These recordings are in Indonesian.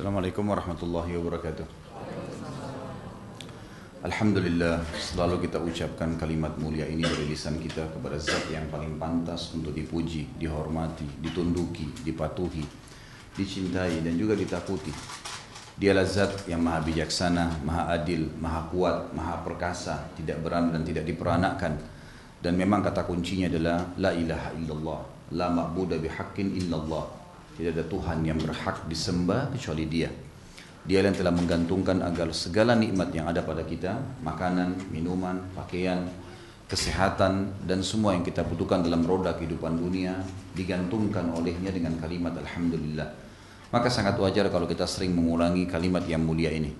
Assalamualaikum warahmatullahi wabarakatuh. Alhamdulillah, selalu kita ucapkan kalimat mulia ini dari lisan kita kepada zat yang paling pantas untuk dipuji, dihormati, ditunduki, dipatuhi, dicintai, dan juga ditakuti. Dialah zat yang maha bijaksana, maha adil, maha kuat, maha perkasa, tidak beran dan tidak diperanakan. Dan memang kata kuncinya adalah La ilaha illallah, la ma'budah bihaqqin illallah tidak ada Tuhan yang berhak disembah kecuali Dia. Dia yang telah menggantungkan agar segala nikmat yang ada pada kita, makanan, minuman, pakaian, kesehatan dan semua yang kita butuhkan dalam roda kehidupan dunia digantungkan olehnya dengan kalimat alhamdulillah. Maka sangat wajar kalau kita sering mengulangi kalimat yang mulia ini.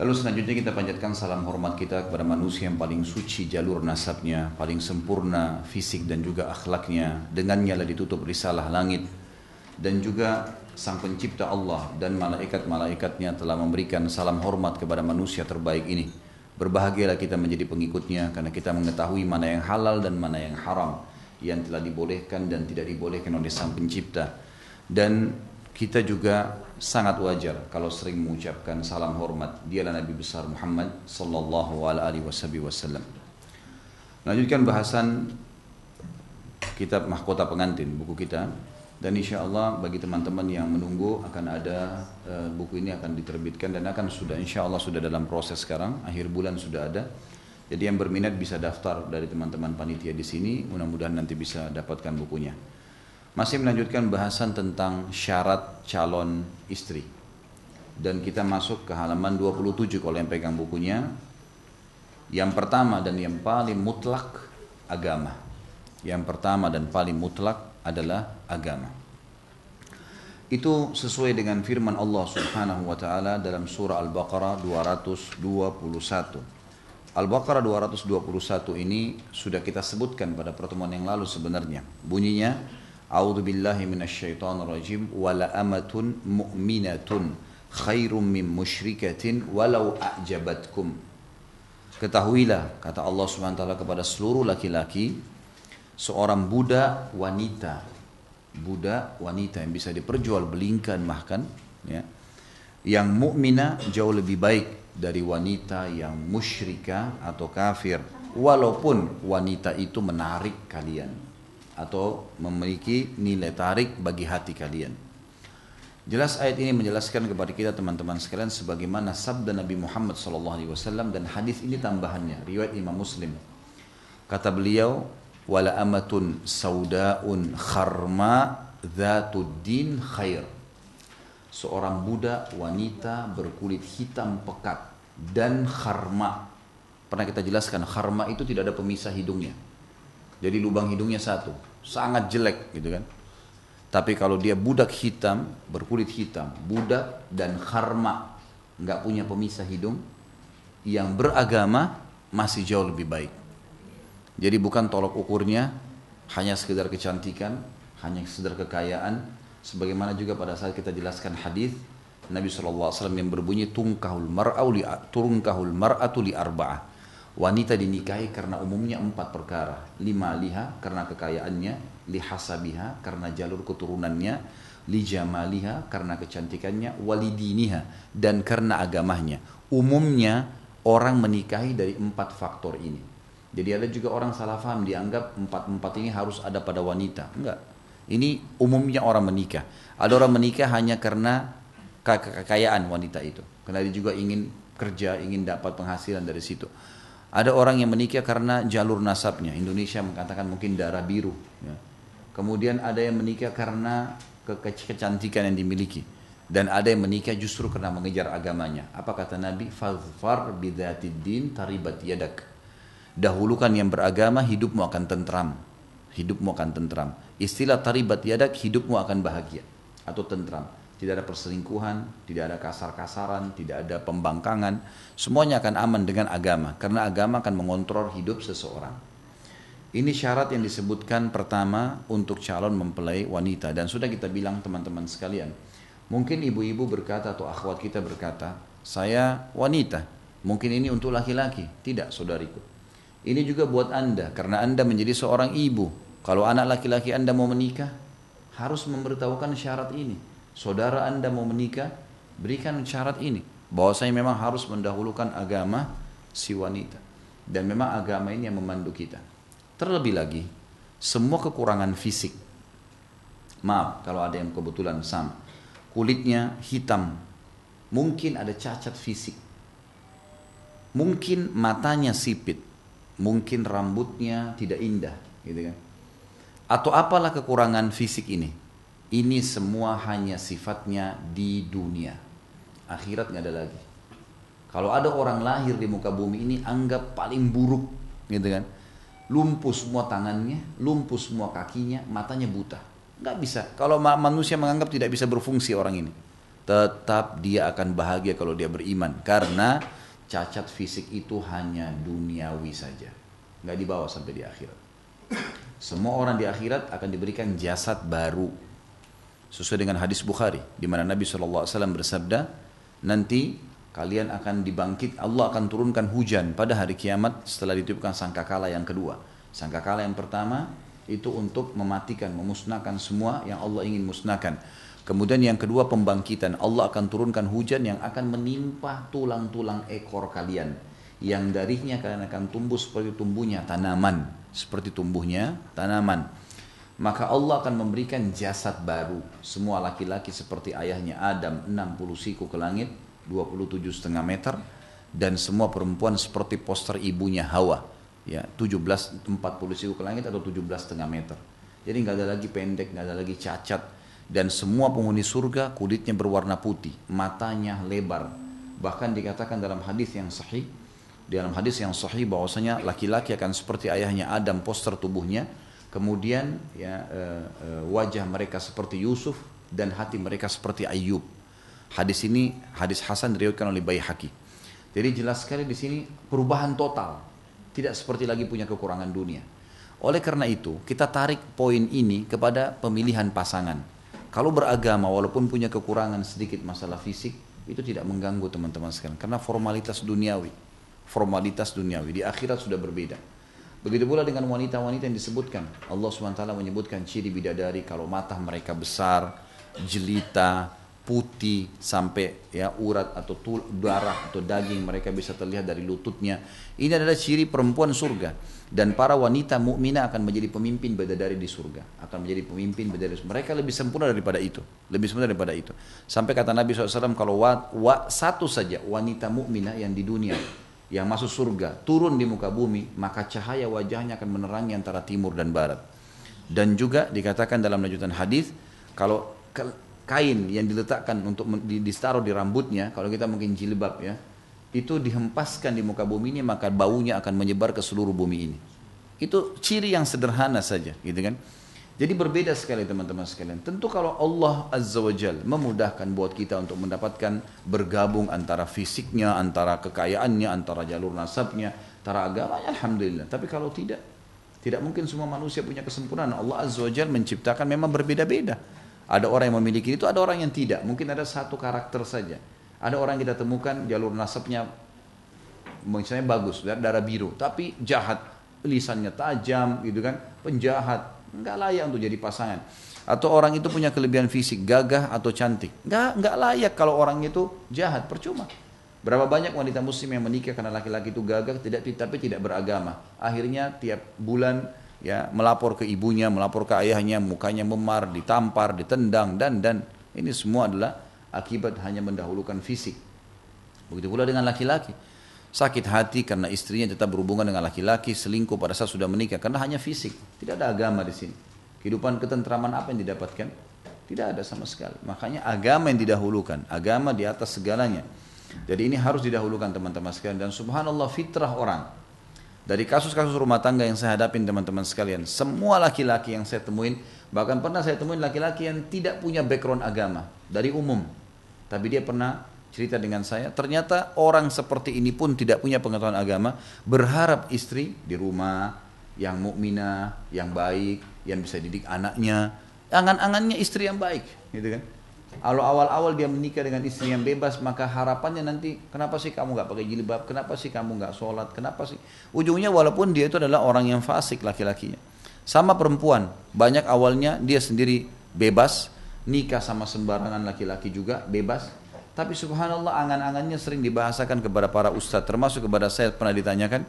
Lalu selanjutnya kita panjatkan salam hormat kita kepada manusia yang paling suci jalur nasabnya, paling sempurna fisik dan juga akhlaknya. Dengannya lah ditutup risalah langit dan juga sang pencipta Allah dan malaikat-malaikatnya telah memberikan salam hormat kepada manusia terbaik ini. Berbahagialah kita menjadi pengikutnya karena kita mengetahui mana yang halal dan mana yang haram yang telah dibolehkan dan tidak dibolehkan oleh sang pencipta. Dan kita juga sangat wajar kalau sering mengucapkan salam hormat. Dialah Nabi besar Muhammad sallallahu alaihi wasallam. Lanjutkan bahasan kitab Mahkota Pengantin, buku kita dan insya Allah bagi teman-teman yang menunggu akan ada e, buku ini akan diterbitkan dan akan sudah insya Allah sudah dalam proses sekarang akhir bulan sudah ada jadi yang berminat bisa daftar dari teman-teman panitia di sini mudah-mudahan nanti bisa dapatkan bukunya masih melanjutkan bahasan tentang syarat calon istri dan kita masuk ke halaman 27 kalau yang pegang bukunya yang pertama dan yang paling mutlak agama yang pertama dan paling mutlak adalah agama. Itu sesuai dengan firman Allah Subhanahu wa taala dalam surah Al-Baqarah 221. Al-Baqarah 221 ini sudah kita sebutkan pada pertemuan yang lalu sebenarnya. Bunyinya A'udzu billahi minasyaitonir rajim la amatun mu'minatun khairum min musyrikatin walau a'jabatkum. Ketahuilah kata Allah Subhanahu wa taala kepada seluruh laki-laki seorang budak wanita budak wanita yang bisa diperjualbelikan bahkan ya yang mukmina jauh lebih baik dari wanita yang musyrika atau kafir walaupun wanita itu menarik kalian atau memiliki nilai tarik bagi hati kalian jelas ayat ini menjelaskan kepada kita teman-teman sekalian sebagaimana sabda Nabi Muhammad SAW dan hadis ini tambahannya riwayat Imam Muslim kata beliau wala amatun saudaun kharma dzatuddin khair seorang budak wanita berkulit hitam pekat dan kharma pernah kita jelaskan kharma itu tidak ada pemisah hidungnya jadi lubang hidungnya satu sangat jelek gitu kan tapi kalau dia budak hitam berkulit hitam budak dan kharma nggak punya pemisah hidung yang beragama masih jauh lebih baik jadi bukan tolok ukurnya hanya sekedar kecantikan, hanya sekedar kekayaan, sebagaimana juga pada saat kita jelaskan hadis Nabi SAW yang berbunyi tungkahul mar'au li turungkahul mar'atu li arba'ah. Wanita dinikahi karena umumnya empat perkara. Lima liha karena kekayaannya, lihasabiha karena jalur keturunannya, lijamaliha karena kecantikannya, walidiniha dan karena agamanya. Umumnya orang menikahi dari empat faktor ini. Jadi ada juga orang salah paham dianggap empat-empat ini harus ada pada wanita. Enggak. Ini umumnya orang menikah. Ada orang menikah hanya karena kekayaan wanita itu. Karena dia juga ingin kerja, ingin dapat penghasilan dari situ. Ada orang yang menikah karena jalur nasabnya. Indonesia mengatakan mungkin darah biru. Ya. Kemudian ada yang menikah karena ke kecantikan yang dimiliki. Dan ada yang menikah justru karena mengejar agamanya. Apa kata Nabi? Fazfar bidatid din taribat yadak dahulukan yang beragama, hidupmu akan tentram. Hidupmu akan tentram. Istilah taribat yadak, hidupmu akan bahagia atau tentram. Tidak ada perselingkuhan, tidak ada kasar-kasaran, tidak ada pembangkangan. Semuanya akan aman dengan agama, karena agama akan mengontrol hidup seseorang. Ini syarat yang disebutkan pertama untuk calon mempelai wanita dan sudah kita bilang teman-teman sekalian. Mungkin ibu-ibu berkata atau akhwat kita berkata, "Saya wanita." Mungkin ini untuk laki-laki. Tidak, saudariku. Ini juga buat Anda, karena Anda menjadi seorang ibu. Kalau anak laki-laki Anda mau menikah, harus memberitahukan syarat ini. Saudara Anda mau menikah, berikan syarat ini. Bahwa saya memang harus mendahulukan agama si wanita. Dan memang agama ini yang memandu kita. Terlebih lagi, semua kekurangan fisik. Maaf kalau ada yang kebetulan sama. Kulitnya hitam. Mungkin ada cacat fisik. Mungkin matanya sipit mungkin rambutnya tidak indah, gitu kan? Atau apalah kekurangan fisik ini? Ini semua hanya sifatnya di dunia. Akhirat nggak ada lagi. Kalau ada orang lahir di muka bumi ini anggap paling buruk, gitu kan? Lumpuh semua tangannya, lumpuh semua kakinya, matanya buta. Nggak bisa. Kalau manusia menganggap tidak bisa berfungsi orang ini. Tetap dia akan bahagia kalau dia beriman. Karena cacat fisik itu hanya duniawi saja. Nggak dibawa sampai di akhirat. Semua orang di akhirat akan diberikan jasad baru. Sesuai dengan hadis Bukhari, di mana Nabi SAW bersabda, nanti kalian akan dibangkit, Allah akan turunkan hujan pada hari kiamat setelah ditiupkan sangkakala yang kedua. Sangkakala yang pertama itu untuk mematikan, memusnahkan semua yang Allah ingin musnahkan. Kemudian yang kedua pembangkitan. Allah akan turunkan hujan yang akan menimpa tulang-tulang ekor kalian. Yang darinya kalian akan tumbuh seperti tumbuhnya tanaman. Seperti tumbuhnya tanaman. Maka Allah akan memberikan jasad baru. Semua laki-laki seperti ayahnya Adam 60 siku ke langit 27 setengah meter. Dan semua perempuan seperti poster ibunya Hawa. Ya, 17, 40 siku ke langit atau 17 setengah meter. Jadi nggak ada lagi pendek, nggak ada lagi cacat, dan semua penghuni surga kulitnya berwarna putih, matanya lebar. Bahkan dikatakan dalam hadis yang sahih, dalam hadis yang sahih bahwasanya laki-laki akan seperti ayahnya Adam poster tubuhnya, kemudian ya eh, eh, wajah mereka seperti Yusuf dan hati mereka seperti Ayub. Hadis ini hadis Hasan diriwayatkan oleh Baihaqi. Jadi jelas sekali di sini perubahan total, tidak seperti lagi punya kekurangan dunia. Oleh karena itu, kita tarik poin ini kepada pemilihan pasangan. Kalau beragama walaupun punya kekurangan sedikit masalah fisik itu tidak mengganggu teman-teman sekalian karena formalitas duniawi. Formalitas duniawi di akhirat sudah berbeda. Begitu pula dengan wanita-wanita yang disebutkan. Allah SWT menyebutkan ciri bidadari kalau mata mereka besar, jelita, putih sampai ya urat atau tul, darah atau daging mereka bisa terlihat dari lututnya. Ini adalah ciri perempuan surga dan para wanita mukminah akan menjadi pemimpin bidadari di surga akan menjadi pemimpin bidadari mereka lebih sempurna daripada itu lebih sempurna daripada itu sampai kata Nabi SAW kalau wa, wa, satu saja wanita mukminah yang di dunia yang masuk surga turun di muka bumi maka cahaya wajahnya akan menerangi antara timur dan barat dan juga dikatakan dalam lanjutan hadis kalau kain yang diletakkan untuk di, ditaruh di rambutnya kalau kita mungkin jilbab ya itu dihempaskan di muka bumi ini maka baunya akan menyebar ke seluruh bumi ini. Itu ciri yang sederhana saja, gitu kan? Jadi berbeda sekali teman-teman sekalian. Tentu kalau Allah Azza wa Jal memudahkan buat kita untuk mendapatkan bergabung antara fisiknya, antara kekayaannya, antara jalur nasabnya, antara agamanya, Alhamdulillah. Tapi kalau tidak, tidak mungkin semua manusia punya kesempurnaan. Allah Azza wa Jal menciptakan memang berbeda-beda. Ada orang yang memiliki itu, ada orang yang tidak. Mungkin ada satu karakter saja. Ada orang kita temukan jalur nasabnya misalnya bagus, darah biru, tapi jahat, lisannya tajam gitu kan, penjahat, nggak layak untuk jadi pasangan. Atau orang itu punya kelebihan fisik, gagah atau cantik, nggak nggak layak kalau orang itu jahat, percuma. Berapa banyak wanita muslim yang menikah karena laki-laki itu gagah tidak tapi tidak beragama. Akhirnya tiap bulan ya melapor ke ibunya, melapor ke ayahnya, mukanya memar, ditampar, ditendang dan dan ini semua adalah akibat hanya mendahulukan fisik. Begitu pula dengan laki-laki. Sakit hati karena istrinya tetap berhubungan dengan laki-laki, selingkuh pada saat sudah menikah karena hanya fisik. Tidak ada agama di sini. Kehidupan ketentraman apa yang didapatkan? Tidak ada sama sekali. Makanya agama yang didahulukan, agama di atas segalanya. Jadi ini harus didahulukan teman-teman sekalian dan subhanallah fitrah orang. Dari kasus-kasus rumah tangga yang saya hadapin teman-teman sekalian, semua laki-laki yang saya temuin Bahkan pernah saya temuin laki-laki yang tidak punya background agama dari umum. Tapi dia pernah cerita dengan saya, ternyata orang seperti ini pun tidak punya pengetahuan agama, berharap istri di rumah yang mukminah, yang baik, yang bisa didik anaknya, angan-angannya istri yang baik, gitu kan? Kalau awal-awal dia menikah dengan istri yang bebas, maka harapannya nanti kenapa sih kamu nggak pakai jilbab, kenapa sih kamu nggak sholat, kenapa sih? Ujungnya walaupun dia itu adalah orang yang fasik laki-lakinya. Sama perempuan, banyak awalnya dia sendiri bebas, nikah sama sembarangan laki-laki juga bebas. Tapi subhanallah angan-angannya sering dibahasakan kepada para ustadz, termasuk kepada saya pernah ditanyakan,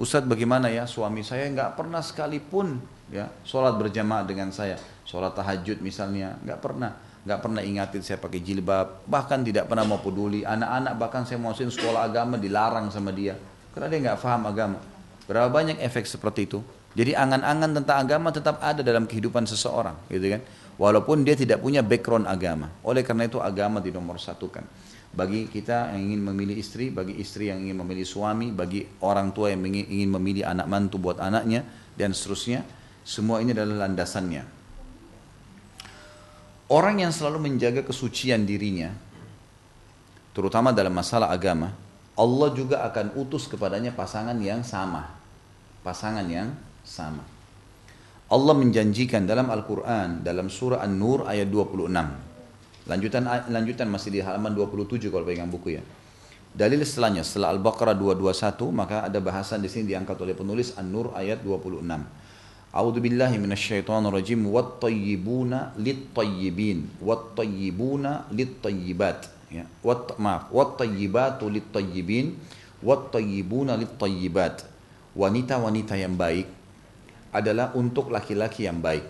Ustadz bagaimana ya suami saya nggak pernah sekalipun ya sholat berjamaah dengan saya, sholat tahajud misalnya nggak pernah nggak pernah ingatin saya pakai jilbab, bahkan tidak pernah mau peduli. Anak-anak bahkan saya mau sekolah agama dilarang sama dia karena dia nggak paham agama. Berapa banyak efek seperti itu? Jadi angan-angan tentang agama tetap ada dalam kehidupan seseorang, gitu kan? Walaupun dia tidak punya background agama. Oleh karena itu agama di nomor satu kan? Bagi kita yang ingin memilih istri, bagi istri yang ingin memilih suami, bagi orang tua yang ingin memilih anak mantu buat anaknya, dan seterusnya, semua ini adalah landasannya. Orang yang selalu menjaga kesucian dirinya, terutama dalam masalah agama, Allah juga akan utus kepadanya pasangan yang sama. Pasangan yang sama. Allah menjanjikan dalam Al-Quran, dalam surah An-Nur ayat 26. Lanjutan lanjutan masih di halaman 27 kalau pegang buku ya. Dalil setelahnya, setelah Al-Baqarah 221, maka ada bahasan di sini diangkat oleh penulis An-Nur ayat 26. A'udhu billahi minasyaitonir rajim wattayyibuna littayyibin wattayyibuna littayyibat ya wat maaf wattayyibatu littayyibin wattayyibuna littayyibat wanita-wanita yang baik adalah untuk laki-laki yang baik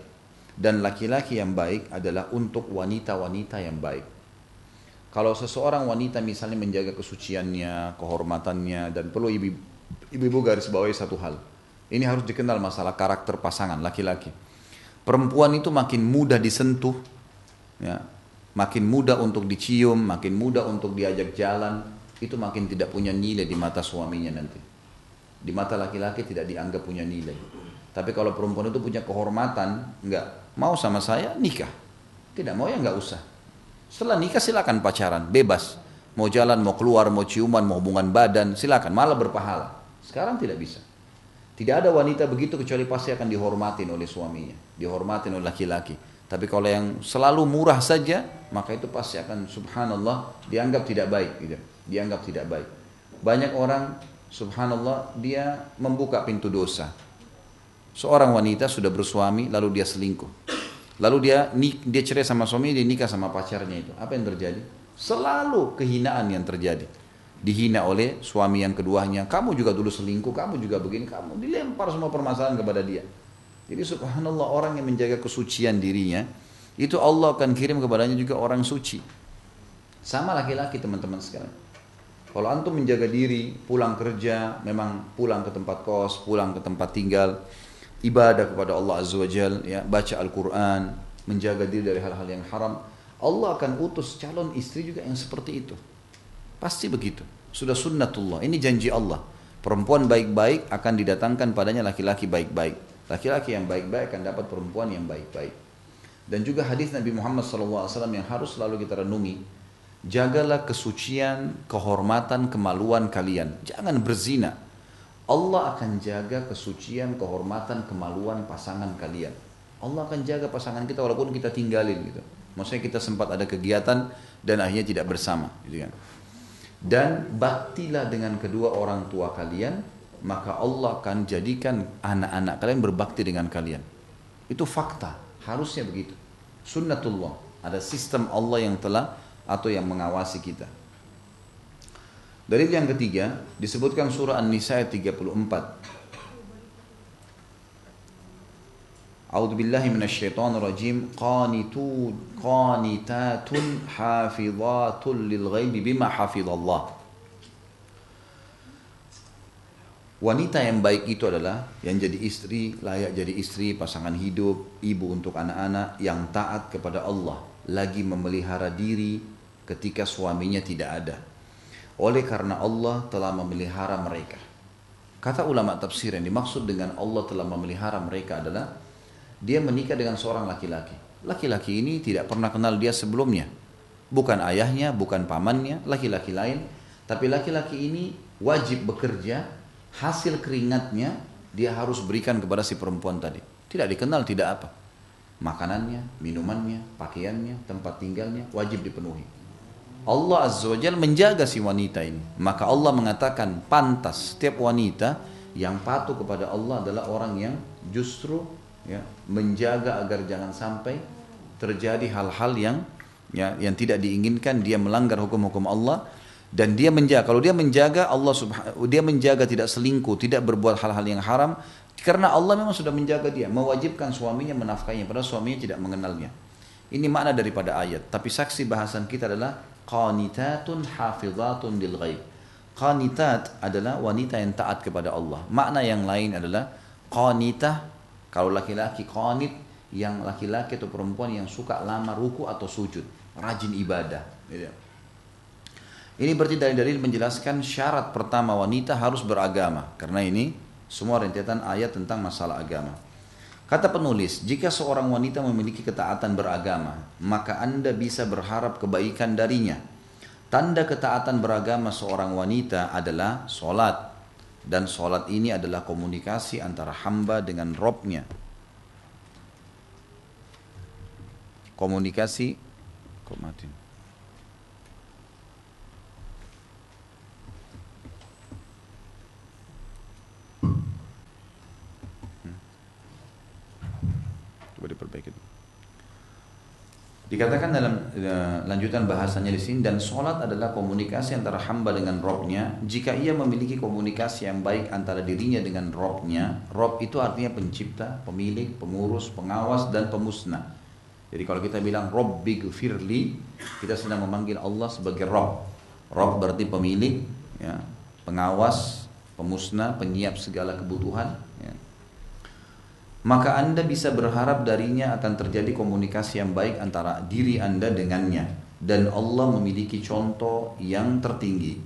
dan laki-laki yang baik adalah untuk wanita-wanita yang baik. Kalau seseorang wanita misalnya menjaga kesuciannya, kehormatannya dan perlu ibu ibu garis bawahi satu hal. Ini harus dikenal masalah karakter pasangan laki-laki. Perempuan itu makin mudah disentuh, ya, makin mudah untuk dicium, makin mudah untuk diajak jalan, itu makin tidak punya nilai di mata suaminya nanti. Di mata laki-laki tidak dianggap punya nilai. Tapi kalau perempuan itu punya kehormatan, enggak mau sama saya nikah. Tidak mau ya enggak usah. Setelah nikah silakan pacaran, bebas. Mau jalan, mau keluar, mau ciuman, mau hubungan badan, silakan. Malah berpahala. Sekarang tidak bisa. Tidak ada wanita begitu kecuali pasti akan dihormatin oleh suaminya, dihormatin oleh laki-laki. Tapi kalau yang selalu murah saja, maka itu pasti akan subhanallah dianggap tidak baik gitu. Dianggap tidak baik. Banyak orang subhanallah dia membuka pintu dosa Seorang wanita sudah bersuami lalu dia selingkuh. Lalu dia dia cerai sama suami, dia nikah sama pacarnya itu. Apa yang terjadi? Selalu kehinaan yang terjadi. Dihina oleh suami yang keduanya. Kamu juga dulu selingkuh, kamu juga begini, kamu dilempar semua permasalahan kepada dia. Jadi subhanallah orang yang menjaga kesucian dirinya, itu Allah akan kirim kepadanya juga orang suci. Sama laki-laki teman-teman sekarang. Kalau antum menjaga diri, pulang kerja, memang pulang ke tempat kos, pulang ke tempat tinggal, ibadah kepada Allah Azza wa Jal, ya, baca Al-Quran, menjaga diri dari hal-hal yang haram, Allah akan utus calon istri juga yang seperti itu. Pasti begitu. Sudah sunnatullah. Ini janji Allah. Perempuan baik-baik akan didatangkan padanya laki-laki baik-baik. Laki-laki yang baik-baik akan dapat perempuan yang baik-baik. Dan juga hadis Nabi Muhammad SAW yang harus selalu kita renungi. Jagalah kesucian, kehormatan, kemaluan kalian. Jangan berzina Allah akan jaga kesucian, kehormatan, kemaluan pasangan kalian. Allah akan jaga pasangan kita walaupun kita tinggalin gitu. Maksudnya kita sempat ada kegiatan dan akhirnya tidak bersama gitu kan. Dan baktilah dengan kedua orang tua kalian, maka Allah akan jadikan anak-anak kalian berbakti dengan kalian. Itu fakta, harusnya begitu. Sunnatullah, ada sistem Allah yang telah atau yang mengawasi kita. Dalil yang ketiga disebutkan surah An-Nisa ayat 34. A'udzu billahi من الشيطان rajim قانتون قانتات حافظات للغيب bima حفظ الله Wanita yang baik itu adalah yang jadi istri, layak jadi istri, pasangan hidup, ibu untuk anak-anak, yang taat kepada Allah, lagi memelihara diri ketika suaminya tidak ada oleh karena Allah telah memelihara mereka. Kata ulama tafsir yang dimaksud dengan Allah telah memelihara mereka adalah dia menikah dengan seorang laki-laki. Laki-laki ini tidak pernah kenal dia sebelumnya. Bukan ayahnya, bukan pamannya, laki-laki lain. Tapi laki-laki ini wajib bekerja, hasil keringatnya dia harus berikan kepada si perempuan tadi. Tidak dikenal, tidak apa. Makanannya, minumannya, pakaiannya, tempat tinggalnya wajib dipenuhi. Allah Azza wa Jal menjaga si wanita ini. Maka Allah mengatakan pantas setiap wanita yang patuh kepada Allah adalah orang yang justru ya, menjaga agar jangan sampai terjadi hal-hal yang ya, yang tidak diinginkan dia melanggar hukum-hukum Allah dan dia menjaga kalau dia menjaga Allah subhanahu dia menjaga tidak selingkuh tidak berbuat hal-hal yang haram karena Allah memang sudah menjaga dia mewajibkan suaminya menafkahinya padahal suaminya tidak mengenalnya ini makna daripada ayat tapi saksi bahasan kita adalah qanitatun hafizatun lil ghaib. Qanitat adalah wanita yang taat kepada Allah. Makna yang lain adalah qanitah kalau laki-laki qanit yang laki-laki atau perempuan yang suka lama ruku atau sujud, rajin ibadah. Iya. Ini berarti dari dalil menjelaskan syarat pertama wanita harus beragama karena ini semua rentetan ayat tentang masalah agama. Kata penulis, jika seorang wanita memiliki ketaatan beragama, maka Anda bisa berharap kebaikan darinya. Tanda ketaatan beragama seorang wanita adalah solat. Dan solat ini adalah komunikasi antara hamba dengan robnya. Komunikasi, kok Dikatakan dalam e, lanjutan bahasanya di sini dan sholat adalah komunikasi antara hamba dengan robnya. Jika ia memiliki komunikasi yang baik antara dirinya dengan robnya, rob itu artinya pencipta, pemilik, pengurus, pengawas dan pemusnah. Jadi kalau kita bilang Robbi Firly, kita sedang memanggil Allah sebagai Rob. Rob berarti pemilik, ya, pengawas, pemusnah, penyiap segala kebutuhan. Ya maka Anda bisa berharap darinya akan terjadi komunikasi yang baik antara diri Anda dengannya dan Allah memiliki contoh yang tertinggi.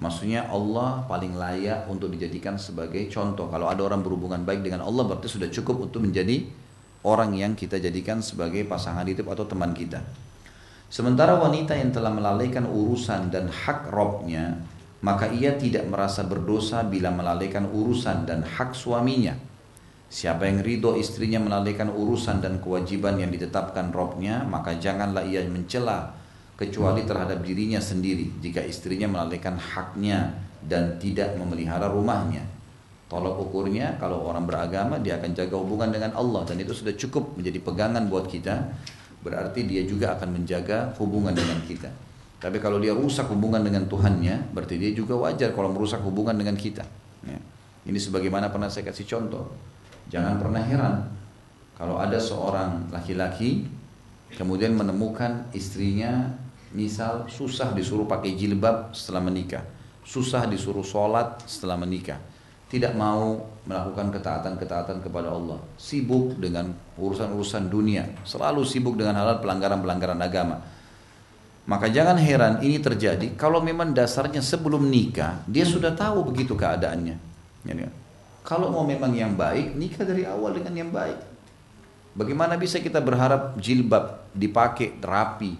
Maksudnya Allah paling layak untuk dijadikan sebagai contoh. Kalau ada orang berhubungan baik dengan Allah berarti sudah cukup untuk menjadi orang yang kita jadikan sebagai pasangan hidup atau teman kita. Sementara wanita yang telah melalaikan urusan dan hak robnya, maka ia tidak merasa berdosa bila melalaikan urusan dan hak suaminya Siapa yang ridho istrinya melalaikan urusan dan kewajiban yang ditetapkan Robnya, maka janganlah ia mencela kecuali terhadap dirinya sendiri jika istrinya melalaikan haknya dan tidak memelihara rumahnya. Tolok ukurnya kalau orang beragama dia akan jaga hubungan dengan Allah dan itu sudah cukup menjadi pegangan buat kita. Berarti dia juga akan menjaga hubungan dengan kita. Tapi kalau dia rusak hubungan dengan Tuhannya, berarti dia juga wajar kalau merusak hubungan dengan kita. Ya. Ini sebagaimana pernah saya kasih contoh Jangan pernah heran kalau ada seorang laki-laki kemudian menemukan istrinya misal susah disuruh pakai jilbab setelah menikah, susah disuruh sholat setelah menikah, tidak mau melakukan ketaatan-ketaatan kepada Allah, sibuk dengan urusan-urusan dunia, selalu sibuk dengan hal-hal pelanggaran-pelanggaran agama. Maka jangan heran ini terjadi kalau memang dasarnya sebelum nikah dia sudah tahu begitu keadaannya. Ya, kan? Kalau mau memang yang baik, nikah dari awal dengan yang baik. Bagaimana bisa kita berharap jilbab dipakai rapi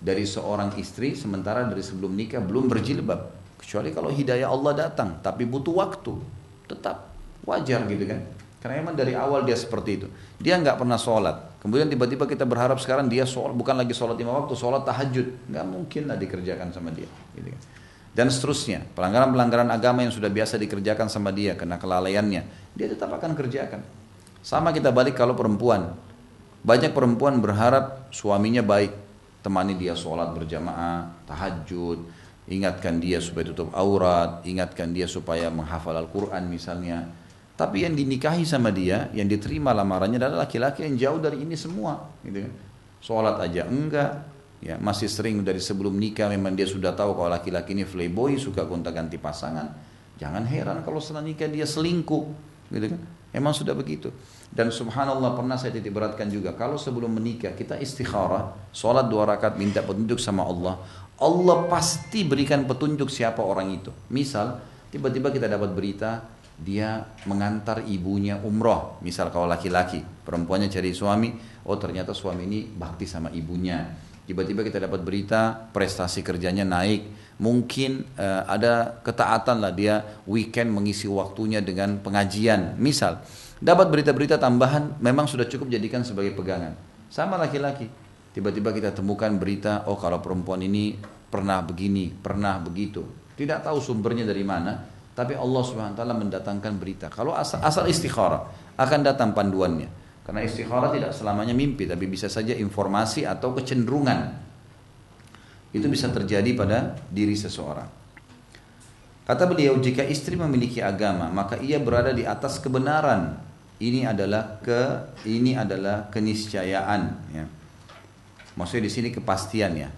dari seorang istri sementara dari sebelum nikah belum berjilbab? Kecuali kalau hidayah Allah datang, tapi butuh waktu. Tetap wajar gitu kan? Karena memang dari awal dia seperti itu. Dia nggak pernah sholat. Kemudian tiba-tiba kita berharap sekarang dia sholat, bukan lagi sholat lima waktu, sholat tahajud. Nggak mungkin lah dikerjakan sama dia. Gitu kan dan seterusnya. Pelanggaran-pelanggaran agama yang sudah biasa dikerjakan sama dia karena kelalaiannya, dia tetap akan kerjakan. Sama kita balik kalau perempuan. Banyak perempuan berharap suaminya baik, temani dia sholat berjamaah, tahajud, ingatkan dia supaya tutup aurat, ingatkan dia supaya menghafal Al-Quran misalnya. Tapi yang dinikahi sama dia, yang diterima lamarannya adalah laki-laki yang jauh dari ini semua. Gitu kan. Sholat aja enggak, ya masih sering dari sebelum nikah memang dia sudah tahu kalau laki-laki ini playboy suka gonta-ganti pasangan jangan heran kalau setelah nikah dia selingkuh gitu kan emang sudah begitu dan subhanallah pernah saya titip beratkan juga kalau sebelum menikah kita istikharah sholat dua rakaat minta petunjuk sama Allah Allah pasti berikan petunjuk siapa orang itu misal tiba-tiba kita dapat berita dia mengantar ibunya umroh misal kalau laki-laki perempuannya cari suami oh ternyata suami ini bakti sama ibunya Tiba-tiba kita dapat berita prestasi kerjanya naik. Mungkin uh, ada ketaatan lah dia weekend mengisi waktunya dengan pengajian. Misal, dapat berita-berita tambahan memang sudah cukup jadikan sebagai pegangan. Sama laki-laki. Tiba-tiba kita temukan berita, oh kalau perempuan ini pernah begini, pernah begitu. Tidak tahu sumbernya dari mana, tapi Allah Subhanahu wa mendatangkan berita. Kalau asal, asal istikharah akan datang panduannya. Karena istikharah tidak selamanya mimpi, tapi bisa saja informasi atau kecenderungan. Itu bisa terjadi pada diri seseorang. Kata beliau, jika istri memiliki agama, maka ia berada di atas kebenaran. Ini adalah ke ini adalah keniscayaan ya. Maksudnya di sini kepastian ya.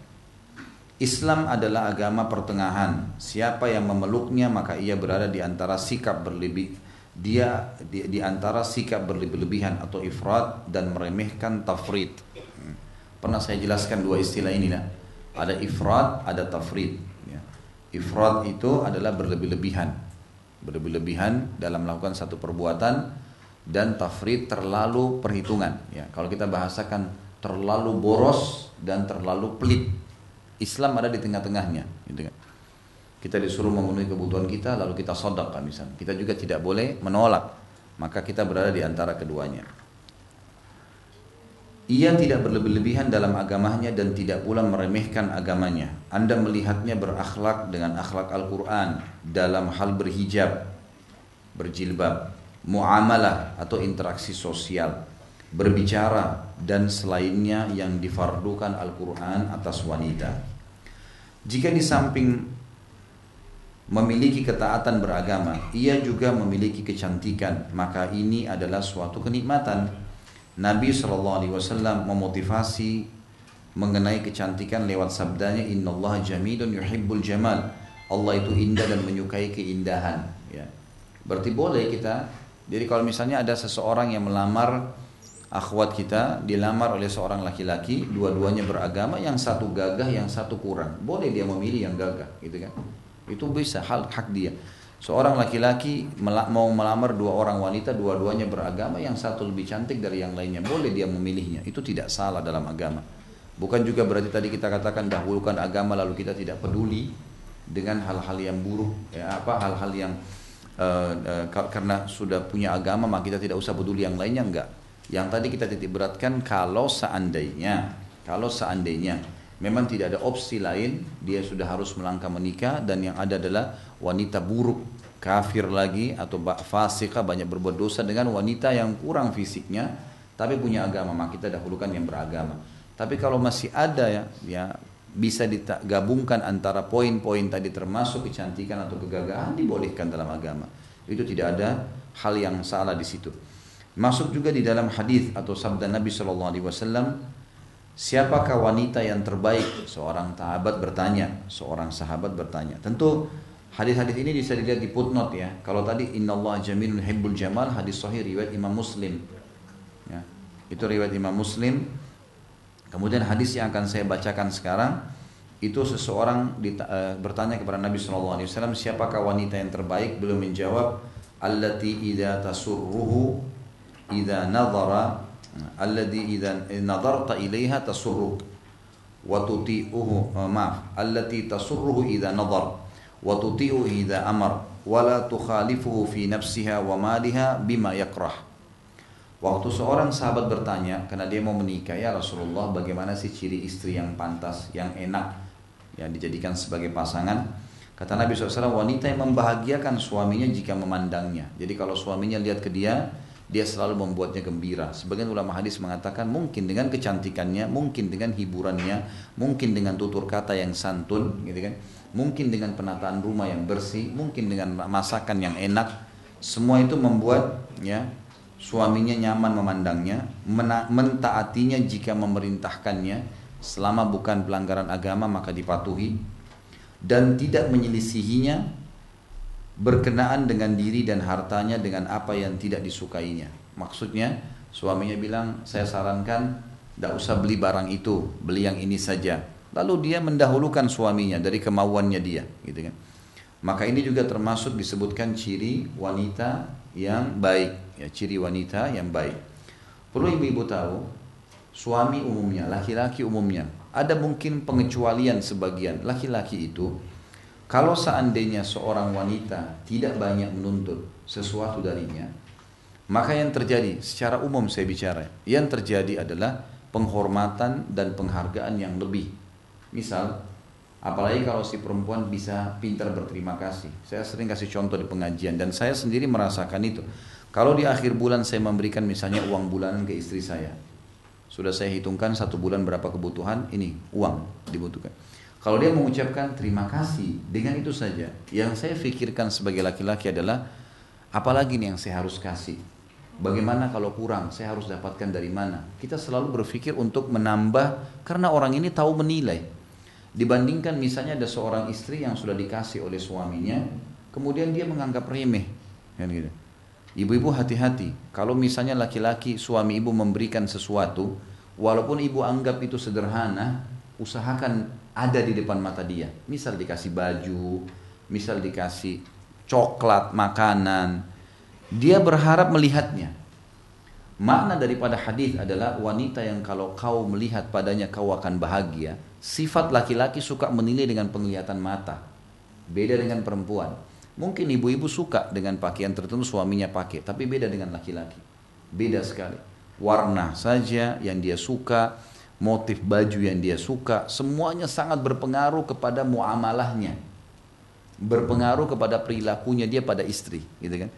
Islam adalah agama pertengahan. Siapa yang memeluknya maka ia berada di antara sikap berlebih dia di, di antara sikap berlebihan atau ifrat dan meremehkan tafrid. Hmm. Pernah saya jelaskan dua istilah ini nah. Ada ifrat, ada tafrid. Ya. Ifrat itu adalah berlebih-lebihan, berlebih-lebihan dalam melakukan satu perbuatan dan tafrid terlalu perhitungan. Ya. Kalau kita bahasakan terlalu boros dan terlalu pelit, Islam ada di tengah-tengahnya. Gitu kan. Kita disuruh memenuhi kebutuhan kita lalu kita sodak misalnya. Kita juga tidak boleh menolak. Maka kita berada di antara keduanya. Ia tidak berlebih-lebihan dalam agamanya dan tidak pula meremehkan agamanya. Anda melihatnya berakhlak dengan akhlak Al-Quran dalam hal berhijab, berjilbab, muamalah atau interaksi sosial, berbicara dan selainnya yang difardukan Al-Quran atas wanita. Jika di samping memiliki ketaatan beragama, ia juga memiliki kecantikan, maka ini adalah suatu kenikmatan. Nabi Shallallahu Alaihi Wasallam memotivasi mengenai kecantikan lewat sabdanya Inna Allah jamilun yuhibbul jamal Allah itu indah dan menyukai keindahan ya. Berarti boleh kita Jadi kalau misalnya ada seseorang yang melamar Akhwat kita dilamar oleh seorang laki-laki Dua-duanya beragama Yang satu gagah yang satu kurang Boleh dia memilih yang gagah gitu kan itu bisa hal hak dia. Seorang laki-laki mau melamar dua orang wanita, dua-duanya beragama, yang satu lebih cantik dari yang lainnya, boleh dia memilihnya. Itu tidak salah dalam agama. Bukan juga berarti tadi kita katakan dahulukan agama lalu kita tidak peduli dengan hal-hal yang buruk, ya apa hal-hal yang uh, uh, karena sudah punya agama maka kita tidak usah peduli yang lainnya enggak. Yang tadi kita titik beratkan kalau seandainya, kalau seandainya memang tidak ada opsi lain dia sudah harus melangkah menikah dan yang ada adalah wanita buruk kafir lagi atau fasika banyak berbuat dosa dengan wanita yang kurang fisiknya tapi punya agama maka kita dahulukan yang beragama tapi kalau masih ada ya ya bisa digabungkan antara poin-poin tadi termasuk kecantikan atau kegagahan dibolehkan dalam agama itu tidak ada hal yang salah di situ masuk juga di dalam hadis atau sabda Nabi Shallallahu Alaihi Wasallam Siapakah wanita yang terbaik? Seorang sahabat bertanya, seorang sahabat bertanya. Tentu hadis-hadis ini bisa dilihat di footnote ya. Kalau tadi innallaha jamilun hibbul jamal hadis sahih riwayat Imam Muslim. Ya. Itu riwayat Imam Muslim. Kemudian hadis yang akan saya bacakan sekarang itu seseorang eh, bertanya kepada Nabi Shallallahu Alaihi Wasallam siapakah wanita yang terbaik belum menjawab allati idza tasurruhu Ida nadhara alladhi idza nadarta ilaiha tasurruk wa tuti'uhu eh, maaf allati tasurruhu idza nadar wa tuti'u idza amar wa la tukhalifuhu fi nafsiha wa maliha bima yakrah Waktu seorang sahabat bertanya karena dia mau menikah ya Rasulullah bagaimana sih ciri istri yang pantas, yang enak yang dijadikan sebagai pasangan? Kata Nabi SAW wanita yang membahagiakan suaminya jika memandangnya. Jadi kalau suaminya lihat ke dia, dia selalu membuatnya gembira. Sebagian ulama hadis mengatakan mungkin dengan kecantikannya, mungkin dengan hiburannya, mungkin dengan tutur kata yang santun, gitu kan? Mungkin dengan penataan rumah yang bersih, mungkin dengan masakan yang enak, semua itu membuat ya suaminya nyaman memandangnya, mentaatinya jika memerintahkannya, selama bukan pelanggaran agama maka dipatuhi dan tidak menyelisihinya berkenaan dengan diri dan hartanya dengan apa yang tidak disukainya. Maksudnya suaminya bilang saya sarankan tidak usah beli barang itu, beli yang ini saja. Lalu dia mendahulukan suaminya dari kemauannya dia, gitu kan. Maka ini juga termasuk disebutkan ciri wanita yang baik, ya ciri wanita yang baik. Perlu ibu-ibu tahu, suami umumnya, laki-laki umumnya, ada mungkin pengecualian sebagian laki-laki itu kalau seandainya seorang wanita tidak banyak menuntut sesuatu darinya, maka yang terjadi secara umum saya bicara, yang terjadi adalah penghormatan dan penghargaan yang lebih. Misal, apalagi kalau si perempuan bisa pintar berterima kasih. Saya sering kasih contoh di pengajian dan saya sendiri merasakan itu. Kalau di akhir bulan saya memberikan misalnya uang bulanan ke istri saya, sudah saya hitungkan satu bulan berapa kebutuhan, ini uang dibutuhkan. Kalau dia mengucapkan terima kasih dengan itu saja, yang saya pikirkan sebagai laki-laki adalah apalagi nih yang saya harus kasih. Bagaimana kalau kurang, saya harus dapatkan dari mana? Kita selalu berpikir untuk menambah karena orang ini tahu menilai. Dibandingkan misalnya ada seorang istri yang sudah dikasih oleh suaminya, kemudian dia menganggap remeh. Kan gitu. Ibu-ibu hati-hati, kalau misalnya laki-laki suami ibu memberikan sesuatu, walaupun ibu anggap itu sederhana, usahakan ada di depan mata dia. Misal dikasih baju, misal dikasih coklat, makanan. Dia berharap melihatnya. Makna daripada hadis adalah wanita yang kalau kau melihat padanya kau akan bahagia. Sifat laki-laki suka menilai dengan penglihatan mata. Beda dengan perempuan. Mungkin ibu-ibu suka dengan pakaian tertentu suaminya pakai, tapi beda dengan laki-laki. Beda sekali. Warna saja yang dia suka, motif baju yang dia suka, semuanya sangat berpengaruh kepada muamalahnya. Berpengaruh kepada perilakunya dia pada istri, gitu kan.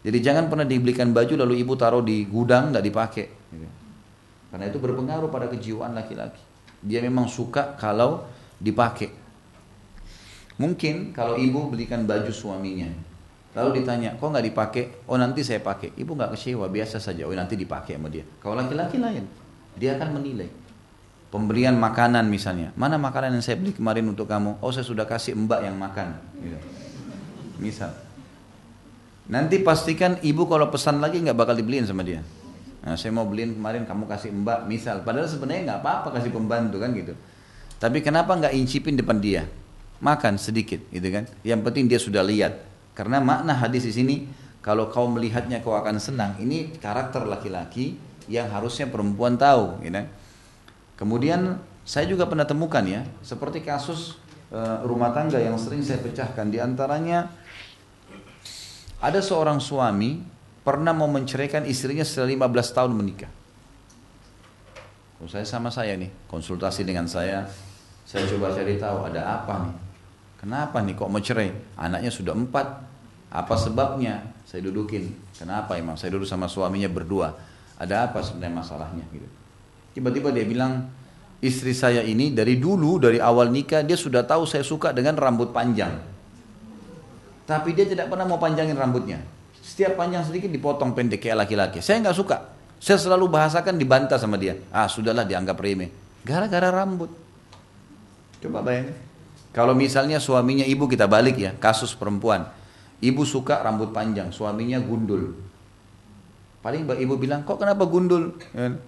Jadi jangan pernah dibelikan baju lalu ibu taruh di gudang tidak dipakai. Gitu. Kan. Karena itu berpengaruh pada kejiwaan laki-laki. Dia memang suka kalau dipakai. Mungkin kalau ibu belikan baju suaminya, lalu ditanya, kok nggak dipakai? Oh nanti saya pakai. Ibu nggak kecewa, biasa saja. Oh nanti dipakai sama dia. Kalau laki-laki lain, dia akan menilai pemberian makanan misalnya. Mana makanan yang saya beli kemarin untuk kamu? Oh saya sudah kasih mbak yang makan. Gitu. Misal. Nanti pastikan ibu kalau pesan lagi nggak bakal dibeliin sama dia. Nah, saya mau beliin kemarin kamu kasih mbak misal. Padahal sebenarnya nggak apa-apa kasih pembantu kan gitu. Tapi kenapa nggak incipin depan dia? Makan sedikit gitu kan. Yang penting dia sudah lihat. Karena makna hadis di sini kalau kau melihatnya kau akan senang. Ini karakter laki-laki yang harusnya perempuan tahu. Gitu. Kan. Kemudian saya juga pernah temukan ya, seperti kasus uh, rumah tangga yang sering saya pecahkan di antaranya ada seorang suami pernah mau menceraikan istrinya setelah 15 tahun menikah. Kalau saya sama saya nih, konsultasi dengan saya, saya coba cari tahu ada apa nih. Kenapa nih kok mau cerai? Anaknya sudah empat. Apa sebabnya? Saya dudukin. Kenapa emang? Saya duduk sama suaminya berdua. Ada apa sebenarnya masalahnya gitu. Tiba-tiba dia bilang, istri saya ini dari dulu, dari awal nikah, dia sudah tahu saya suka dengan rambut panjang. Tapi dia tidak pernah mau panjangin rambutnya. Setiap panjang sedikit dipotong pendek kayak laki-laki. Saya nggak suka. Saya selalu bahasakan dibantah sama dia. Ah sudahlah dianggap remeh. Gara-gara rambut. Coba bayangin. Kalau misalnya suaminya ibu kita balik ya, kasus perempuan. Ibu suka rambut panjang, suaminya gundul. Paling ibu bilang, kok kenapa gundul? Kan?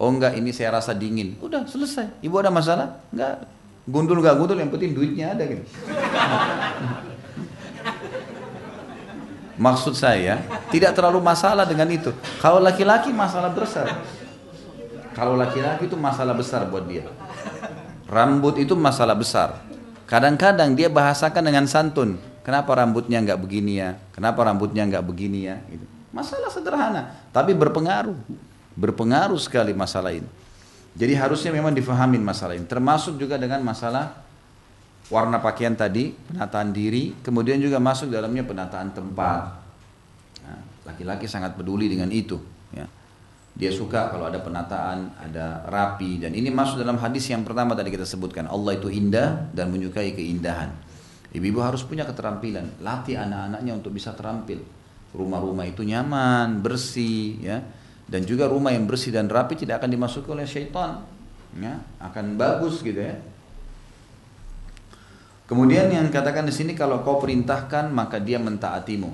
Oh enggak ini saya rasa dingin. Udah selesai. Ibu ada masalah? Enggak. Gundul enggak gundul yang penting duitnya ada gitu. Maksud saya tidak terlalu masalah dengan itu. Kalau laki-laki masalah besar. Kalau laki-laki itu masalah besar buat dia. Rambut itu masalah besar. Kadang-kadang dia bahasakan dengan santun. Kenapa rambutnya enggak begini ya? Kenapa rambutnya enggak begini ya? Gitu. Masalah sederhana, tapi berpengaruh. Berpengaruh sekali masalah ini. Jadi harusnya memang difahamin masalah ini. Termasuk juga dengan masalah warna pakaian tadi, penataan diri, kemudian juga masuk dalamnya penataan tempat. Nah, laki-laki nah, sangat peduli dengan itu. Ya. Dia suka kalau ada penataan, ada rapi. Dan ini masuk dalam hadis yang pertama tadi kita sebutkan. Allah itu indah dan menyukai keindahan. Ibu-ibu harus punya keterampilan. Latih anak-anaknya untuk bisa terampil. Rumah-rumah itu nyaman, bersih, ya dan juga rumah yang bersih dan rapi tidak akan dimasuki oleh syaitan ya akan bagus gitu ya kemudian yang katakan di sini kalau kau perintahkan maka dia mentaatimu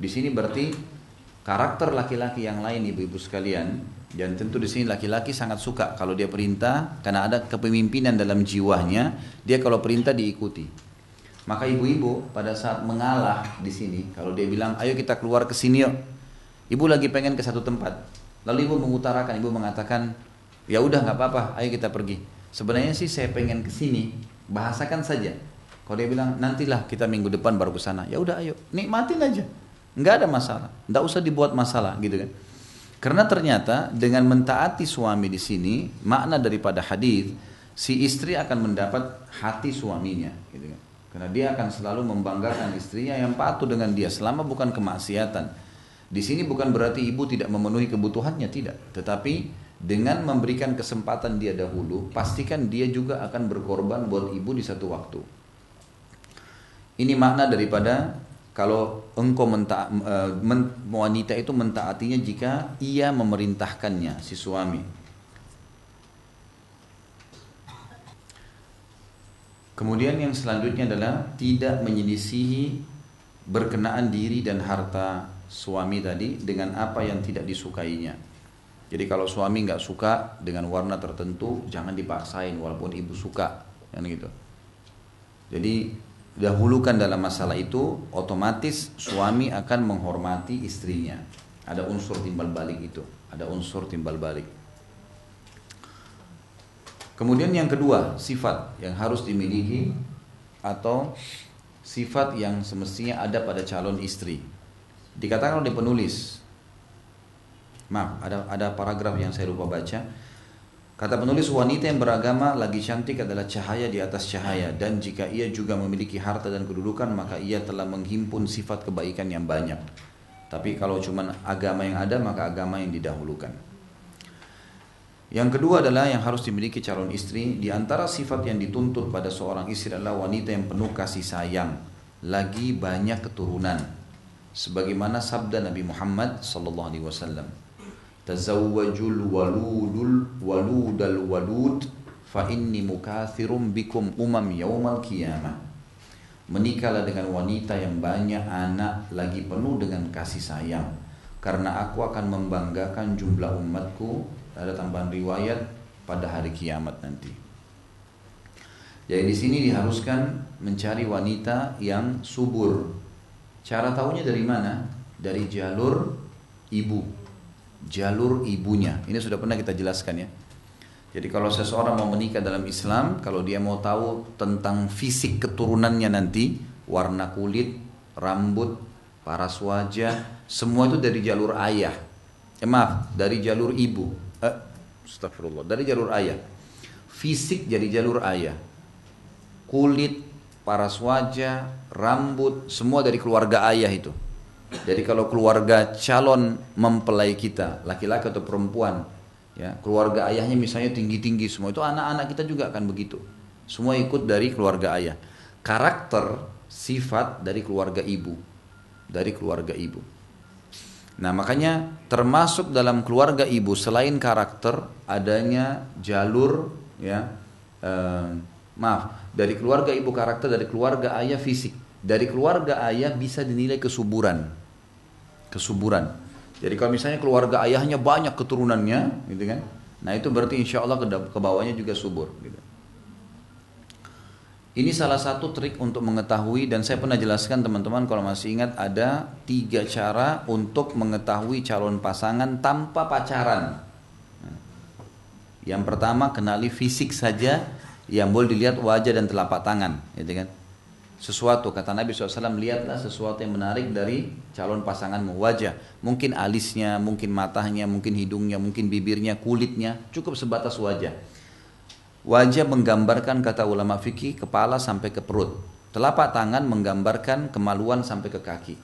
di sini berarti karakter laki-laki yang lain ibu-ibu sekalian dan tentu di sini laki-laki sangat suka kalau dia perintah karena ada kepemimpinan dalam jiwanya, dia kalau perintah diikuti. Maka ibu-ibu pada saat mengalah di sini, kalau dia bilang, "Ayo kita keluar ke sini yuk." Ibu lagi pengen ke satu tempat. Lalu ibu mengutarakan, ibu mengatakan, ya udah nggak apa-apa, ayo kita pergi. Sebenarnya sih saya pengen ke sini, bahasakan saja. Kalau dia bilang nantilah kita minggu depan baru ke sana, ya udah ayo, nikmatin aja, nggak ada masalah, nggak usah dibuat masalah gitu kan. Karena ternyata dengan mentaati suami di sini makna daripada hadis si istri akan mendapat hati suaminya, gitu kan. Karena dia akan selalu membanggakan istrinya yang patuh dengan dia selama bukan kemaksiatan. Di sini bukan berarti ibu tidak memenuhi kebutuhannya, tidak. Tetapi dengan memberikan kesempatan dia dahulu, pastikan dia juga akan berkorban buat ibu di satu waktu. Ini makna daripada kalau engkau menta, eh, men, wanita itu mentaatinya jika ia memerintahkannya si suami. Kemudian yang selanjutnya adalah tidak menyelisihi berkenaan diri dan harta suami tadi dengan apa yang tidak disukainya. Jadi kalau suami nggak suka dengan warna tertentu, jangan dipaksain walaupun ibu suka, kan gitu. Jadi dahulukan dalam masalah itu, otomatis suami akan menghormati istrinya. Ada unsur timbal balik itu, ada unsur timbal balik. Kemudian yang kedua, sifat yang harus dimiliki atau sifat yang semestinya ada pada calon istri dikatakan oleh penulis maaf ada ada paragraf yang saya lupa baca kata penulis wanita yang beragama lagi cantik adalah cahaya di atas cahaya dan jika ia juga memiliki harta dan kedudukan maka ia telah menghimpun sifat kebaikan yang banyak tapi kalau cuma agama yang ada maka agama yang didahulukan yang kedua adalah yang harus dimiliki calon istri di antara sifat yang dituntut pada seorang istri adalah wanita yang penuh kasih sayang lagi banyak keturunan sebagaimana sabda Nabi Muhammad sallallahu alaihi wasallam tazawwajul waludul waludal walud fa inni mukathirum bikum umam yaumal qiyamah menikahlah dengan wanita yang banyak anak lagi penuh dengan kasih sayang karena aku akan membanggakan jumlah umatku ada tambahan riwayat pada hari kiamat nanti jadi di sini diharuskan mencari wanita yang subur Cara tahunya dari mana? Dari jalur ibu. Jalur ibunya. Ini sudah pernah kita jelaskan ya. Jadi kalau seseorang mau menikah dalam Islam, kalau dia mau tahu tentang fisik keturunannya nanti, warna kulit, rambut, paras wajah, semua itu dari jalur ayah. Eh, maaf, dari jalur ibu. Eh, astagfirullah, dari jalur ayah. Fisik jadi jalur ayah. Kulit, paras wajah, rambut, semua dari keluarga ayah itu. Jadi kalau keluarga calon mempelai kita, laki-laki atau perempuan, ya keluarga ayahnya misalnya tinggi-tinggi semua itu anak-anak kita juga akan begitu. Semua ikut dari keluarga ayah. Karakter, sifat dari keluarga ibu, dari keluarga ibu. Nah makanya termasuk dalam keluarga ibu selain karakter adanya jalur ya eh, maaf dari keluarga ibu karakter, dari keluarga ayah fisik. Dari keluarga ayah bisa dinilai kesuburan. Kesuburan. Jadi kalau misalnya keluarga ayahnya banyak keturunannya, gitu kan? Nah itu berarti insya Allah ke bawahnya juga subur. Gitu. Ini salah satu trik untuk mengetahui dan saya pernah jelaskan teman-teman kalau masih ingat ada tiga cara untuk mengetahui calon pasangan tanpa pacaran. Nah, yang pertama kenali fisik saja yang boleh dilihat wajah dan telapak tangan gitu kan sesuatu kata Nabi SAW lihatlah sesuatu yang menarik dari calon pasanganmu wajah mungkin alisnya mungkin matanya mungkin hidungnya mungkin bibirnya kulitnya cukup sebatas wajah wajah menggambarkan kata ulama fikih kepala sampai ke perut telapak tangan menggambarkan kemaluan sampai ke kaki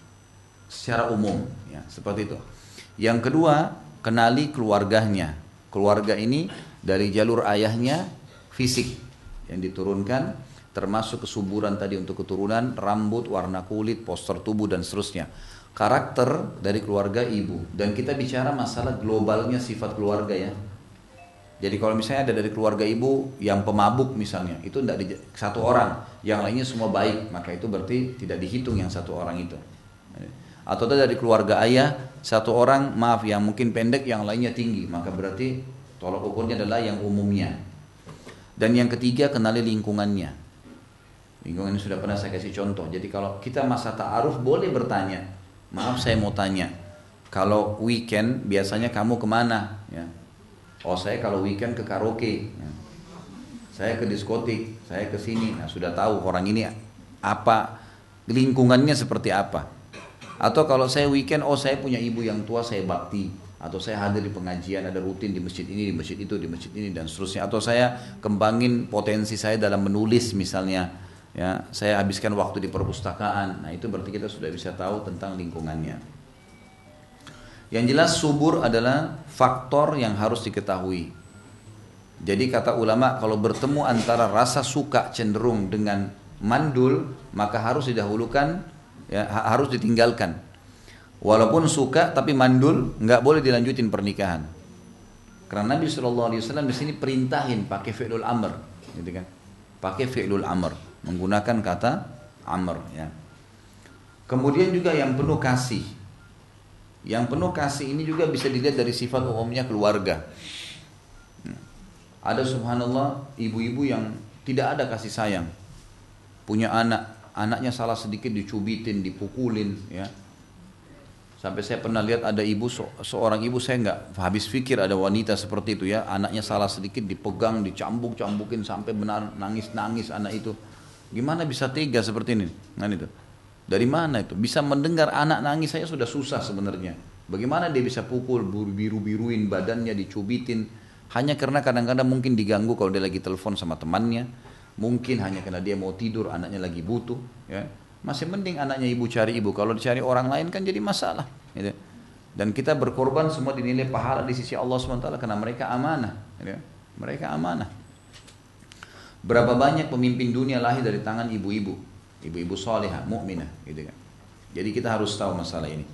secara umum ya seperti itu yang kedua kenali keluarganya keluarga ini dari jalur ayahnya fisik yang diturunkan termasuk kesuburan tadi untuk keturunan, rambut, warna kulit, poster tubuh dan seterusnya. Karakter dari keluarga ibu dan kita bicara masalah globalnya sifat keluarga ya. Jadi kalau misalnya ada dari keluarga ibu yang pemabuk misalnya, itu tidak satu orang, yang lainnya semua baik, maka itu berarti tidak dihitung yang satu orang itu. Atau dari keluarga ayah, satu orang maaf yang mungkin pendek, yang lainnya tinggi, maka berarti tolak ukurnya adalah yang umumnya. Dan yang ketiga kenali lingkungannya. Lingkungan ini sudah pernah saya kasih contoh. Jadi kalau kita masa ta'aruf boleh bertanya. Maaf saya mau tanya. Kalau weekend biasanya kamu kemana? Ya. Oh saya kalau weekend ke karaoke. Ya. Saya ke diskotik. Saya ke sini. Nah sudah tahu orang ini apa lingkungannya seperti apa. Atau kalau saya weekend, oh saya punya ibu yang tua, saya bakti atau saya hadir di pengajian ada rutin di masjid ini, di masjid itu, di masjid ini dan seterusnya atau saya kembangin potensi saya dalam menulis misalnya ya, saya habiskan waktu di perpustakaan. Nah, itu berarti kita sudah bisa tahu tentang lingkungannya. Yang jelas subur adalah faktor yang harus diketahui. Jadi kata ulama kalau bertemu antara rasa suka cenderung dengan mandul maka harus didahulukan ya harus ditinggalkan Walaupun suka tapi mandul, nggak boleh dilanjutin pernikahan. Karena Nabi Shallallahu Alaihi Wasallam di sini perintahin pakai fi'lul amr, gitu kan? Pakai fi'lul amr, menggunakan kata amr, ya. Kemudian juga yang penuh kasih. Yang penuh kasih ini juga bisa dilihat dari sifat umumnya keluarga. Ada subhanallah ibu-ibu yang tidak ada kasih sayang. Punya anak, anaknya salah sedikit dicubitin, dipukulin, ya Sampai saya pernah lihat ada ibu seorang ibu saya nggak habis pikir ada wanita seperti itu ya anaknya salah sedikit dipegang dicambuk cambukin sampai benar nangis nangis anak itu gimana bisa tega seperti ini kan itu dari mana itu bisa mendengar anak nangis saya sudah susah sebenarnya bagaimana dia bisa pukul biru biruin badannya dicubitin hanya karena kadang-kadang mungkin diganggu kalau dia lagi telepon sama temannya mungkin hanya karena dia mau tidur anaknya lagi butuh ya masih mending anaknya ibu cari ibu. Kalau dicari orang lain kan jadi masalah. Gitu. Dan kita berkorban semua dinilai pahala di sisi Allah SWT karena mereka amanah. Gitu. Mereka amanah. Berapa banyak pemimpin dunia lahir dari tangan ibu-ibu, ibu-ibu soleha, mukminah, gitu kan. Jadi kita harus tahu masalah ini.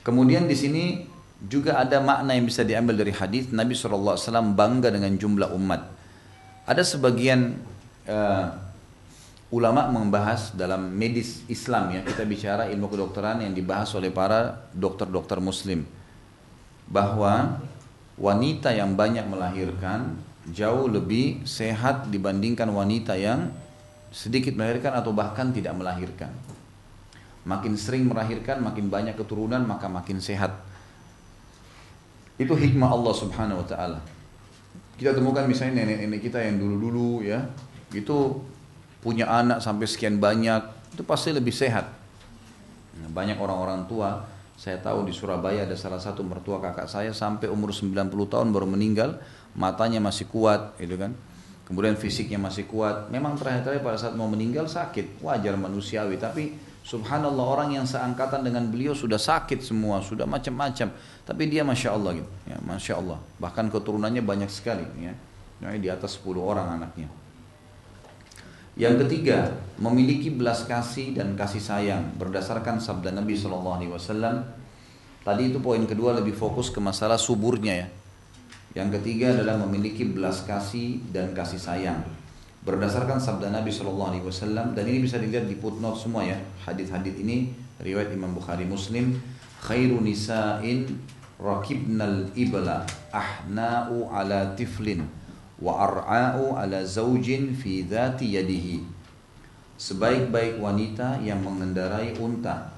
Kemudian di sini juga ada makna yang bisa diambil dari hadis Nabi saw bangga dengan jumlah umat. Ada sebagian eh, ulama membahas dalam medis Islam ya kita bicara ilmu kedokteran yang dibahas oleh para dokter-dokter muslim bahwa wanita yang banyak melahirkan jauh lebih sehat dibandingkan wanita yang sedikit melahirkan atau bahkan tidak melahirkan makin sering melahirkan makin banyak keturunan maka makin sehat itu hikmah Allah subhanahu wa ta'ala kita temukan misalnya nenek-nenek kita yang dulu-dulu ya itu punya anak sampai sekian banyak, itu pasti lebih sehat. Nah, banyak orang-orang tua, saya tahu di Surabaya ada salah satu mertua kakak saya sampai umur 90 tahun baru meninggal, matanya masih kuat, gitu kan. Kemudian fisiknya masih kuat. Memang terakhir-terakhir pada saat mau meninggal sakit, wajar manusiawi, tapi subhanallah orang yang seangkatan dengan beliau sudah sakit semua, sudah macam-macam, tapi dia masya Allah gitu, ya, masya Allah. Bahkan keturunannya banyak sekali, ya. Nah, di atas 10 orang anaknya. Yang ketiga, memiliki belas kasih dan kasih sayang berdasarkan sabda Nabi Shallallahu Alaihi Wasallam. Tadi itu poin kedua lebih fokus ke masalah suburnya ya. Yang ketiga adalah memiliki belas kasih dan kasih sayang berdasarkan sabda Nabi Shallallahu Alaihi Wasallam dan ini bisa dilihat di footnote semua ya hadit-hadit ini riwayat Imam Bukhari Muslim khairu nisa'in rakibnal ibla ahna'u ala tiflin wa ar'a'u ala zaujin fi dhati yadihi sebaik-baik wanita yang mengendarai unta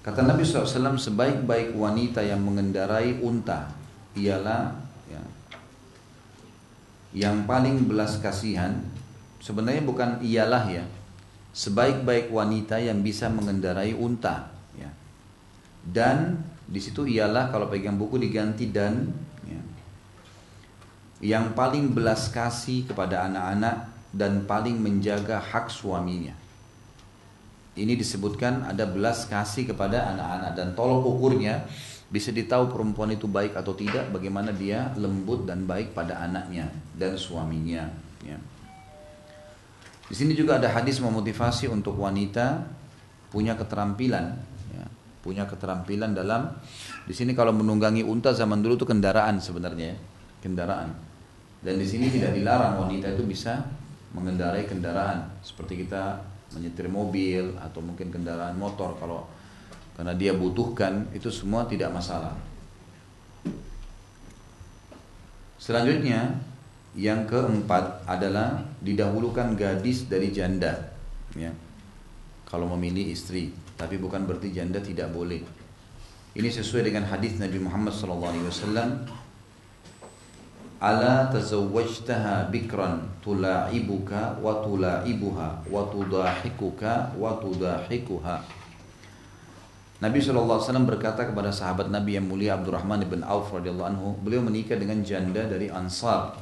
kata Nabi SAW sebaik-baik wanita yang mengendarai unta ialah ya, yang paling belas kasihan sebenarnya bukan ialah ya sebaik-baik wanita yang bisa mengendarai unta ya. dan di situ ialah kalau pegang buku diganti dan yang paling belas kasih kepada anak-anak dan paling menjaga hak suaminya. Ini disebutkan ada belas kasih kepada anak-anak dan tolong ukurnya bisa ditahu perempuan itu baik atau tidak, bagaimana dia lembut dan baik pada anaknya dan suaminya. Ya. Di sini juga ada hadis memotivasi untuk wanita punya keterampilan, ya. punya keterampilan dalam. Di sini kalau menunggangi unta zaman dulu itu kendaraan sebenarnya, ya. kendaraan dan di sini tidak dilarang wanita itu bisa mengendarai kendaraan seperti kita menyetir mobil atau mungkin kendaraan motor kalau karena dia butuhkan itu semua tidak masalah. Selanjutnya yang keempat adalah didahulukan gadis dari janda ya. Kalau memilih istri, tapi bukan berarti janda tidak boleh. Ini sesuai dengan hadis Nabi Muhammad SAW ala tazawwajtaha bikran tula'ibuka wa tula'ibuha wa tudahikuka wa tudahikuha Nabi SAW berkata kepada sahabat Nabi yang mulia Abdurrahman ibn Auf radhiyallahu anhu, beliau menikah dengan janda dari Ansar.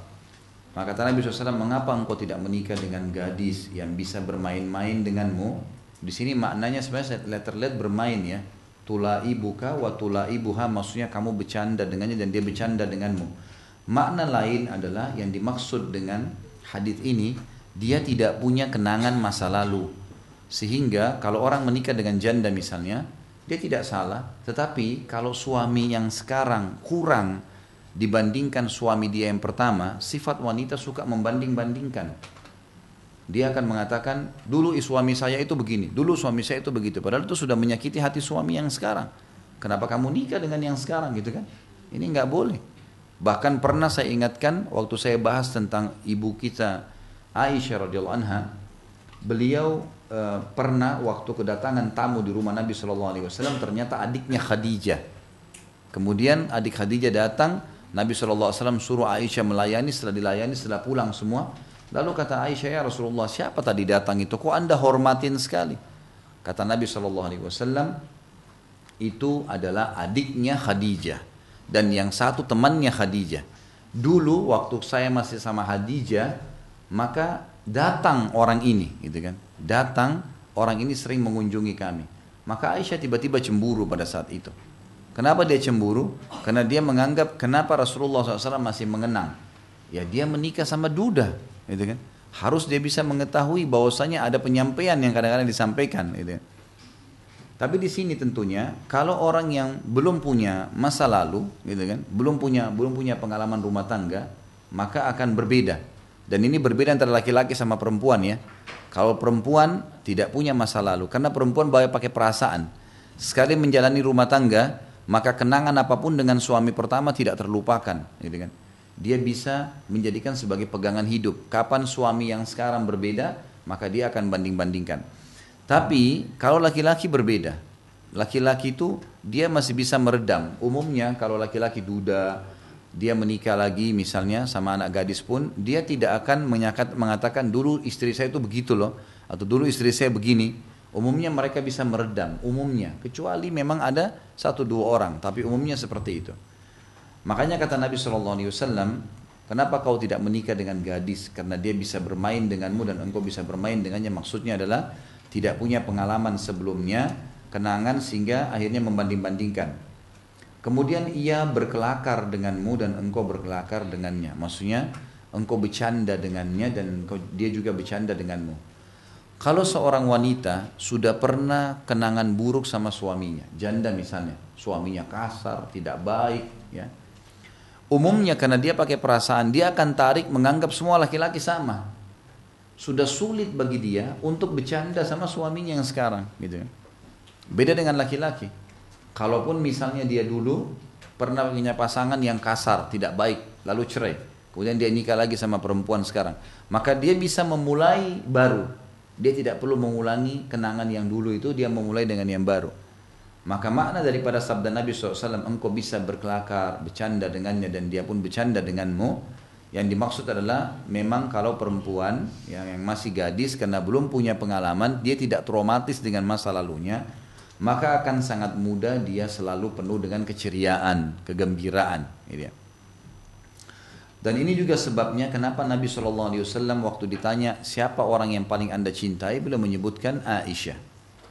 Maka kata Nabi SAW, mengapa engkau tidak menikah dengan gadis yang bisa bermain-main denganmu? Di sini maknanya sebenarnya saya let bermain ya. Tula ibuka wa tula ibuha maksudnya kamu bercanda dengannya dan dia bercanda denganmu Makna lain adalah yang dimaksud dengan hadis ini, dia tidak punya kenangan masa lalu. Sehingga kalau orang menikah dengan janda misalnya, dia tidak salah. Tetapi kalau suami yang sekarang kurang dibandingkan suami dia yang pertama, sifat wanita suka membanding-bandingkan dia akan mengatakan dulu suami saya itu begini, dulu suami saya itu begitu. Padahal itu sudah menyakiti hati suami yang sekarang. Kenapa kamu nikah dengan yang sekarang gitu kan? Ini nggak boleh. Bahkan pernah saya ingatkan waktu saya bahas tentang ibu kita Aisyah radhiyallahu anha, beliau e, pernah waktu kedatangan tamu di rumah Nabi Shallallahu alaihi wasallam ternyata adiknya Khadijah. Kemudian adik Khadijah datang, Nabi Shallallahu alaihi wasallam suruh Aisyah melayani, setelah dilayani setelah pulang semua, lalu kata Aisyah ya Rasulullah, siapa tadi datang itu? Kok Anda hormatin sekali? Kata Nabi Shallallahu alaihi wasallam, itu adalah adiknya Khadijah dan yang satu temannya Khadijah. Dulu waktu saya masih sama Khadijah, maka datang orang ini, gitu kan? Datang orang ini sering mengunjungi kami. Maka Aisyah tiba-tiba cemburu pada saat itu. Kenapa dia cemburu? Karena dia menganggap kenapa Rasulullah SAW masih mengenang. Ya dia menikah sama Duda, gitu kan? Harus dia bisa mengetahui bahwasanya ada penyampaian yang kadang-kadang disampaikan, gitu kan? Tapi di sini tentunya kalau orang yang belum punya masa lalu, gitu kan, belum punya belum punya pengalaman rumah tangga, maka akan berbeda. Dan ini berbeda antara laki-laki sama perempuan ya. Kalau perempuan tidak punya masa lalu, karena perempuan banyak pakai perasaan. Sekali menjalani rumah tangga, maka kenangan apapun dengan suami pertama tidak terlupakan, gitu kan. Dia bisa menjadikan sebagai pegangan hidup. Kapan suami yang sekarang berbeda, maka dia akan banding-bandingkan. Tapi kalau laki-laki berbeda, laki-laki itu dia masih bisa meredam. Umumnya kalau laki-laki duda, dia menikah lagi misalnya sama anak gadis pun, dia tidak akan menyakat, mengatakan dulu istri saya itu begitu loh, atau dulu istri saya begini. Umumnya mereka bisa meredam, umumnya. Kecuali memang ada satu dua orang, tapi umumnya seperti itu. Makanya kata Nabi SAW, kenapa kau tidak menikah dengan gadis? Karena dia bisa bermain denganmu dan engkau bisa bermain dengannya. Maksudnya adalah tidak punya pengalaman sebelumnya, kenangan sehingga akhirnya membanding-bandingkan. Kemudian ia berkelakar denganmu dan engkau berkelakar dengannya. Maksudnya engkau bercanda dengannya dan dia juga bercanda denganmu. Kalau seorang wanita sudah pernah kenangan buruk sama suaminya, janda misalnya, suaminya kasar, tidak baik, ya. Umumnya karena dia pakai perasaan, dia akan tarik menganggap semua laki-laki sama sudah sulit bagi dia untuk bercanda sama suaminya yang sekarang gitu. Ya. Beda dengan laki-laki. Kalaupun misalnya dia dulu pernah punya pasangan yang kasar, tidak baik, lalu cerai. Kemudian dia nikah lagi sama perempuan sekarang. Maka dia bisa memulai baru. Dia tidak perlu mengulangi kenangan yang dulu itu, dia memulai dengan yang baru. Maka makna daripada sabda Nabi SAW, engkau bisa berkelakar, bercanda dengannya dan dia pun bercanda denganmu yang dimaksud adalah memang kalau perempuan ya, yang, masih gadis karena belum punya pengalaman, dia tidak traumatis dengan masa lalunya, maka akan sangat mudah dia selalu penuh dengan keceriaan, kegembiraan. Gitu ya. Dan ini juga sebabnya kenapa Nabi saw waktu ditanya siapa orang yang paling anda cintai, beliau menyebutkan Aisyah.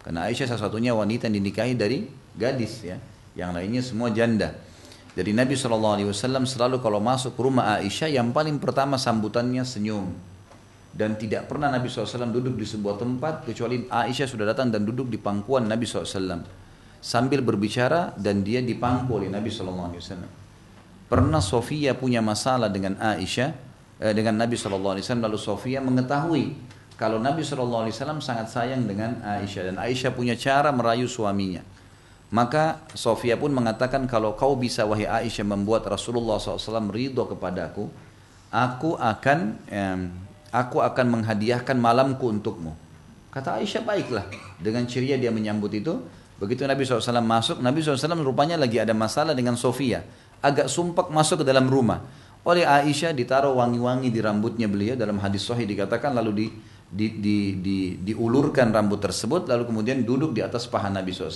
Karena Aisyah salah satunya wanita yang dinikahi dari gadis ya, yang lainnya semua janda. Jadi Nabi SAW selalu kalau masuk ke rumah Aisyah yang paling pertama sambutannya senyum. Dan tidak pernah Nabi SAW duduk di sebuah tempat kecuali Aisyah sudah datang dan duduk di pangkuan Nabi SAW. Sambil berbicara dan dia dipangku oleh Nabi SAW. Pernah Sofia punya masalah dengan Aisyah, eh, dengan Nabi SAW lalu Sofia mengetahui kalau Nabi SAW sangat sayang dengan Aisyah dan Aisyah punya cara merayu suaminya. Maka Sofia pun mengatakan kalau kau bisa wahai Aisyah membuat Rasulullah SAW ridho kepadaku, aku akan eh, aku akan menghadiahkan malamku untukmu. Kata Aisyah baiklah. Dengan ceria dia menyambut itu. Begitu Nabi SAW masuk, Nabi SAW rupanya lagi ada masalah dengan Sofia. Agak sumpak masuk ke dalam rumah. Oleh Aisyah ditaruh wangi-wangi di rambutnya beliau dalam hadis sahih dikatakan lalu di, di, di, di, diulurkan rambut tersebut lalu kemudian duduk di atas paha Nabi SAW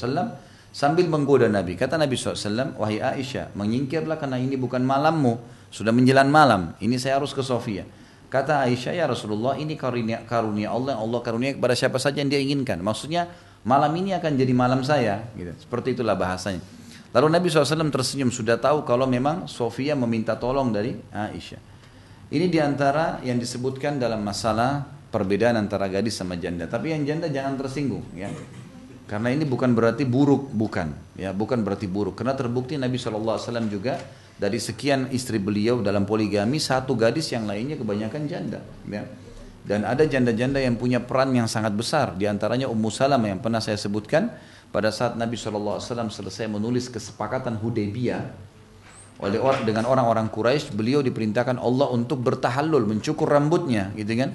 sambil menggoda Nabi. Kata Nabi SAW, wahai Aisyah, menyingkirlah karena ini bukan malammu, sudah menjelang malam, ini saya harus ke Sofia. Kata Aisyah, ya Rasulullah ini karunia, karunia Allah, Allah karunia kepada siapa saja yang dia inginkan. Maksudnya malam ini akan jadi malam saya, gitu. seperti itulah bahasanya. Lalu Nabi SAW tersenyum, sudah tahu kalau memang Sofia meminta tolong dari Aisyah. Ini diantara yang disebutkan dalam masalah perbedaan antara gadis sama janda. Tapi yang janda jangan tersinggung ya. Karena ini bukan berarti buruk, bukan. Ya, bukan berarti buruk. Karena terbukti Nabi SAW juga dari sekian istri beliau dalam poligami, satu gadis yang lainnya kebanyakan janda. Ya. Dan ada janda-janda yang punya peran yang sangat besar. Di antaranya Ummu Salam yang pernah saya sebutkan. Pada saat Nabi SAW selesai menulis kesepakatan Hudaybiyah oleh orang dengan orang-orang Quraisy, beliau diperintahkan Allah untuk bertahallul, mencukur rambutnya, gitu kan?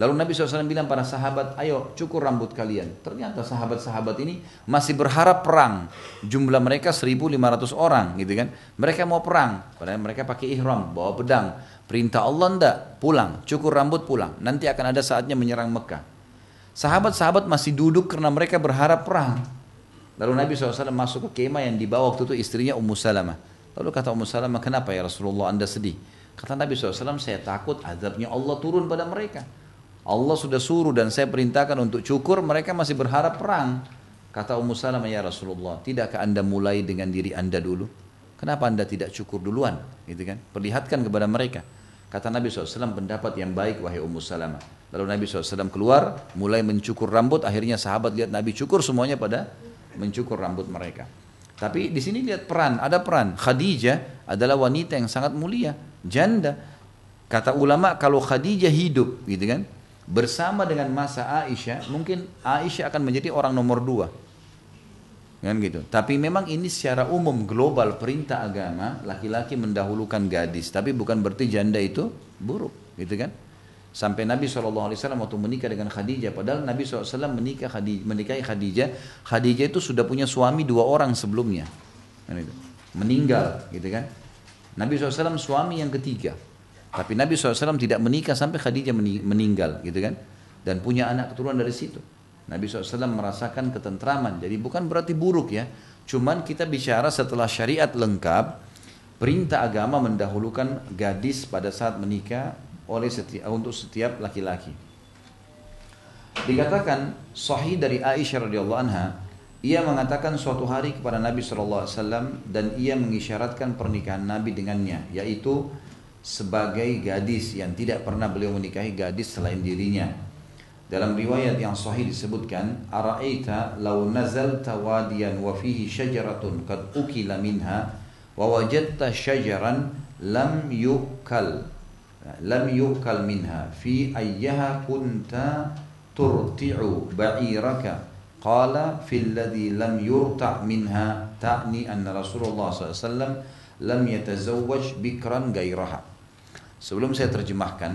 Lalu Nabi SAW bilang para sahabat, ayo cukur rambut kalian. Ternyata sahabat-sahabat ini masih berharap perang. Jumlah mereka 1.500 orang gitu kan. Mereka mau perang, padahal mereka pakai ihram, bawa pedang. Perintah Allah ndak, pulang, cukur rambut pulang. Nanti akan ada saatnya menyerang Mekah. Sahabat-sahabat masih duduk karena mereka berharap perang. Lalu Nabi SAW masuk ke kema yang dibawa waktu itu istrinya Ummu Salamah. Lalu kata Ummu Salamah, kenapa ya Rasulullah anda sedih? Kata Nabi SAW, saya takut azabnya Allah turun pada mereka. Allah sudah suruh dan saya perintahkan untuk cukur, mereka masih berharap perang. Kata Ummu Salamah, ya Rasulullah, tidakkah anda mulai dengan diri anda dulu? Kenapa anda tidak cukur duluan? Gitu kan? Perlihatkan kepada mereka. Kata Nabi SAW, pendapat yang baik wahai Ummu Salamah. Lalu Nabi SAW keluar, mulai mencukur rambut, akhirnya sahabat lihat Nabi cukur semuanya pada mencukur rambut mereka. Tapi di sini lihat peran, ada peran. Khadijah adalah wanita yang sangat mulia, janda. Kata ulama kalau Khadijah hidup, gitu kan? bersama dengan masa Aisyah mungkin Aisyah akan menjadi orang nomor dua kan gitu tapi memang ini secara umum global perintah agama laki-laki mendahulukan gadis tapi bukan berarti janda itu buruk gitu kan sampai Nabi saw waktu menikah dengan Khadijah padahal Nabi saw menikah Khadijah, menikahi Khadijah Khadijah itu sudah punya suami dua orang sebelumnya kan gitu. meninggal gitu kan Nabi saw suami yang ketiga tapi Nabi SAW tidak menikah sampai Khadijah meninggal gitu kan. Dan punya anak keturunan dari situ. Nabi SAW merasakan ketentraman. Jadi bukan berarti buruk ya. Cuman kita bicara setelah syariat lengkap. Perintah agama mendahulukan gadis pada saat menikah oleh setiap, untuk setiap laki-laki. Dikatakan sahih dari Aisyah radhiyallahu anha, ia mengatakan suatu hari kepada Nabi SAW dan ia mengisyaratkan pernikahan Nabi dengannya, yaitu sebagai gadis yang tidak pernah beliau menikahi gadis selain dirinya. Dalam riwayat yang sahih disebutkan, "Ara'aita law nazalta wadiyan wa fihi syajaratun qad ukila minha wa wajadta syajaran lam yukal lam yukal minha fi ayyaha kunta turti'u ba'iraka?" Qala fil ladhi lam yurta' minha ta'ni anna Rasulullah sallallahu alaihi wasallam lam yatazawwaj bikran gairaha. Sebelum saya terjemahkan,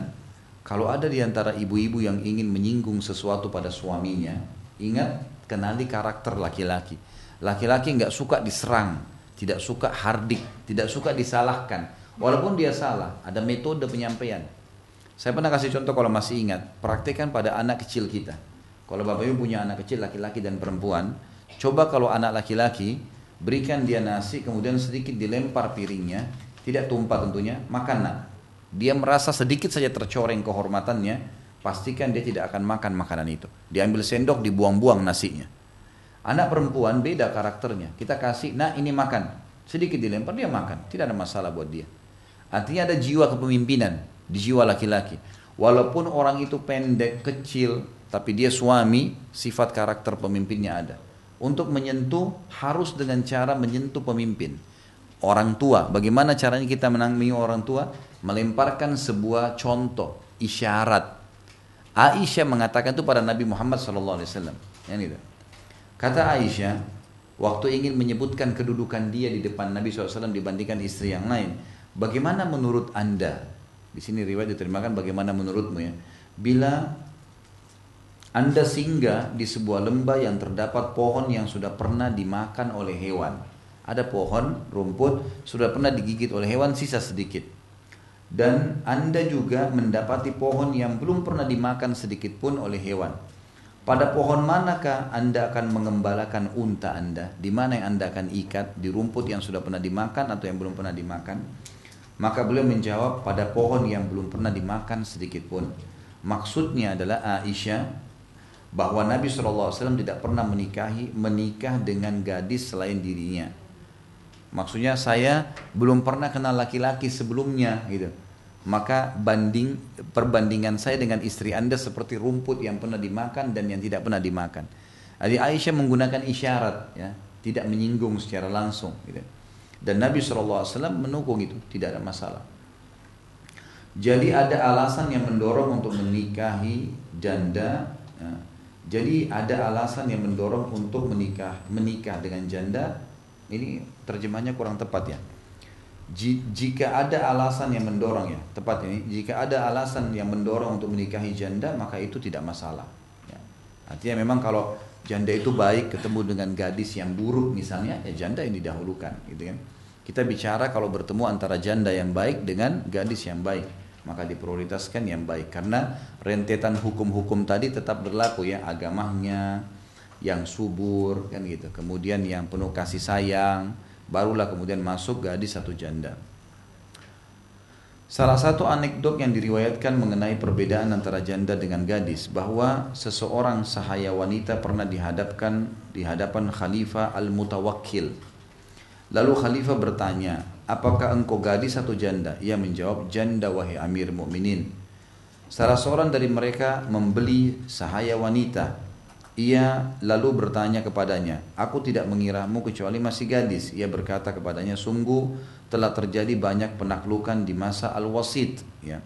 kalau ada di antara ibu-ibu yang ingin menyinggung sesuatu pada suaminya, ingat kenali karakter laki-laki. Laki-laki nggak suka diserang, tidak suka hardik, tidak suka disalahkan. Walaupun dia salah, ada metode penyampaian. Saya pernah kasih contoh kalau masih ingat, praktekkan pada anak kecil kita. Kalau bapak ibu punya anak kecil laki-laki dan perempuan, coba kalau anak laki-laki berikan dia nasi kemudian sedikit dilempar piringnya, tidak tumpah tentunya, makan dia merasa sedikit saja tercoreng kehormatannya, pastikan dia tidak akan makan makanan itu. Diambil sendok, dibuang-buang nasinya. Anak perempuan beda karakternya. Kita kasih, nah ini makan. Sedikit dilempar, dia makan. Tidak ada masalah buat dia. Artinya ada jiwa kepemimpinan di jiwa laki-laki. Walaupun orang itu pendek, kecil, tapi dia suami, sifat karakter pemimpinnya ada. Untuk menyentuh harus dengan cara menyentuh pemimpin. Orang tua, bagaimana caranya kita menangani orang tua? melemparkan sebuah contoh isyarat. Aisyah mengatakan itu pada Nabi Muhammad SAW. Yang itu. Kata Aisyah, waktu ingin menyebutkan kedudukan dia di depan Nabi SAW dibandingkan istri yang lain. Bagaimana menurut anda? Di sini riwayat diterjemahkan bagaimana menurutmu ya. Bila anda singgah di sebuah lembah yang terdapat pohon yang sudah pernah dimakan oleh hewan. Ada pohon, rumput, sudah pernah digigit oleh hewan, sisa sedikit dan Anda juga mendapati pohon yang belum pernah dimakan sedikit pun oleh hewan. Pada pohon manakah Anda akan mengembalakan unta Anda? Di mana yang Anda akan ikat? Di rumput yang sudah pernah dimakan atau yang belum pernah dimakan? Maka beliau menjawab, pada pohon yang belum pernah dimakan sedikit pun. Maksudnya adalah Aisyah bahwa Nabi SAW tidak pernah menikahi menikah dengan gadis selain dirinya Maksudnya saya belum pernah kenal laki-laki sebelumnya gitu. Maka banding perbandingan saya dengan istri Anda seperti rumput yang pernah dimakan dan yang tidak pernah dimakan. Jadi Aisyah menggunakan isyarat ya, tidak menyinggung secara langsung gitu. Dan Nabi SAW mendukung itu, tidak ada masalah. Jadi ada alasan yang mendorong untuk menikahi janda. Ya. Jadi ada alasan yang mendorong untuk menikah menikah dengan janda ini terjemahnya kurang tepat ya. Jika ada alasan yang mendorong ya, tepat ini. Jika ada alasan yang mendorong untuk menikahi janda, maka itu tidak masalah. Ya. Artinya memang kalau janda itu baik ketemu dengan gadis yang buruk misalnya, ya janda yang didahulukan, gitu kan. Kita bicara kalau bertemu antara janda yang baik dengan gadis yang baik maka diprioritaskan yang baik karena rentetan hukum-hukum tadi tetap berlaku ya agamanya yang subur kan gitu kemudian yang penuh kasih sayang barulah kemudian masuk gadis satu janda Salah satu anekdot yang diriwayatkan mengenai perbedaan antara janda dengan gadis bahwa seseorang sahaya wanita pernah dihadapkan di hadapan Khalifah Al-Mutawakkil. Lalu Khalifah bertanya, "Apakah engkau gadis satu janda?" Ia menjawab, "Janda wahai Amir Mukminin." Salah seorang dari mereka membeli sahaya wanita ia lalu bertanya kepadanya, Aku tidak mengiramu kecuali masih gadis. Ia berkata kepadanya, Sungguh telah terjadi banyak penaklukan di masa Al-Wasit. Ya.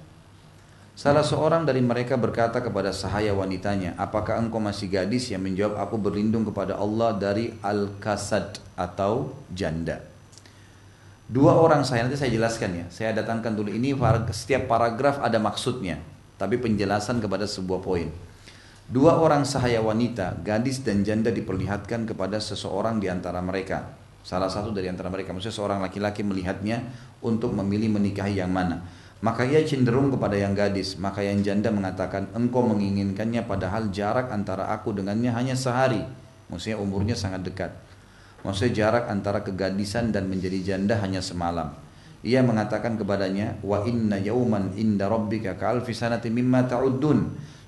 Salah seorang dari mereka berkata kepada sahaya wanitanya, Apakah engkau masih gadis? Yang menjawab, Aku berlindung kepada Allah dari Al-Kasad atau janda. Dua orang saya, nanti saya jelaskan ya. Saya datangkan dulu ini, setiap paragraf ada maksudnya. Tapi penjelasan kepada sebuah poin. Dua orang sahaya wanita, gadis dan janda diperlihatkan kepada seseorang di antara mereka. Salah satu dari antara mereka, maksudnya seorang laki-laki melihatnya untuk memilih menikahi yang mana. Maka ia cenderung kepada yang gadis, maka yang janda mengatakan, engkau menginginkannya padahal jarak antara aku dengannya hanya sehari. Maksudnya umurnya sangat dekat. Maksudnya jarak antara kegadisan dan menjadi janda hanya semalam. Ia mengatakan kepadanya, "Wa inna yauman inda rabbika ka'alfi sanati mimma ta'uddun."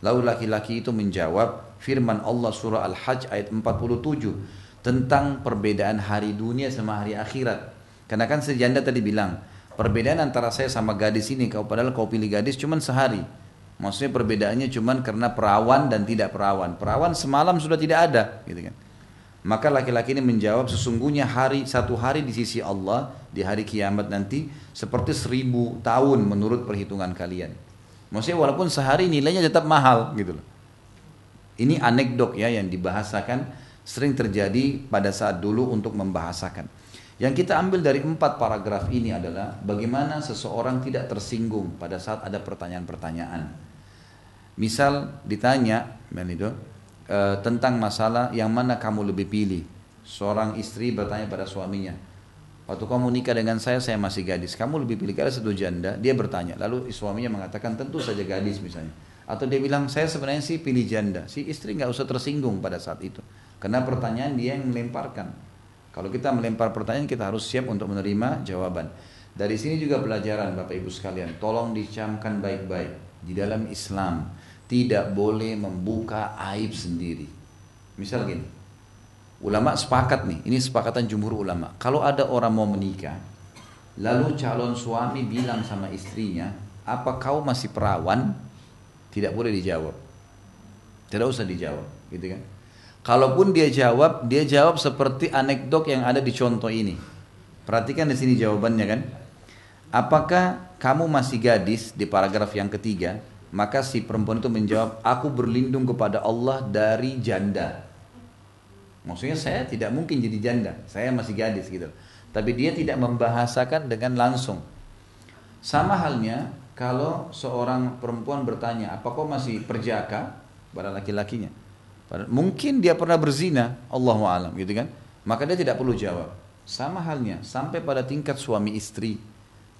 Lalu laki-laki itu menjawab firman Allah surah Al-Hajj ayat 47 tentang perbedaan hari dunia sama hari akhirat. Karena kan sejanda tadi bilang, perbedaan antara saya sama gadis ini, kau padahal kau pilih gadis cuma sehari. Maksudnya perbedaannya cuma karena perawan dan tidak perawan. Perawan semalam sudah tidak ada, gitu kan. Maka laki-laki ini menjawab sesungguhnya hari satu hari di sisi Allah di hari kiamat nanti seperti seribu tahun menurut perhitungan kalian. Maksudnya walaupun sehari nilainya tetap mahal gitu loh. Ini anekdot ya yang dibahasakan sering terjadi pada saat dulu untuk membahasakan. Yang kita ambil dari empat paragraf ini adalah bagaimana seseorang tidak tersinggung pada saat ada pertanyaan-pertanyaan. Misal ditanya, Melido, e, eh, tentang masalah yang mana kamu lebih pilih. Seorang istri bertanya pada suaminya, Waktu kamu nikah dengan saya, saya masih gadis. Kamu lebih pilih gadis satu janda? Dia bertanya. Lalu suaminya mengatakan tentu saja gadis misalnya. Atau dia bilang saya sebenarnya sih pilih janda. Si istri nggak usah tersinggung pada saat itu. Karena pertanyaan dia yang melemparkan. Kalau kita melempar pertanyaan kita harus siap untuk menerima jawaban. Dari sini juga pelajaran Bapak Ibu sekalian. Tolong dicamkan baik-baik. Di dalam Islam tidak boleh membuka aib sendiri. Misal gini, Ulama sepakat nih, ini sepakatan jumhur ulama. Kalau ada orang mau menikah, lalu calon suami bilang sama istrinya, apa kau masih perawan? Tidak boleh dijawab. Tidak usah dijawab, gitu kan? Kalaupun dia jawab, dia jawab seperti anekdot yang ada di contoh ini. Perhatikan di sini jawabannya kan. Apakah kamu masih gadis di paragraf yang ketiga? Maka si perempuan itu menjawab, aku berlindung kepada Allah dari janda. Maksudnya saya tidak mungkin jadi janda, saya masih gadis gitu. Tapi dia tidak membahasakan dengan langsung. Sama halnya kalau seorang perempuan bertanya, apa kau masih perjaka pada laki-lakinya? Mungkin dia pernah berzina, Allah alam gitu kan? Maka dia tidak perlu jawab. Sama halnya sampai pada tingkat suami istri.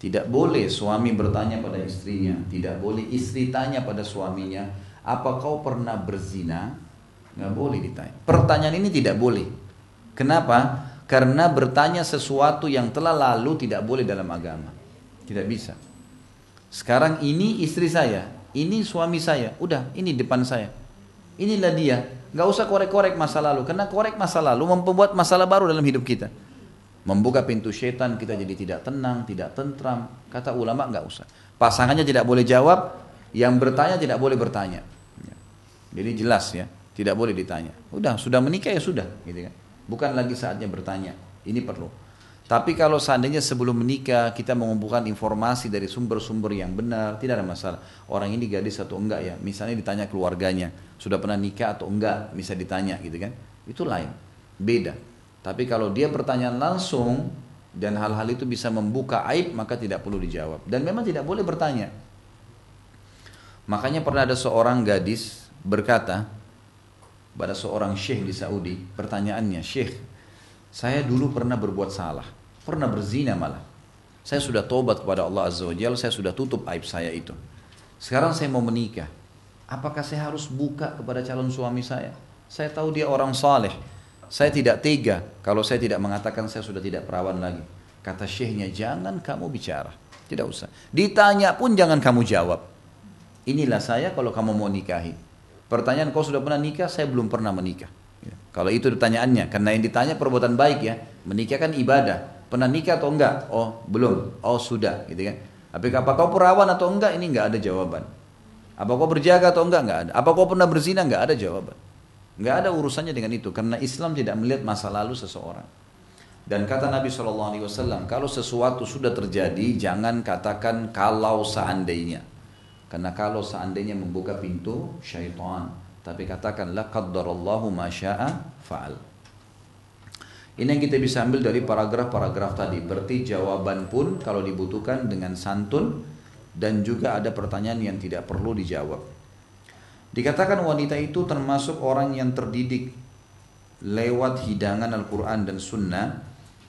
Tidak boleh suami bertanya pada istrinya, tidak boleh istri tanya pada suaminya, apa kau pernah berzina? nggak boleh ditanya. Pertanyaan ini tidak boleh. Kenapa? Karena bertanya sesuatu yang telah lalu tidak boleh dalam agama. Tidak bisa. Sekarang ini istri saya, ini suami saya, udah ini depan saya. Inilah dia. Gak usah korek-korek masa lalu. Karena korek masa lalu membuat masalah baru dalam hidup kita. Membuka pintu setan kita jadi tidak tenang, tidak tentram. Kata ulama nggak usah. Pasangannya tidak boleh jawab, yang bertanya tidak boleh bertanya. Ya. Jadi jelas ya. Tidak boleh ditanya. Udah, sudah menikah ya sudah, gitu kan. Bukan lagi saatnya bertanya. Ini perlu. Tapi kalau seandainya sebelum menikah kita mengumpulkan informasi dari sumber-sumber yang benar, tidak ada masalah. Orang ini gadis atau enggak ya? Misalnya ditanya keluarganya, sudah pernah nikah atau enggak, bisa ditanya gitu kan. Itu lain, beda. Tapi kalau dia pertanyaan langsung dan hal-hal itu bisa membuka aib maka tidak perlu dijawab dan memang tidak boleh bertanya. Makanya pernah ada seorang gadis berkata, pada seorang syekh di Saudi. Pertanyaannya, "Syekh, saya dulu pernah berbuat salah, pernah berzina malah. Saya sudah tobat kepada Allah Azza wa Jalla, saya sudah tutup aib saya itu. Sekarang saya mau menikah. Apakah saya harus buka kepada calon suami saya? Saya tahu dia orang saleh. Saya tidak tega kalau saya tidak mengatakan saya sudah tidak perawan lagi." Kata syekhnya, "Jangan kamu bicara. Tidak usah. Ditanya pun jangan kamu jawab. Inilah saya kalau kamu mau nikahi." Pertanyaan kau sudah pernah nikah? Saya belum pernah menikah. Ya. Kalau itu pertanyaannya, karena yang ditanya perbuatan baik ya, menikah kan ibadah. Pernah nikah atau enggak? Oh, belum. Oh, sudah, gitu kan. Tapi apa kau perawan atau enggak? Ini enggak ada jawaban. Apa kau berjaga atau enggak? Enggak ada. Apa kau pernah berzina? Enggak ada jawaban. Enggak ada urusannya dengan itu karena Islam tidak melihat masa lalu seseorang. Dan kata Nabi Shallallahu Alaihi Wasallam, kalau sesuatu sudah terjadi, jangan katakan kalau seandainya. Karena kalau seandainya membuka pintu syaitan, tapi katakanlah qaddarallahu ma syaa fa'al. Ini yang kita bisa ambil dari paragraf-paragraf tadi. Berarti jawaban pun kalau dibutuhkan dengan santun dan juga ada pertanyaan yang tidak perlu dijawab. Dikatakan wanita itu termasuk orang yang terdidik lewat hidangan Al-Quran dan Sunnah,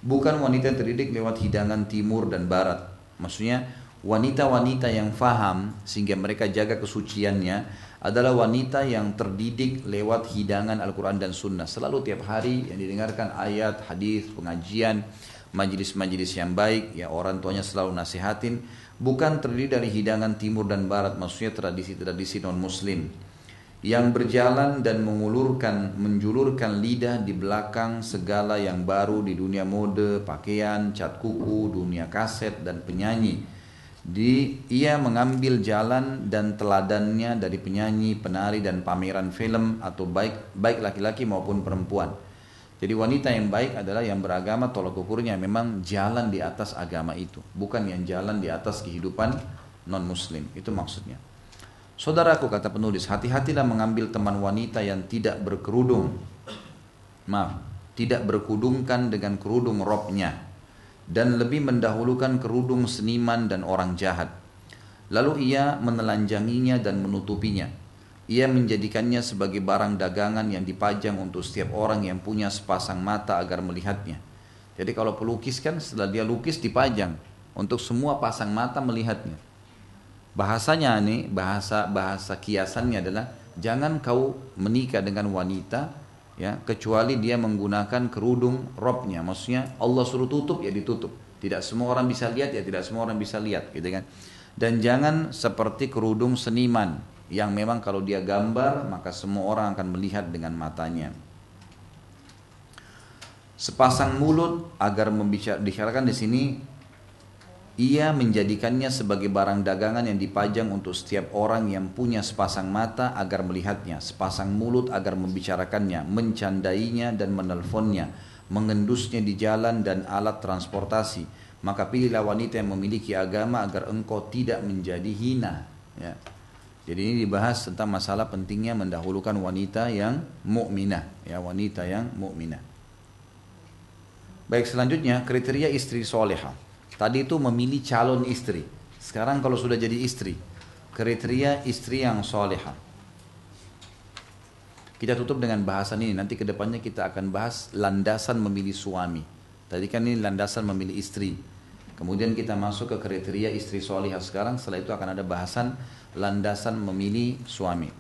bukan wanita yang terdidik lewat hidangan timur dan barat. Maksudnya wanita-wanita yang faham sehingga mereka jaga kesuciannya adalah wanita yang terdidik lewat hidangan Al-Quran dan Sunnah. Selalu tiap hari yang didengarkan ayat, hadis, pengajian, majelis-majelis yang baik, ya orang tuanya selalu nasihatin, bukan terdiri dari hidangan timur dan barat, maksudnya tradisi-tradisi non-muslim yang berjalan dan mengulurkan, menjulurkan lidah di belakang segala yang baru di dunia mode, pakaian, cat kuku, dunia kaset, dan penyanyi di ia mengambil jalan dan teladannya dari penyanyi, penari dan pameran film atau baik baik laki-laki maupun perempuan. Jadi wanita yang baik adalah yang beragama tolak ukurnya memang jalan di atas agama itu, bukan yang jalan di atas kehidupan non muslim. Itu maksudnya. Saudaraku kata penulis, hati-hatilah mengambil teman wanita yang tidak berkerudung. Maaf, tidak berkudungkan dengan kerudung robnya dan lebih mendahulukan kerudung seniman dan orang jahat. Lalu ia menelanjanginya dan menutupinya. Ia menjadikannya sebagai barang dagangan yang dipajang untuk setiap orang yang punya sepasang mata agar melihatnya. Jadi kalau pelukis kan setelah dia lukis dipajang untuk semua pasang mata melihatnya. Bahasanya nih, bahasa bahasa kiasannya adalah jangan kau menikah dengan wanita ya kecuali dia menggunakan kerudung robnya maksudnya Allah suruh tutup ya ditutup tidak semua orang bisa lihat ya tidak semua orang bisa lihat gitu kan dan jangan seperti kerudung seniman yang memang kalau dia gambar maka semua orang akan melihat dengan matanya sepasang mulut agar membicarakan di sini ia menjadikannya sebagai barang dagangan yang dipajang untuk setiap orang yang punya sepasang mata agar melihatnya, sepasang mulut agar membicarakannya, mencandainya dan menelponnya, mengendusnya di jalan dan alat transportasi. Maka pilihlah wanita yang memiliki agama agar engkau tidak menjadi hina. Ya. Jadi ini dibahas tentang masalah pentingnya mendahulukan wanita yang mukminah, ya wanita yang mukminah. Baik selanjutnya kriteria istri solehah. Tadi itu memilih calon istri. Sekarang kalau sudah jadi istri, kriteria istri yang solehah. Kita tutup dengan bahasan ini. Nanti kedepannya kita akan bahas landasan memilih suami. Tadi kan ini landasan memilih istri. Kemudian kita masuk ke kriteria istri soleha sekarang. Setelah itu akan ada bahasan landasan memilih suami.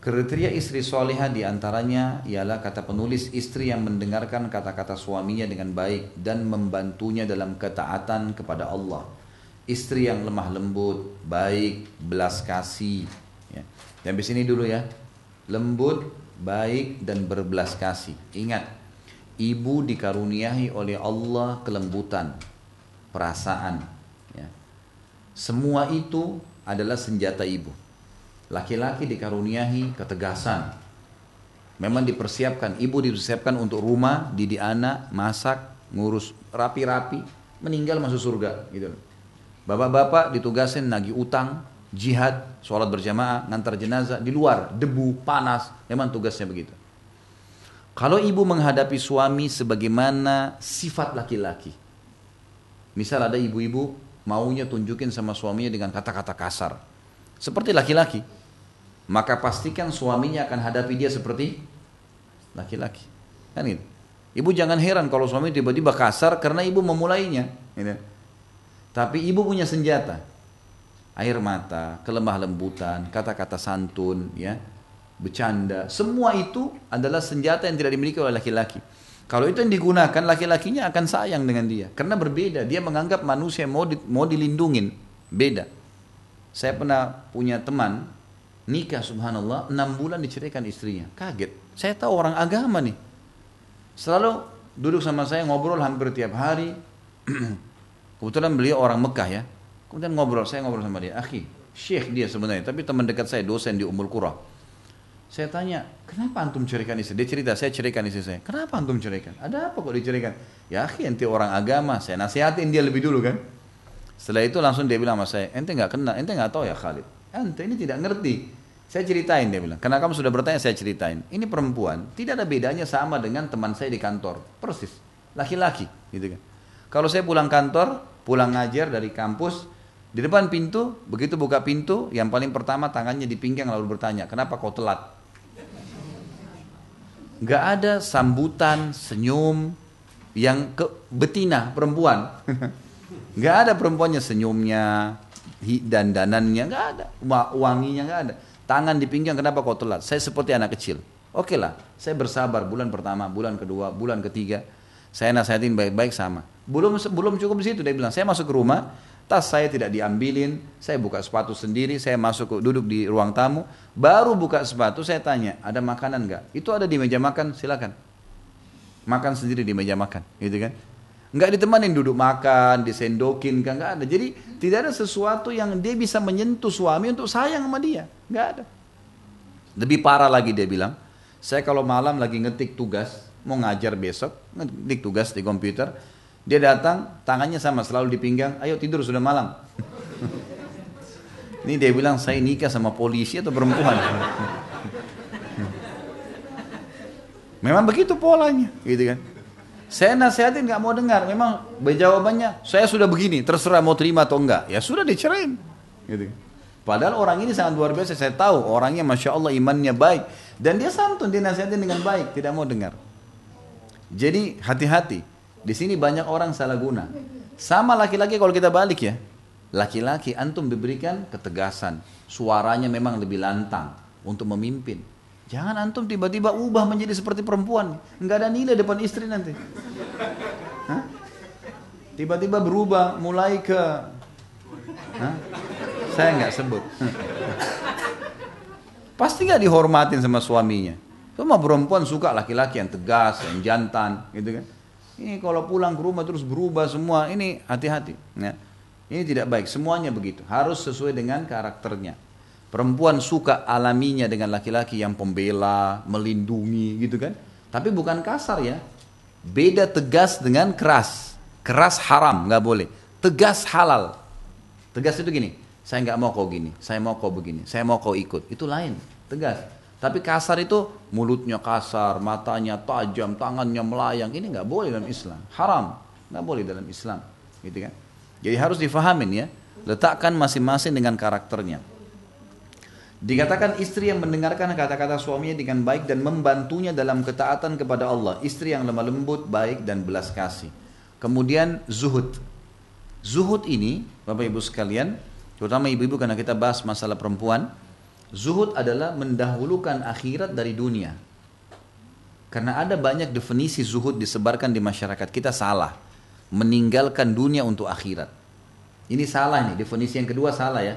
Kriteria istri soleha diantaranya ialah kata penulis istri yang mendengarkan kata-kata suaminya dengan baik dan membantunya dalam ketaatan kepada Allah. Istri yang lemah lembut, baik, belas kasih. Ya. Sampai sini dulu ya. Lembut, baik, dan berbelas kasih. Ingat, ibu dikaruniai oleh Allah kelembutan, perasaan. Ya. Semua itu adalah senjata ibu. Laki-laki dikaruniahi ketegasan. Memang dipersiapkan, ibu dipersiapkan untuk rumah, didi, anak, masak, ngurus rapi-rapi, meninggal masuk surga gitu. Bapak-bapak ditugasin nagih utang, jihad, sholat berjamaah, ngantar jenazah di luar, debu, panas, memang tugasnya begitu. Kalau ibu menghadapi suami sebagaimana sifat laki-laki. Misal ada ibu-ibu maunya tunjukin sama suaminya dengan kata-kata kasar. Seperti laki-laki maka pastikan suaminya akan hadapi dia seperti laki-laki. Kan gitu. Ibu jangan heran kalau suami tiba-tiba kasar karena ibu memulainya. Gitu. Tapi ibu punya senjata. Air mata, kelemah lembutan, kata-kata santun, ya, bercanda. Semua itu adalah senjata yang tidak dimiliki oleh laki-laki. Kalau itu yang digunakan, laki-lakinya akan sayang dengan dia. Karena berbeda, dia menganggap manusia mau, di, mau dilindungin. Beda. Saya pernah punya teman, nikah subhanallah 6 bulan diceraikan istrinya kaget saya tahu orang agama nih selalu duduk sama saya ngobrol hampir tiap hari kebetulan beliau orang Mekah ya kemudian ngobrol saya ngobrol sama dia akhi syekh dia sebenarnya tapi teman dekat saya dosen di Umur Qura saya tanya kenapa antum ceraikan istri dia cerita saya ceraikan istri saya kenapa antum ceraikan ada apa kok diceraikan ya akhi ente orang agama saya nasihatin dia lebih dulu kan setelah itu langsung dia bilang sama saya ente nggak kenal ente nggak tahu ya Khalid ente ini tidak ngerti saya ceritain dia bilang, karena kamu sudah bertanya saya ceritain. Ini perempuan, tidak ada bedanya sama dengan teman saya di kantor, persis. Laki-laki, gitu kan. Kalau saya pulang kantor, pulang ngajar dari kampus, di depan pintu, begitu buka pintu, yang paling pertama tangannya di pinggang lalu bertanya, kenapa kau telat? Gak ada sambutan, senyum, yang ke betina perempuan. Gak ada perempuannya senyumnya, dandanannya gak ada, wanginya gak ada tangan di pinggang kenapa kau telat? Saya seperti anak kecil. Oke okay lah, saya bersabar bulan pertama, bulan kedua, bulan ketiga. Saya nasihatin baik-baik sama. Belum belum cukup di situ dia bilang, saya masuk ke rumah, tas saya tidak diambilin, saya buka sepatu sendiri, saya masuk duduk di ruang tamu, baru buka sepatu saya tanya, ada makanan nggak? Itu ada di meja makan, silakan. Makan sendiri di meja makan, gitu kan? nggak ditemanin duduk makan, disendokin, kan nggak ada. Jadi tidak ada sesuatu yang dia bisa menyentuh suami untuk sayang sama dia, nggak ada. Lebih parah lagi dia bilang, saya kalau malam lagi ngetik tugas, mau ngajar besok, ngetik tugas di komputer, dia datang, tangannya sama selalu di pinggang, ayo tidur sudah malam. Ini dia bilang saya nikah sama polisi atau perempuan. Memang begitu polanya, gitu kan. Saya nasihatin nggak mau dengar. Memang jawabannya saya sudah begini, terserah mau terima atau enggak. Ya sudah dicerain. Gitu. Padahal orang ini sangat luar biasa. Saya tahu orangnya masya Allah imannya baik dan dia santun, dia nasihatin dengan baik, tidak mau dengar. Jadi hati-hati. Di sini banyak orang salah guna. Sama laki-laki kalau kita balik ya. Laki-laki antum diberikan ketegasan. Suaranya memang lebih lantang untuk memimpin. Jangan antum tiba-tiba ubah menjadi seperti perempuan. Enggak ada nilai depan istri nanti. Tiba-tiba berubah mulai ke... Hah? Saya nggak sebut. Pasti nggak dihormatin sama suaminya. Cuma perempuan suka laki-laki yang tegas, yang jantan, gitu kan. Ini kalau pulang ke rumah terus berubah semua, ini hati-hati. Ya. Ini tidak baik, semuanya begitu. Harus sesuai dengan karakternya. Perempuan suka alaminya dengan laki-laki yang pembela, melindungi gitu kan. Tapi bukan kasar ya. Beda tegas dengan keras. Keras haram, nggak boleh. Tegas halal. Tegas itu gini, saya nggak mau kau gini, saya mau kau begini, saya mau kau ikut. Itu lain, tegas. Tapi kasar itu mulutnya kasar, matanya tajam, tangannya melayang. Ini nggak boleh dalam Islam. Haram, nggak boleh dalam Islam. Gitu kan? Jadi harus difahamin ya. Letakkan masing-masing dengan karakternya. Dikatakan istri yang mendengarkan kata-kata suaminya dengan baik dan membantunya dalam ketaatan kepada Allah. Istri yang lemah lembut, baik dan belas kasih. Kemudian zuhud. Zuhud ini, Bapak Ibu sekalian, terutama ibu-ibu karena kita bahas masalah perempuan, zuhud adalah mendahulukan akhirat dari dunia. Karena ada banyak definisi zuhud disebarkan di masyarakat, kita salah. Meninggalkan dunia untuk akhirat. Ini salah nih, definisi yang kedua salah ya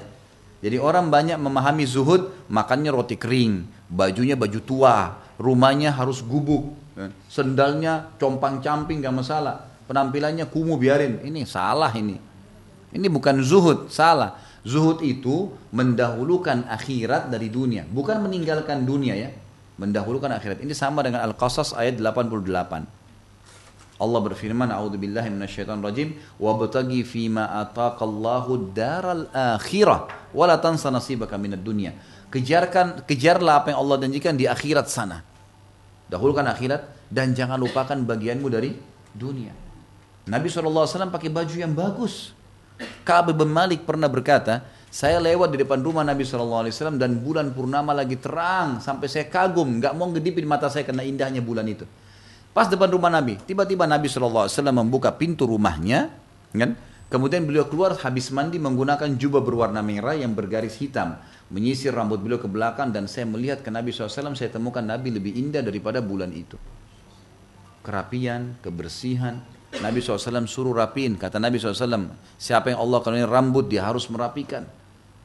jadi orang banyak memahami zuhud, makannya roti kering, bajunya baju tua, rumahnya harus gubuk, eh, sendalnya compang-camping gak masalah, penampilannya kumuh biarin. Ini salah ini. Ini bukan zuhud, salah. Zuhud itu mendahulukan akhirat dari dunia, bukan meninggalkan dunia ya. Mendahulukan akhirat. Ini sama dengan Al-Qasas ayat 88. Allah berfirman, rajim, minasyaitonirrajim, wabtaghi fima ataqallahu daral akhirah, wa la tansa nasibaka minad dunya." Kejarkan kejarlah apa yang Allah janjikan di akhirat sana. Dahulukan akhirat dan jangan lupakan bagianmu dari dunia. Nabi SAW pakai baju yang bagus. Ka'ab bin Malik pernah berkata, saya lewat di depan rumah Nabi SAW dan bulan purnama lagi terang sampai saya kagum, Gak mau ngedipin mata saya karena indahnya bulan itu. Pas depan rumah Nabi, tiba-tiba Nabi SAW membuka pintu rumahnya, kan? Kemudian beliau keluar habis mandi menggunakan jubah berwarna merah yang bergaris hitam. Menyisir rambut beliau ke belakang dan saya melihat ke Nabi SAW, saya temukan Nabi lebih indah daripada bulan itu. Kerapian, kebersihan, Nabi SAW suruh rapiin. Kata Nabi SAW, siapa yang Allah karunia rambut, dia harus merapikan.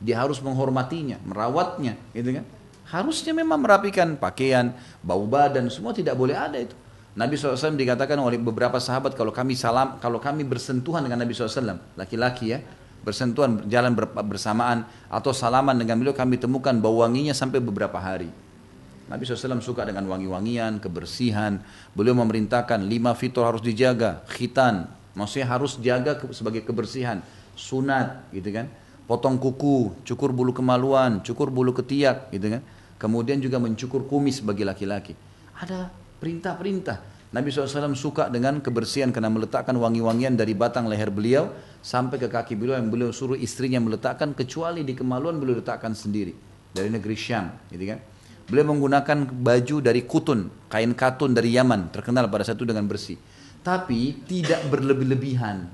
Dia harus menghormatinya, merawatnya. Gitu kan? Harusnya memang merapikan pakaian, bau badan, semua tidak boleh ada itu. Nabi SAW dikatakan oleh beberapa sahabat kalau kami salam, kalau kami bersentuhan dengan Nabi SAW, laki-laki ya, bersentuhan jalan bersamaan atau salaman dengan beliau kami temukan bau wanginya sampai beberapa hari. Nabi SAW suka dengan wangi-wangian, kebersihan. Beliau memerintahkan lima fitur harus dijaga, khitan, maksudnya harus jaga sebagai kebersihan, sunat, gitu kan? Potong kuku, cukur bulu kemaluan, cukur bulu ketiak, gitu kan? Kemudian juga mencukur kumis bagi laki-laki. Ada Perintah-perintah. Nabi SAW suka dengan kebersihan karena meletakkan wangi-wangian dari batang leher beliau sampai ke kaki beliau yang beliau suruh istrinya meletakkan kecuali di kemaluan beliau letakkan sendiri dari negeri Syam, gitu kan? Beliau menggunakan baju dari kutun, kain katun dari Yaman, terkenal pada satu dengan bersih. Tapi tidak berlebih-lebihan.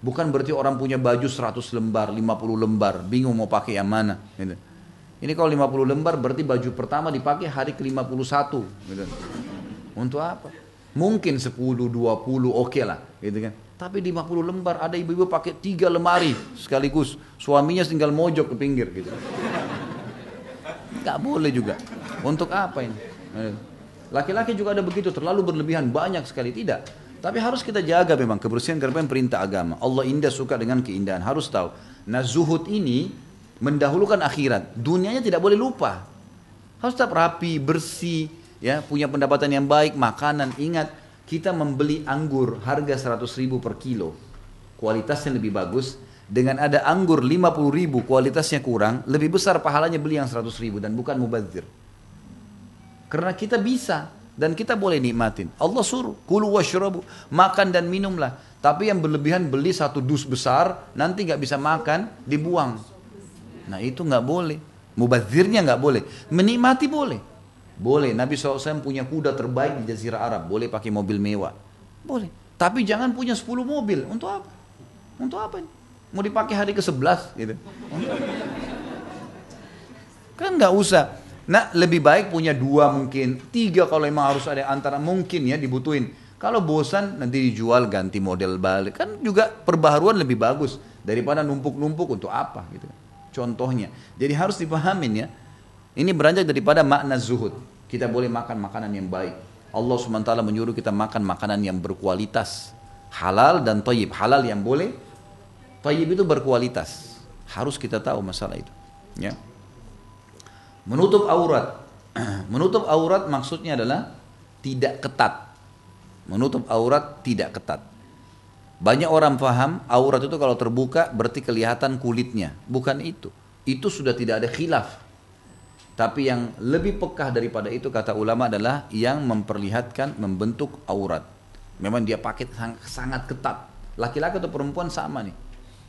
Bukan berarti orang punya baju 100 lembar, 50 lembar, bingung mau pakai yang mana. Gitu. Ini kalau 50 lembar berarti baju pertama dipakai hari ke-51. Gitu. Untuk apa? Mungkin 10, 20 oke okay lah, gitu kan. Tapi 50 lembar ada ibu-ibu pakai 3 lemari sekaligus. Suaminya tinggal mojok ke pinggir gitu. Gak boleh juga. Untuk apa ini? Eh, laki-laki juga ada begitu, terlalu berlebihan banyak sekali tidak. Tapi harus kita jaga memang kebersihan karena perintah agama. Allah indah suka dengan keindahan. Harus tahu. Nah zuhud ini mendahulukan akhirat. Dunianya tidak boleh lupa. Harus tetap rapi, bersih, ya punya pendapatan yang baik, makanan, ingat kita membeli anggur harga 100.000 ribu per kilo, kualitasnya lebih bagus. Dengan ada anggur 50.000 ribu kualitasnya kurang, lebih besar pahalanya beli yang 100.000 ribu dan bukan mubazir. Karena kita bisa dan kita boleh nikmatin. Allah suruh, kulu washrabu, makan dan minumlah. Tapi yang berlebihan beli satu dus besar, nanti nggak bisa makan, dibuang. Nah itu nggak boleh. Mubazirnya nggak boleh. Menikmati boleh. Boleh, Nabi SAW punya kuda terbaik di Jazirah Arab, boleh pakai mobil mewah. Boleh, tapi jangan punya 10 mobil, untuk apa? Untuk apa ini? Mau dipakai hari ke-11 gitu. Kan nggak usah. Nah, lebih baik punya dua mungkin, tiga kalau emang harus ada antara mungkin ya dibutuhin. Kalau bosan nanti dijual ganti model balik. Kan juga perbaharuan lebih bagus daripada numpuk-numpuk untuk apa gitu. Contohnya. Jadi harus dipahamin ya. Ini beranjak daripada makna zuhud. Kita boleh makan makanan yang baik. Allah SWT menyuruh kita makan makanan yang berkualitas. Halal dan tayyib. Halal yang boleh, tayyib itu berkualitas. Harus kita tahu masalah itu. Ya. Menutup aurat. Menutup aurat maksudnya adalah tidak ketat. Menutup aurat tidak ketat. Banyak orang faham aurat itu kalau terbuka berarti kelihatan kulitnya. Bukan itu. Itu sudah tidak ada khilaf tapi yang lebih pekah daripada itu kata ulama adalah yang memperlihatkan membentuk aurat. Memang dia pakai sangat ketat. Laki-laki atau perempuan sama nih.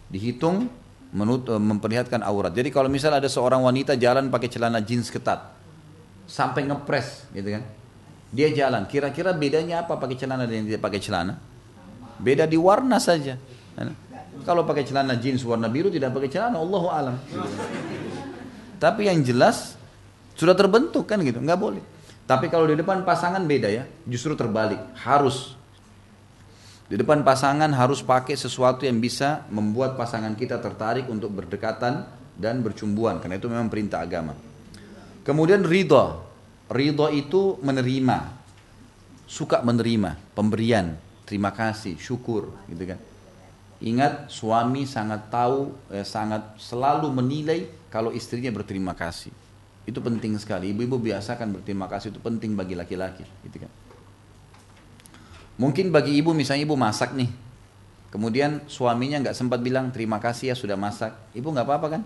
Dihitung menut eh, memperlihatkan aurat. Jadi kalau misal ada seorang wanita jalan pakai celana jeans ketat sampai ngepres gitu kan. Dia jalan, kira-kira bedanya apa pakai celana dan tidak pakai celana? Beda di warna saja. Kalau pakai celana jeans warna biru tidak pakai celana, Allahu alam. Tapi yang jelas sudah terbentuk kan gitu, nggak boleh. Tapi kalau di depan pasangan beda ya, justru terbalik, harus. Di depan pasangan harus pakai sesuatu yang bisa membuat pasangan kita tertarik untuk berdekatan dan bercumbuan, karena itu memang perintah agama. Kemudian ridho, ridho itu menerima, suka menerima pemberian, terima kasih, syukur, gitu kan. Ingat suami sangat tahu, eh, sangat selalu menilai kalau istrinya berterima kasih. Itu penting sekali. Ibu-ibu biasakan berterima kasih itu penting bagi laki-laki, gitu kan. Mungkin bagi ibu misalnya ibu masak nih. Kemudian suaminya nggak sempat bilang terima kasih ya sudah masak. Ibu nggak apa-apa kan?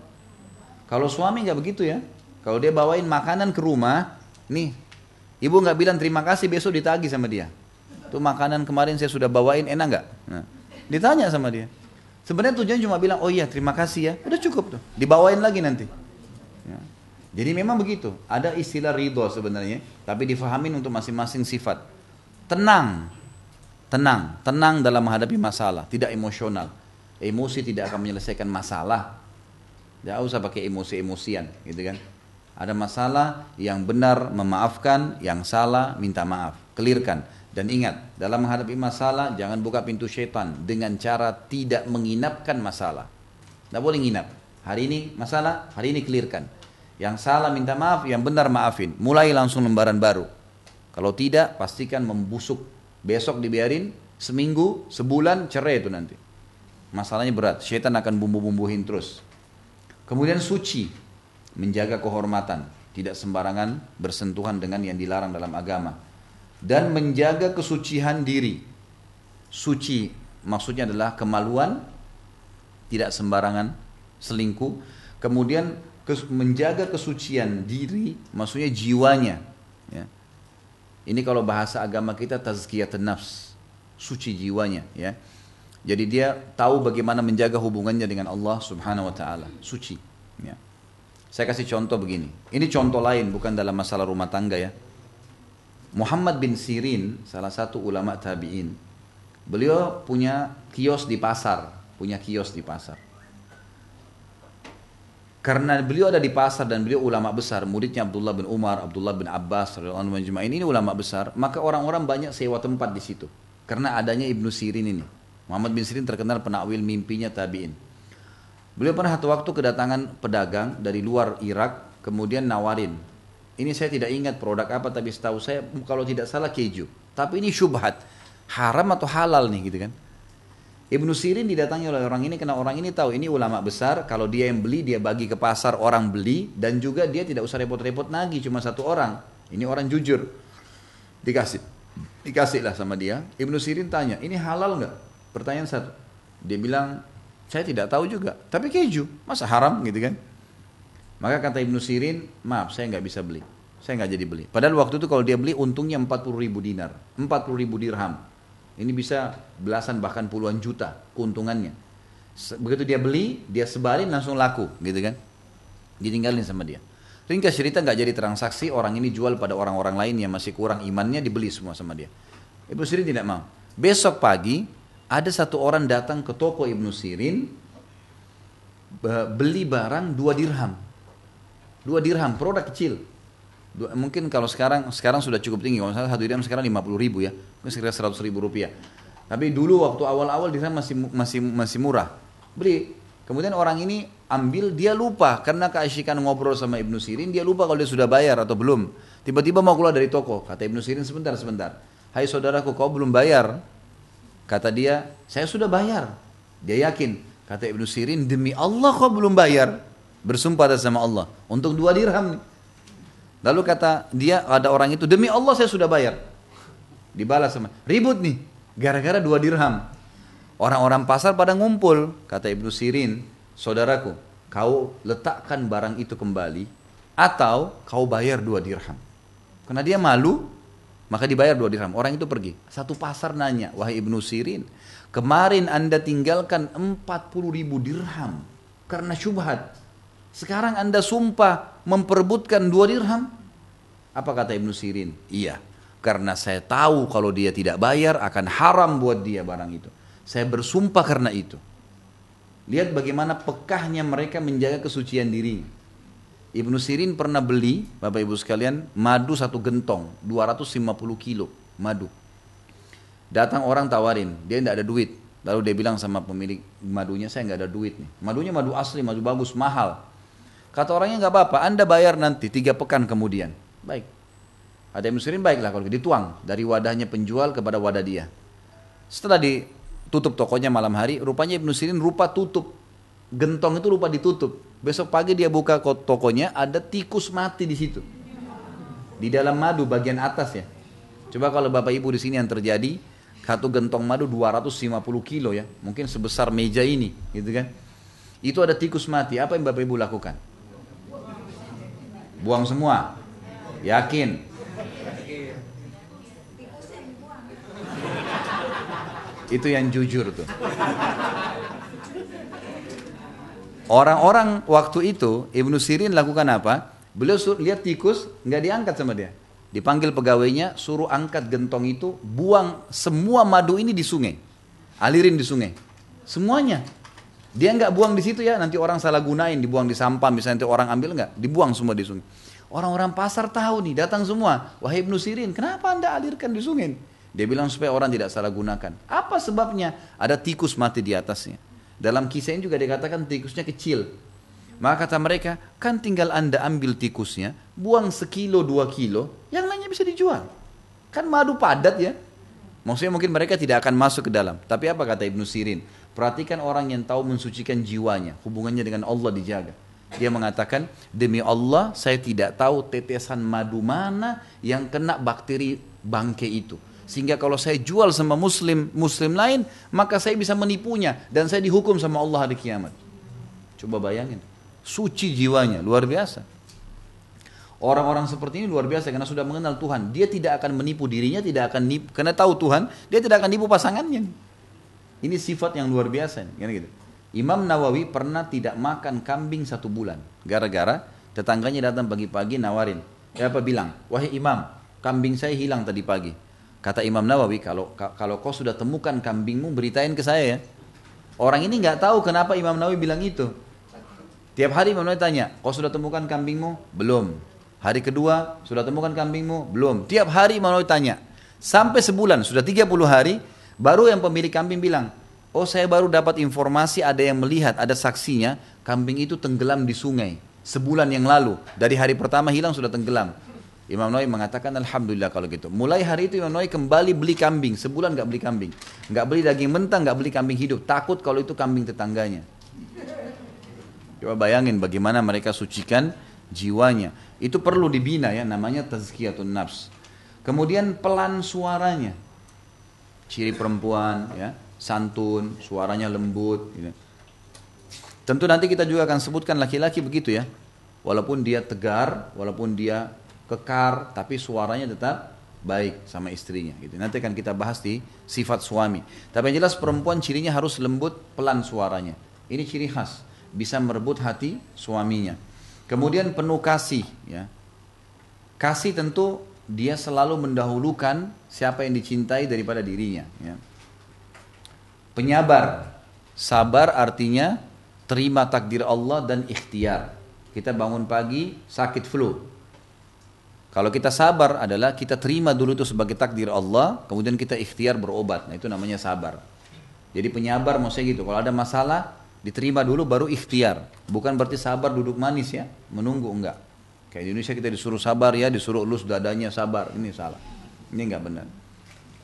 Kalau suami nggak begitu ya. Kalau dia bawain makanan ke rumah, nih ibu nggak bilang terima kasih besok ditagi sama dia. Tuh makanan kemarin saya sudah bawain enak nggak? Nah, ditanya sama dia. Sebenarnya tujuan cuma bilang oh iya terima kasih ya. Udah cukup tuh. Dibawain lagi nanti. Jadi memang begitu. Ada istilah ridho sebenarnya, tapi difahamin untuk masing-masing sifat. Tenang, tenang, tenang dalam menghadapi masalah, tidak emosional. Emosi tidak akan menyelesaikan masalah. Tidak usah pakai emosi-emosian, gitu kan? Ada masalah yang benar memaafkan, yang salah minta maaf, kelirkan. Dan ingat, dalam menghadapi masalah jangan buka pintu setan dengan cara tidak menginapkan masalah. Tidak boleh nginap. Hari ini masalah, hari ini kelirkan yang salah minta maaf, yang benar maafin. Mulai langsung lembaran baru. Kalau tidak, pastikan membusuk. Besok dibiarin, seminggu, sebulan, cerai itu nanti. Masalahnya berat, setan akan bumbu-bumbuhin terus. Kemudian suci, menjaga kehormatan, tidak sembarangan bersentuhan dengan yang dilarang dalam agama. Dan menjaga kesucihan diri. Suci maksudnya adalah kemaluan, tidak sembarangan selingkuh. Kemudian menjaga kesucian diri, maksudnya jiwanya. Ya. Ini kalau bahasa agama kita tazkiyatun nafs, suci jiwanya. Ya. Jadi dia tahu bagaimana menjaga hubungannya dengan Allah Subhanahu Wa Taala, suci. Ya. Saya kasih contoh begini. Ini contoh lain, bukan dalam masalah rumah tangga ya. Muhammad bin Sirin, salah satu ulama tabiin, beliau punya kios di pasar, punya kios di pasar. Karena beliau ada di pasar dan beliau ulama besar, muridnya Abdullah bin Umar, Abdullah bin Abbas, ini, ini ulama besar, maka orang-orang banyak sewa tempat di situ. Karena adanya Ibnu Sirin ini. Muhammad bin Sirin terkenal penakwil mimpinya tabi'in. Beliau pernah satu waktu kedatangan pedagang dari luar Irak, kemudian nawarin. Ini saya tidak ingat produk apa, tapi setahu saya kalau tidak salah keju. Tapi ini syubhat. Haram atau halal nih gitu kan. Ibnu Sirin didatangi oleh orang ini karena orang ini tahu ini ulama besar, kalau dia yang beli dia bagi ke pasar orang beli dan juga dia tidak usah repot-repot nagih cuma satu orang. Ini orang jujur. Dikasih. dikasih lah sama dia. Ibnu Sirin tanya, "Ini halal nggak?" Pertanyaan satu. Dia bilang, "Saya tidak tahu juga, tapi keju, masa haram gitu kan?" Maka kata Ibnu Sirin, "Maaf, saya nggak bisa beli." saya nggak jadi beli. Padahal waktu itu kalau dia beli untungnya puluh ribu dinar, puluh ribu dirham. Ini bisa belasan bahkan puluhan juta keuntungannya. Begitu dia beli, dia sebarin langsung laku, gitu kan? Ditinggalin sama dia. Ringkas cerita nggak jadi transaksi, orang ini jual pada orang-orang lain yang masih kurang imannya dibeli semua sama dia. Ibnu Sirin tidak mau. Besok pagi ada satu orang datang ke toko Ibnu Sirin beli barang dua dirham. Dua dirham, produk kecil mungkin kalau sekarang sekarang sudah cukup tinggi kalau misalnya satu dirham sekarang 50 ribu ya mungkin sekitar 100 ribu rupiah tapi dulu waktu awal-awal dirham masih masih masih murah beli kemudian orang ini ambil dia lupa karena keasyikan ngobrol sama Ibnu Sirin dia lupa kalau dia sudah bayar atau belum tiba-tiba mau keluar dari toko kata Ibnu Sirin sebentar sebentar hai saudaraku kau belum bayar kata dia saya sudah bayar dia yakin kata Ibnu Sirin demi Allah kau belum bayar bersumpah atas nama Allah untuk dua dirham nih Lalu kata dia ada orang itu demi Allah saya sudah bayar. Dibalas sama ribut nih gara-gara dua dirham. Orang-orang pasar pada ngumpul kata Ibnu Sirin, saudaraku, kau letakkan barang itu kembali atau kau bayar dua dirham. Karena dia malu, maka dibayar dua dirham. Orang itu pergi. Satu pasar nanya, wahai Ibnu Sirin, kemarin anda tinggalkan empat puluh ribu dirham karena syubhat. Sekarang anda sumpah memperbutkan dua dirham? Apa kata Ibnu Sirin? Iya, karena saya tahu kalau dia tidak bayar akan haram buat dia barang itu. Saya bersumpah karena itu. Lihat bagaimana pekahnya mereka menjaga kesucian diri. Ibnu Sirin pernah beli, Bapak Ibu sekalian, madu satu gentong, 250 kilo madu. Datang orang tawarin, dia tidak ada duit. Lalu dia bilang sama pemilik madunya, saya nggak ada duit nih. Madunya madu asli, madu bagus, mahal. Kata orangnya nggak apa-apa, Anda bayar nanti tiga pekan kemudian. Baik. Ada yang muslimin baiklah kalau gitu, dituang dari wadahnya penjual kepada wadah dia. Setelah ditutup tokonya malam hari, rupanya Ibnu Sirin rupa tutup. Gentong itu lupa ditutup. Besok pagi dia buka tokonya, ada tikus mati di situ. Di dalam madu bagian atas ya. Coba kalau Bapak Ibu di sini yang terjadi, satu gentong madu 250 kilo ya. Mungkin sebesar meja ini, gitu kan. Itu ada tikus mati, apa yang Bapak Ibu lakukan? Buang semua. Yakin. Itu yang jujur tuh. Orang-orang waktu itu Ibnu Sirin lakukan apa? Beliau suruh, lihat tikus nggak diangkat sama dia. Dipanggil pegawainya suruh angkat gentong itu, buang semua madu ini di sungai. Alirin di sungai. Semuanya. Dia nggak buang di situ ya, nanti orang salah gunain, dibuang di sampah, misalnya nanti orang ambil nggak, dibuang semua di sungai. Orang-orang pasar tahu nih, datang semua. Wahai Ibnu Sirin, kenapa anda alirkan di sungai? Dia bilang supaya orang tidak salah gunakan. Apa sebabnya? Ada tikus mati di atasnya. Dalam kisah ini juga dikatakan tikusnya kecil. Maka kata mereka, kan tinggal anda ambil tikusnya, buang sekilo dua kilo, yang lainnya bisa dijual. Kan madu padat ya. Maksudnya mungkin mereka tidak akan masuk ke dalam. Tapi apa kata Ibnu Sirin? Perhatikan orang yang tahu mensucikan jiwanya, hubungannya dengan Allah dijaga. Dia mengatakan, demi Allah saya tidak tahu tetesan madu mana yang kena bakteri bangke itu. Sehingga kalau saya jual sama muslim, muslim lain, maka saya bisa menipunya dan saya dihukum sama Allah hari kiamat. Coba bayangin, suci jiwanya, luar biasa. Orang-orang seperti ini luar biasa karena sudah mengenal Tuhan. Dia tidak akan menipu dirinya, tidak akan nipu, karena tahu Tuhan, dia tidak akan nipu pasangannya. Ini sifat yang luar biasa kan gitu. Imam Nawawi pernah tidak makan kambing satu bulan. Gara-gara tetangganya datang pagi-pagi nawarin. Ya apa bilang, wahai imam, kambing saya hilang tadi pagi. Kata Imam Nawawi, kalau kalau kau sudah temukan kambingmu, beritain ke saya ya. Orang ini nggak tahu kenapa Imam Nawawi bilang itu. Tiap hari Imam Nawawi tanya, kau sudah temukan kambingmu? Belum. Hari kedua, sudah temukan kambingmu? Belum. Tiap hari Imam Nawawi tanya. Sampai sebulan, sudah 30 hari, Baru yang pemilik kambing bilang, oh saya baru dapat informasi ada yang melihat, ada saksinya, kambing itu tenggelam di sungai sebulan yang lalu. Dari hari pertama hilang sudah tenggelam. Imam Noi mengatakan Alhamdulillah kalau gitu. Mulai hari itu Imam Noi kembali beli kambing. Sebulan nggak beli kambing. nggak beli daging mentah, nggak beli kambing hidup. Takut kalau itu kambing tetangganya. Coba bayangin bagaimana mereka sucikan jiwanya. Itu perlu dibina ya, namanya tazkiyatun nafs. Kemudian pelan suaranya ciri perempuan, ya, santun, suaranya lembut. Gitu. Tentu nanti kita juga akan sebutkan laki-laki begitu ya. Walaupun dia tegar, walaupun dia kekar, tapi suaranya tetap baik sama istrinya. Gitu. Nanti akan kita bahas di sifat suami. Tapi yang jelas perempuan cirinya harus lembut, pelan suaranya. Ini ciri khas, bisa merebut hati suaminya. Kemudian penuh kasih, ya. Kasih tentu dia selalu mendahulukan siapa yang dicintai daripada dirinya. Ya. Penyabar, sabar artinya terima takdir Allah dan ikhtiar. Kita bangun pagi sakit flu. Kalau kita sabar adalah kita terima dulu itu sebagai takdir Allah, kemudian kita ikhtiar berobat. Nah itu namanya sabar. Jadi penyabar maksudnya gitu. Kalau ada masalah diterima dulu baru ikhtiar. Bukan berarti sabar duduk manis ya, menunggu enggak. Kayak Indonesia kita disuruh sabar ya, disuruh lus dadanya sabar. Ini salah. Ini nggak benar.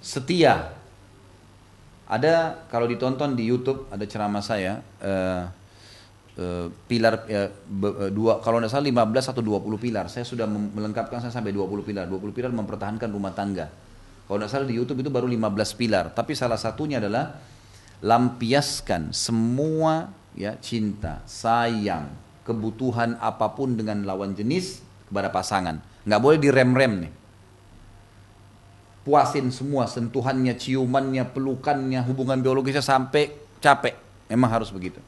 Setia. Ada kalau ditonton di YouTube ada ceramah saya uh, pilar ya dua kalau nggak salah 15 atau 20 pilar. Saya sudah melengkapkan saya sampai 20 pilar. 20 pilar mempertahankan rumah tangga. Kalau nggak salah di YouTube itu baru 15 pilar, tapi salah satunya adalah lampiaskan semua ya cinta, sayang, kebutuhan apapun dengan lawan jenis kepada pasangan. Nggak boleh direm-rem nih. Puasin semua sentuhannya, ciumannya, pelukannya, hubungan biologisnya sampai capek. Memang harus begitu.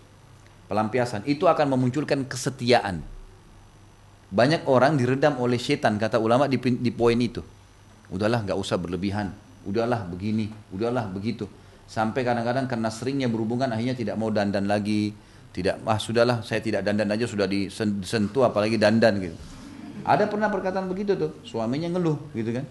Pelampiasan itu akan memunculkan kesetiaan. Banyak orang diredam oleh setan kata ulama di, di poin itu. Udahlah nggak usah berlebihan. Udahlah begini, udahlah begitu. Sampai kadang-kadang karena seringnya berhubungan akhirnya tidak mau dandan lagi, tidak, ah sudahlah saya tidak dandan aja sudah disentuh apalagi dandan gitu. Ada pernah perkataan begitu tuh, suaminya ngeluh gitu kan.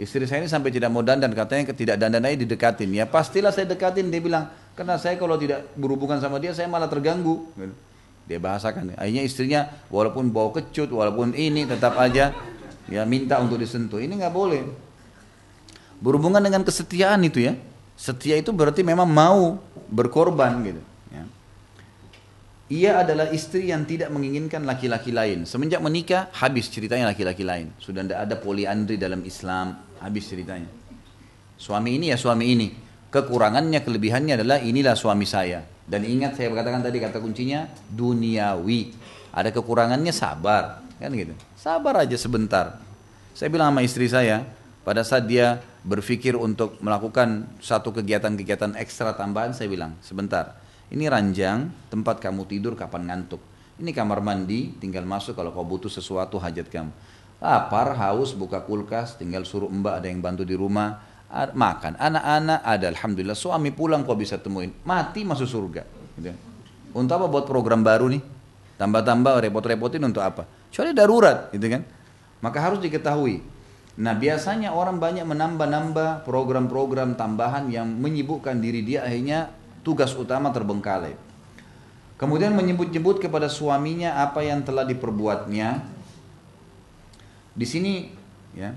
Istri saya ini sampai tidak mau dandan, katanya ketidak dandan aja didekatin. Ya pastilah saya dekatin, dia bilang, karena saya kalau tidak berhubungan sama dia, saya malah terganggu. Gitu. Dia bahasakan, akhirnya istrinya walaupun bau kecut, walaupun ini tetap aja ya minta untuk disentuh. Ini nggak boleh. Berhubungan dengan kesetiaan itu ya. Setia itu berarti memang mau berkorban gitu. Ia adalah istri yang tidak menginginkan laki-laki lain. Semenjak menikah, habis ceritanya laki-laki lain. Sudah tidak ada poliandri dalam Islam, habis ceritanya. Suami ini ya suami ini. Kekurangannya, kelebihannya adalah inilah suami saya. Dan ingat saya katakan tadi kata kuncinya duniawi. Ada kekurangannya sabar, kan gitu. Sabar aja sebentar. Saya bilang sama istri saya, pada saat dia berpikir untuk melakukan satu kegiatan-kegiatan ekstra tambahan, saya bilang, sebentar, ini ranjang, tempat kamu tidur kapan ngantuk. Ini kamar mandi, tinggal masuk kalau kau butuh sesuatu hajat kamu. Lapar, haus, buka kulkas, tinggal suruh mbak ada yang bantu di rumah. Makan, anak-anak ada, Alhamdulillah. Suami pulang kau bisa temuin. Mati masuk surga. Gitu. Untuk apa buat program baru nih? Tambah-tambah repot-repotin untuk apa? Kecuali darurat, gitu kan? Maka harus diketahui. Nah biasanya orang banyak menambah-nambah program-program tambahan yang menyibukkan diri dia akhirnya tugas utama terbengkalai. Kemudian menyebut-nyebut kepada suaminya apa yang telah diperbuatnya. Di sini ya.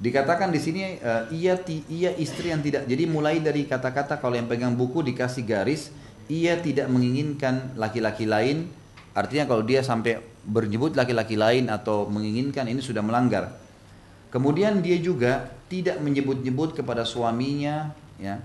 Dikatakan di sini uh, ia ti, ia istri yang tidak. Jadi mulai dari kata-kata kalau yang pegang buku dikasih garis, ia tidak menginginkan laki-laki lain. Artinya kalau dia sampai berjebut laki-laki lain atau menginginkan ini sudah melanggar. Kemudian dia juga tidak menyebut-nyebut kepada suaminya ya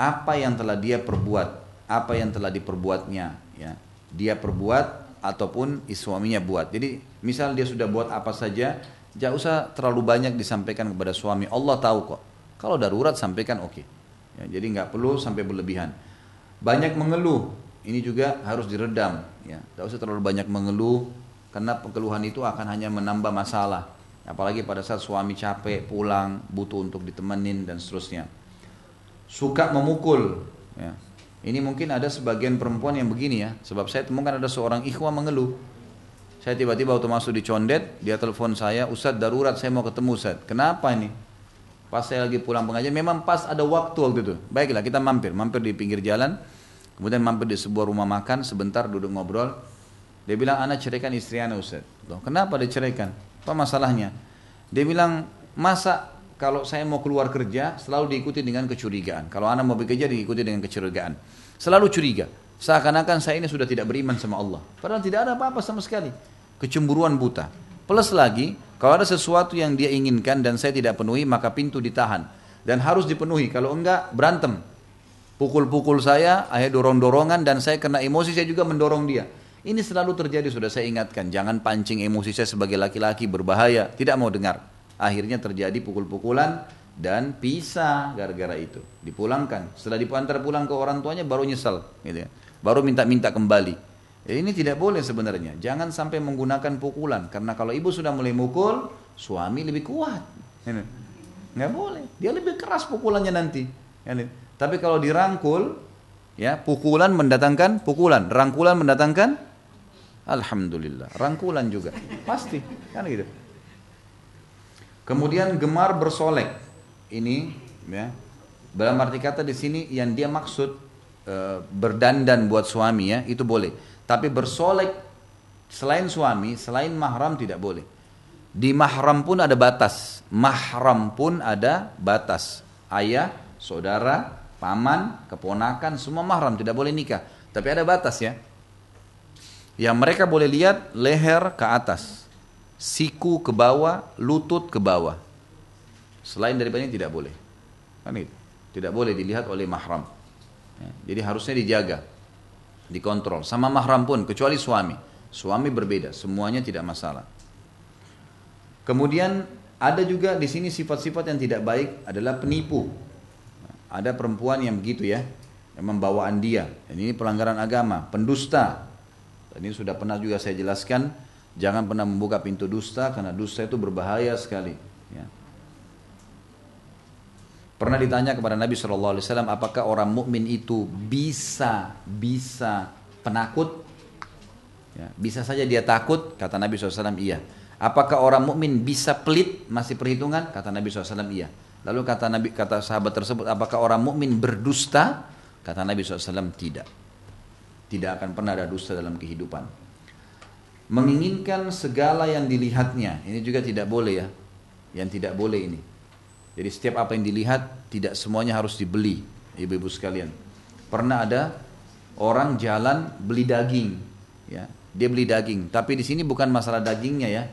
apa yang telah dia perbuat, apa yang telah diperbuatnya, ya. Dia perbuat ataupun suaminya buat. Jadi, misal dia sudah buat apa saja, jangan usah terlalu banyak disampaikan kepada suami. Allah tahu kok. Kalau darurat sampaikan oke. Okay. Ya, jadi nggak perlu sampai berlebihan. Banyak mengeluh, ini juga harus diredam. Ya, Enggak usah terlalu banyak mengeluh karena keluhan itu akan hanya menambah masalah apalagi pada saat suami capek pulang butuh untuk ditemenin dan seterusnya suka memukul. Ya. Ini mungkin ada sebagian perempuan yang begini ya, sebab saya temukan ada seorang ikhwa mengeluh. Saya tiba-tiba waktu masuk di condet, dia telepon saya, Ustaz darurat saya mau ketemu Ustaz. Kenapa ini? Pas saya lagi pulang pengajian, memang pas ada waktu waktu itu. Baiklah kita mampir, mampir di pinggir jalan, kemudian mampir di sebuah rumah makan, sebentar duduk ngobrol. Dia bilang, anak ceraikan istri anak Ustaz. Loh, kenapa diceraikan? Apa masalahnya? Dia bilang, masa kalau saya mau keluar kerja selalu diikuti dengan kecurigaan. Kalau anak mau bekerja diikuti dengan kecurigaan. Selalu curiga. Seakan-akan saya ini sudah tidak beriman sama Allah. Padahal tidak ada apa-apa sama sekali. Kecemburuan buta. Plus lagi, kalau ada sesuatu yang dia inginkan dan saya tidak penuhi, maka pintu ditahan. Dan harus dipenuhi. Kalau enggak, berantem. Pukul-pukul saya, akhirnya dorong-dorongan dan saya kena emosi, saya juga mendorong dia. Ini selalu terjadi, sudah saya ingatkan. Jangan pancing emosi saya sebagai laki-laki, berbahaya. Tidak mau dengar. Akhirnya terjadi pukul-pukulan dan pisah gara-gara itu. Dipulangkan. Setelah diantar pulang ke orang tuanya baru nyesal. Gitu ya. Baru minta-minta kembali. Ya, ini tidak boleh sebenarnya. Jangan sampai menggunakan pukulan. Karena kalau ibu sudah mulai mukul, suami lebih kuat. Nggak boleh. Dia lebih keras pukulannya nanti. Tapi kalau dirangkul, ya pukulan mendatangkan pukulan. Rangkulan mendatangkan Alhamdulillah. Rangkulan juga. Pasti. Kan gitu. Kemudian gemar bersolek. Ini ya. Dalam arti kata di sini yang dia maksud e, berdandan buat suami ya, itu boleh. Tapi bersolek selain suami, selain mahram tidak boleh. Di mahram pun ada batas. Mahram pun ada batas. Ayah, saudara, paman, keponakan, semua mahram tidak boleh nikah. Tapi ada batas ya. Yang mereka boleh lihat leher ke atas siku ke bawah, lutut ke bawah. Selain daripadanya tidak boleh. Kan itu. Tidak boleh dilihat oleh mahram. Ya, jadi harusnya dijaga, dikontrol. Sama mahram pun, kecuali suami. Suami berbeda, semuanya tidak masalah. Kemudian ada juga di sini sifat-sifat yang tidak baik adalah penipu. Ada perempuan yang begitu ya, yang membawaan dia. Dan ini pelanggaran agama, pendusta. Dan ini sudah pernah juga saya jelaskan Jangan pernah membuka pintu dusta karena dusta itu berbahaya sekali. Ya. Pernah ditanya kepada Nabi Shallallahu Alaihi Wasallam, apakah orang mukmin itu bisa bisa penakut? Ya, bisa saja dia takut, kata Nabi SAW, iya. Apakah orang mukmin bisa pelit masih perhitungan? Kata Nabi SAW, iya. Lalu kata Nabi kata sahabat tersebut, apakah orang mukmin berdusta? Kata Nabi SAW, tidak. Tidak akan pernah ada dusta dalam kehidupan menginginkan segala yang dilihatnya. Ini juga tidak boleh ya. Yang tidak boleh ini. Jadi setiap apa yang dilihat tidak semuanya harus dibeli, ibu-ibu sekalian. Pernah ada orang jalan beli daging, ya. Dia beli daging, tapi di sini bukan masalah dagingnya ya.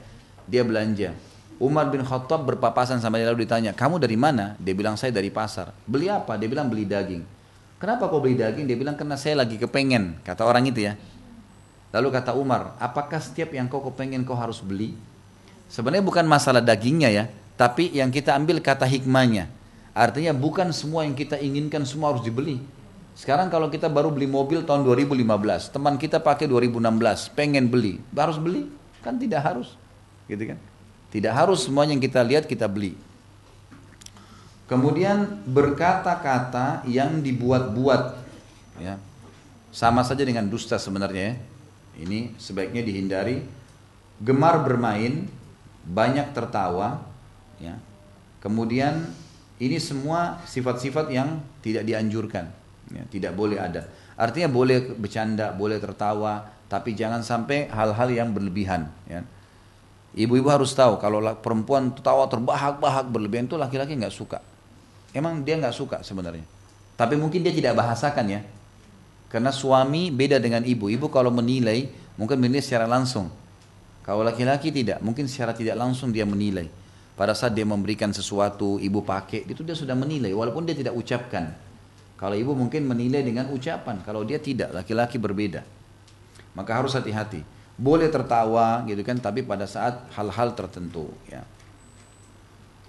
Dia belanja. Umar bin Khattab berpapasan sama dia lalu ditanya, "Kamu dari mana?" Dia bilang, "Saya dari pasar." "Beli apa?" Dia bilang, "Beli daging." "Kenapa kau beli daging?" Dia bilang, "Karena saya lagi kepengen." Kata orang itu ya. Lalu kata Umar, apakah setiap yang kau pengen kau harus beli? Sebenarnya bukan masalah dagingnya ya, tapi yang kita ambil kata hikmahnya. Artinya bukan semua yang kita inginkan semua harus dibeli. Sekarang kalau kita baru beli mobil tahun 2015, teman kita pakai 2016, pengen beli, harus beli? Kan tidak harus. Gitu kan? Tidak harus semua yang kita lihat kita beli. Kemudian berkata-kata yang dibuat-buat ya. Sama saja dengan dusta sebenarnya ya. Ini sebaiknya dihindari. Gemar bermain, banyak tertawa, ya. Kemudian ini semua sifat-sifat yang tidak dianjurkan, ya, tidak boleh ada. Artinya boleh bercanda, boleh tertawa, tapi jangan sampai hal-hal yang berlebihan. Ya. Ibu-ibu harus tahu kalau perempuan tertawa terbahak-bahak berlebihan itu laki-laki nggak suka. Emang dia nggak suka sebenarnya. Tapi mungkin dia tidak bahasakan ya. Karena suami beda dengan ibu. Ibu kalau menilai, mungkin menilai secara langsung. Kalau laki-laki tidak, mungkin secara tidak langsung dia menilai. Pada saat dia memberikan sesuatu, ibu pakai, itu dia sudah menilai, walaupun dia tidak ucapkan. Kalau ibu mungkin menilai dengan ucapan, kalau dia tidak, laki-laki berbeda. Maka harus hati-hati. Boleh tertawa gitu kan, tapi pada saat hal-hal tertentu ya.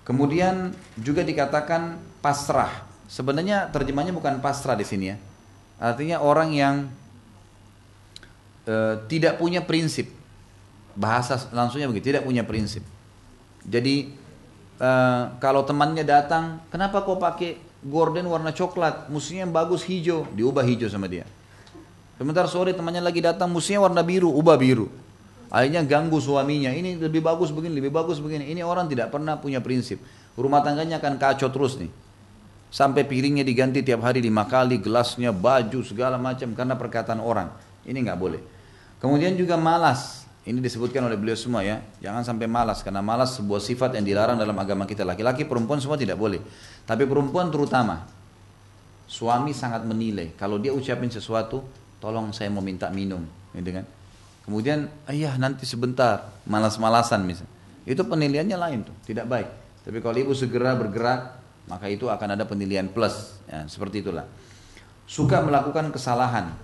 Kemudian juga dikatakan pasrah. Sebenarnya terjemahnya bukan pasrah di sini ya, Artinya orang yang e, tidak punya prinsip. Bahasa langsungnya begitu, tidak punya prinsip. Jadi e, kalau temannya datang, kenapa kau pakai gorden warna coklat? Musuhnya yang bagus hijau, diubah hijau sama dia. Sebentar sore temannya lagi datang, musuhnya warna biru, ubah biru. Akhirnya ganggu suaminya, ini lebih bagus begini, lebih bagus begini. Ini orang tidak pernah punya prinsip. Rumah tangganya akan kacau terus nih. Sampai piringnya diganti tiap hari lima kali, gelasnya, baju, segala macam karena perkataan orang. Ini nggak boleh. Kemudian juga malas. Ini disebutkan oleh beliau semua ya. Jangan sampai malas karena malas sebuah sifat yang dilarang dalam agama kita. Laki-laki, perempuan semua tidak boleh. Tapi perempuan terutama. Suami sangat menilai. Kalau dia ucapin sesuatu, tolong saya mau minta minum, gitu kan? Kemudian, ayah nanti sebentar, malas-malasan misalnya. Itu penilaiannya lain tuh, tidak baik. Tapi kalau ibu segera bergerak, maka itu akan ada penilaian plus. Ya, seperti itulah. Suka melakukan kesalahan.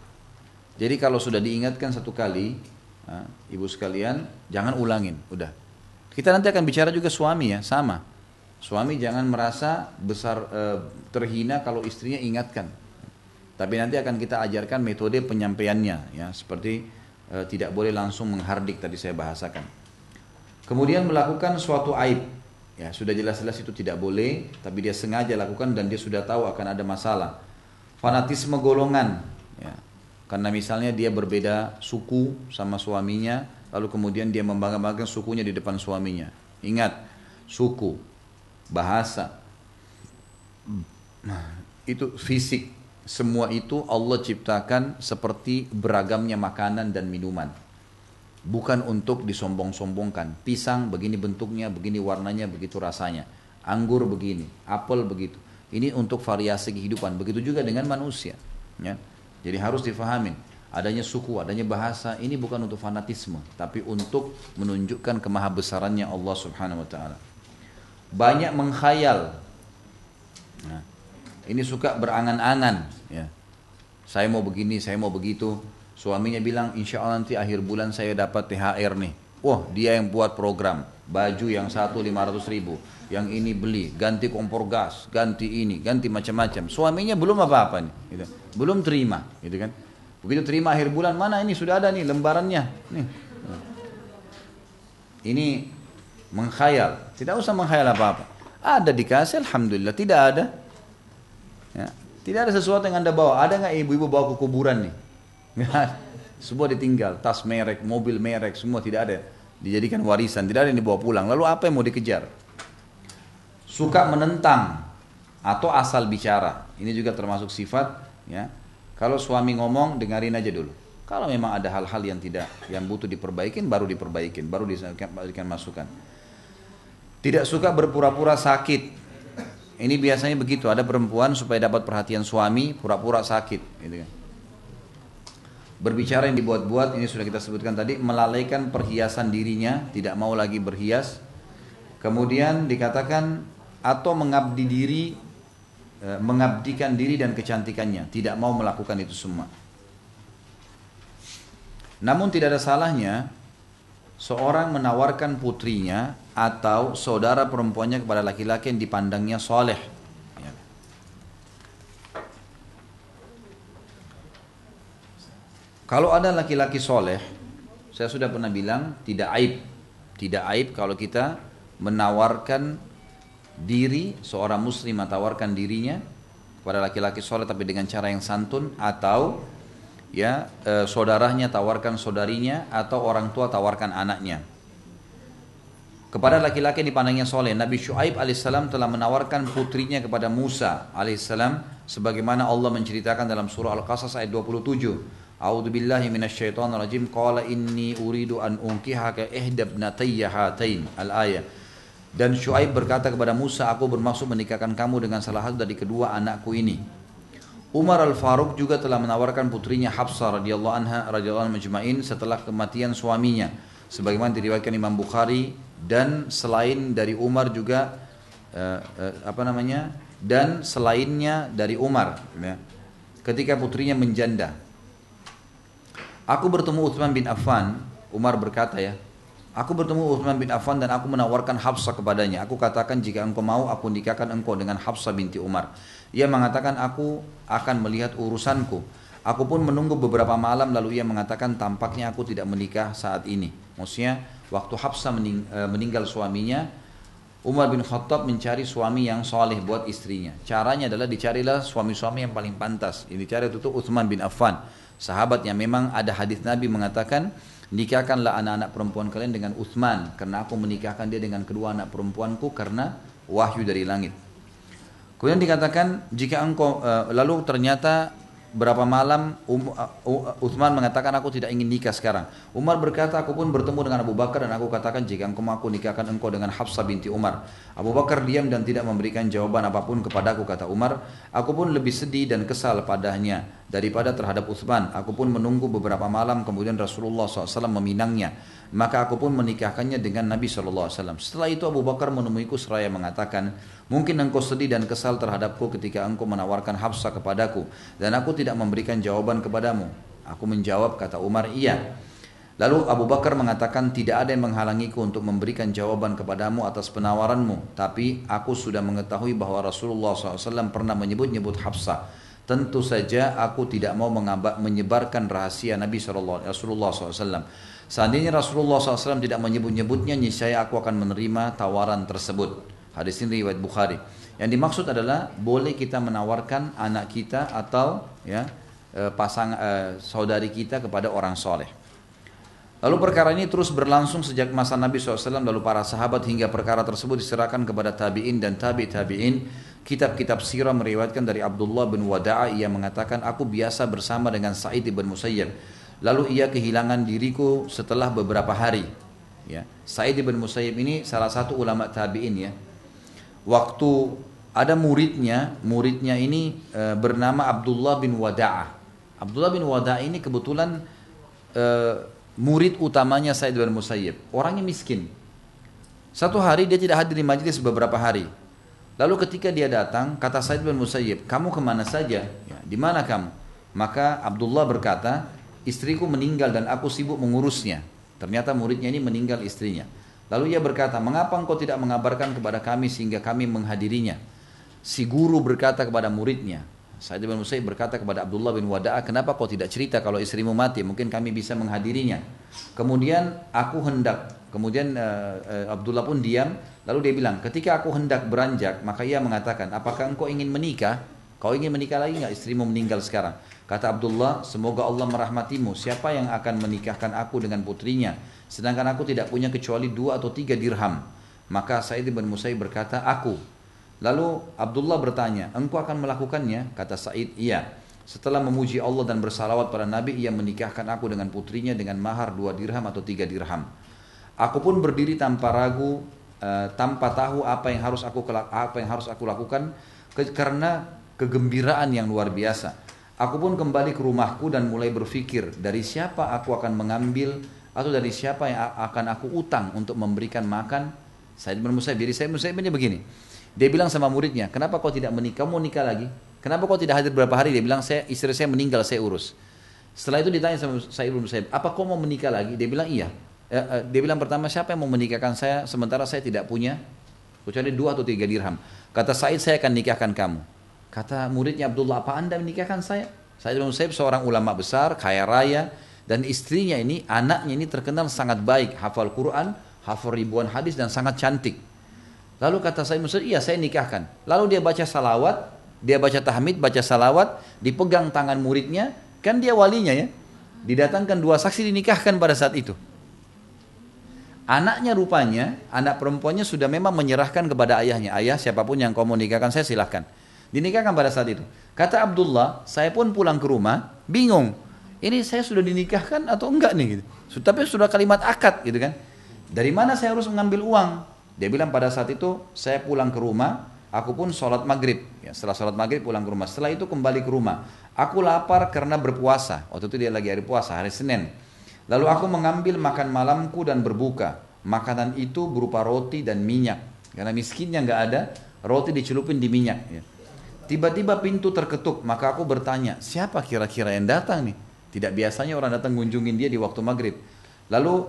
Jadi kalau sudah diingatkan satu kali, ya, ibu sekalian jangan ulangin, udah. Kita nanti akan bicara juga suami ya, sama. Suami jangan merasa besar e, terhina kalau istrinya ingatkan. Tapi nanti akan kita ajarkan metode penyampaiannya ya, seperti e, tidak boleh langsung menghardik tadi saya bahasakan. Kemudian melakukan suatu aib Ya, sudah jelas-jelas itu tidak boleh, tapi dia sengaja lakukan dan dia sudah tahu akan ada masalah. Fanatisme golongan, ya. Karena misalnya dia berbeda suku sama suaminya, lalu kemudian dia membanggakan sukunya di depan suaminya. Ingat, suku, bahasa, nah, itu fisik, semua itu Allah ciptakan seperti beragamnya makanan dan minuman bukan untuk disombong-sombongkan. Pisang begini bentuknya, begini warnanya, begitu rasanya. Anggur begini, apel begitu. Ini untuk variasi kehidupan. Begitu juga dengan manusia. Ya. Jadi harus difahamin. Adanya suku, adanya bahasa, ini bukan untuk fanatisme, tapi untuk menunjukkan kemahabesarannya Allah Subhanahu wa taala. Banyak mengkhayal. Nah, ini suka berangan-angan, ya. Saya mau begini, saya mau begitu Suaminya bilang, insya Allah nanti akhir bulan saya dapat THR nih. Wah, dia yang buat program. Baju yang satu 500 ribu. Yang ini beli, ganti kompor gas, ganti ini, ganti macam-macam. Suaminya belum apa-apa nih. Gitu. Belum terima. Gitu kan. Begitu terima akhir bulan, mana ini sudah ada nih lembarannya. Nih. Ini mengkhayal. Tidak usah mengkhayal apa-apa. Ada dikasih, Alhamdulillah. Tidak ada. Ya. Tidak ada sesuatu yang anda bawa. Ada nggak ibu-ibu bawa ke kuburan nih? semua ditinggal, tas merek, mobil merek, semua tidak ada. Dijadikan warisan, tidak ada yang dibawa pulang. Lalu apa yang mau dikejar? Suka menentang atau asal bicara. Ini juga termasuk sifat ya. Kalau suami ngomong, dengarin aja dulu. Kalau memang ada hal-hal yang tidak yang butuh diperbaikin baru diperbaikin, baru diberikan masukan. Tidak suka berpura-pura sakit. Ini biasanya begitu, ada perempuan supaya dapat perhatian suami pura-pura sakit gitu kan. Berbicara yang dibuat-buat, ini sudah kita sebutkan tadi, melalaikan perhiasan dirinya, tidak mau lagi berhias. Kemudian dikatakan, atau mengabdi diri, e, mengabdikan diri dan kecantikannya, tidak mau melakukan itu semua. Namun tidak ada salahnya, seorang menawarkan putrinya atau saudara perempuannya kepada laki-laki yang dipandangnya soleh Kalau ada laki-laki soleh, saya sudah pernah bilang tidak aib, tidak aib kalau kita menawarkan diri seorang muslim menawarkan dirinya kepada laki-laki soleh tapi dengan cara yang santun atau ya e, saudaranya tawarkan saudarinya atau orang tua tawarkan anaknya kepada laki-laki yang dipandangnya soleh Nabi Shu'aib alaihissalam telah menawarkan putrinya kepada Musa alaihissalam sebagaimana Allah menceritakan dalam surah Al-Qasas ayat 27 A'udzu billahi minasyaitonir rajim. Qala inni uridu an unkihaka ihda ibnatayya hatain. Al-ayah. Dan Shu'aib berkata kepada Musa, aku bermaksud menikahkan kamu dengan salah satu dari kedua anakku ini. Umar Al-Faruq juga telah menawarkan putrinya Hafsah radhiyallahu anha radhiyallahu majma'in setelah kematian suaminya. Sebagaimana diriwayatkan Imam Bukhari dan selain dari Umar juga eh, eh, apa namanya? dan selainnya dari Umar ya. Ketika putrinya menjanda Aku bertemu Uthman bin Affan, Umar berkata ya, aku bertemu Uthman bin Affan dan aku menawarkan Hafsa kepadanya. Aku katakan jika engkau mau aku nikahkan engkau dengan Hafsa binti Umar. Ia mengatakan aku akan melihat urusanku. Aku pun menunggu beberapa malam lalu ia mengatakan tampaknya aku tidak menikah saat ini. Maksudnya waktu Hafsa mening e, meninggal suaminya, Umar bin Khattab mencari suami yang soleh buat istrinya. Caranya adalah dicarilah suami-suami yang paling pantas. Ini cara itu Uthman bin Affan sahabat yang memang ada hadis Nabi mengatakan nikahkanlah anak-anak perempuan kalian dengan Uthman karena aku menikahkan dia dengan kedua anak perempuanku karena wahyu dari langit. Kemudian dikatakan jika engkau e, lalu ternyata berapa malam um, uh, uh, Uthman mengatakan aku tidak ingin nikah sekarang. Umar berkata aku pun bertemu dengan Abu Bakar dan aku katakan jika engkau mau aku nikahkan engkau dengan Hafsa binti Umar. Abu Bakar diam dan tidak memberikan jawaban apapun kepadaku kata Umar. Aku pun lebih sedih dan kesal padanya daripada terhadap Uthman. Aku pun menunggu beberapa malam kemudian Rasulullah SAW meminangnya maka aku pun menikahkannya dengan Nabi SAW. Setelah itu Abu Bakar menemuiku seraya mengatakan, mungkin engkau sedih dan kesal terhadapku ketika engkau menawarkan hafsa kepadaku, dan aku tidak memberikan jawaban kepadamu. Aku menjawab, kata Umar, iya. Lalu Abu Bakar mengatakan tidak ada yang menghalangiku untuk memberikan jawaban kepadamu atas penawaranmu. Tapi aku sudah mengetahui bahwa Rasulullah SAW pernah menyebut-nyebut hafsa. Tentu saja aku tidak mau menyebarkan rahasia Nabi SAW. Seandainya Rasulullah SAW tidak menyebut-nyebutnya, niscaya aku akan menerima tawaran tersebut. Hadis ini riwayat Bukhari. Yang dimaksud adalah boleh kita menawarkan anak kita atau ya e, pasang eh, saudari kita kepada orang soleh. Lalu perkara ini terus berlangsung sejak masa Nabi SAW lalu para sahabat hingga perkara tersebut diserahkan kepada tabi'in dan tabi-tabi'in. Kitab-kitab sirah meriwayatkan dari Abdullah bin Wada'a ia mengatakan aku biasa bersama dengan Sa'id bin Musayyib Lalu ia kehilangan diriku setelah beberapa hari. Ya. Said bin Musayyib ini salah satu ulama tabi'in ya. Waktu ada muridnya, muridnya ini e, bernama Abdullah bin Wada'ah. Abdullah bin Wada'ah ini kebetulan e, murid utamanya Said bin Musayyib. Orangnya miskin. Satu hari dia tidak hadir di majelis beberapa hari. Lalu ketika dia datang, kata Said bin Musayyib, kamu kemana saja? Ya, di mana kamu? Maka Abdullah berkata, istriku meninggal dan aku sibuk mengurusnya. Ternyata muridnya ini meninggal istrinya. Lalu ia berkata, mengapa engkau tidak mengabarkan kepada kami sehingga kami menghadirinya? Si guru berkata kepada muridnya, Sa'id bin Musaib berkata kepada Abdullah bin Wada'a, kenapa kau tidak cerita kalau istrimu mati? Mungkin kami bisa menghadirinya. Kemudian aku hendak, kemudian uh, uh, Abdullah pun diam, lalu dia bilang, ketika aku hendak beranjak, maka ia mengatakan, apakah engkau ingin menikah? Kau ingin menikah lagi nggak istrimu meninggal sekarang? Kata Abdullah, semoga Allah merahmatimu. Siapa yang akan menikahkan aku dengan putrinya? Sedangkan aku tidak punya kecuali dua atau tiga dirham. Maka Sa'id bin Musayyib berkata, aku. Lalu Abdullah bertanya, engkau akan melakukannya? Kata Sa'id, iya. Setelah memuji Allah dan bersalawat pada Nabi, ia menikahkan aku dengan putrinya dengan mahar dua dirham atau tiga dirham. Aku pun berdiri tanpa ragu, eh, tanpa tahu apa yang harus aku apa yang harus aku lakukan, karena kegembiraan yang luar biasa. Aku pun kembali ke rumahku dan mulai berpikir dari siapa aku akan mengambil atau dari siapa yang akan aku utang untuk memberikan makan Said bin Musaib. Jadi Said bin Musaib begini. Dia bilang sama muridnya, kenapa kau tidak menikah? mau nikah lagi? Kenapa kau tidak hadir berapa hari? Dia bilang, saya istri saya meninggal, saya urus. Setelah itu ditanya sama Said bin Musaib, apa kau mau menikah lagi? Dia bilang, iya. Eh, eh, dia bilang pertama, siapa yang mau menikahkan saya sementara saya tidak punya kecuali dua atau tiga dirham. Kata Said, saya akan nikahkan kamu. Kata muridnya Abdullah, apa anda menikahkan saya? Saya bin saya seorang ulama besar, kaya raya, dan istrinya ini, anaknya ini terkenal sangat baik, hafal Quran, hafal ribuan hadis, dan sangat cantik. Lalu kata saya Musaib, iya saya nikahkan. Lalu dia baca salawat, dia baca tahmid, baca salawat, dipegang tangan muridnya, kan dia walinya ya. Didatangkan dua saksi dinikahkan pada saat itu. Anaknya rupanya, anak perempuannya sudah memang menyerahkan kepada ayahnya. Ayah siapapun yang kau mau nikahkan saya silahkan. Dinikahkan pada saat itu. Kata Abdullah, saya pun pulang ke rumah, bingung. Ini saya sudah dinikahkan atau enggak nih? Gitu. Tapi sudah kalimat akad gitu kan. Dari mana saya harus mengambil uang? Dia bilang pada saat itu saya pulang ke rumah, aku pun sholat maghrib. Ya, setelah sholat maghrib pulang ke rumah. Setelah itu kembali ke rumah. Aku lapar karena berpuasa. Waktu itu dia lagi hari puasa, hari Senin. Lalu aku mengambil makan malamku dan berbuka. Makanan itu berupa roti dan minyak. Karena miskinnya nggak ada, roti dicelupin di minyak. Ya. Tiba-tiba pintu terketuk, maka aku bertanya, siapa kira-kira yang datang nih? Tidak biasanya orang datang kunjungin dia di waktu maghrib. Lalu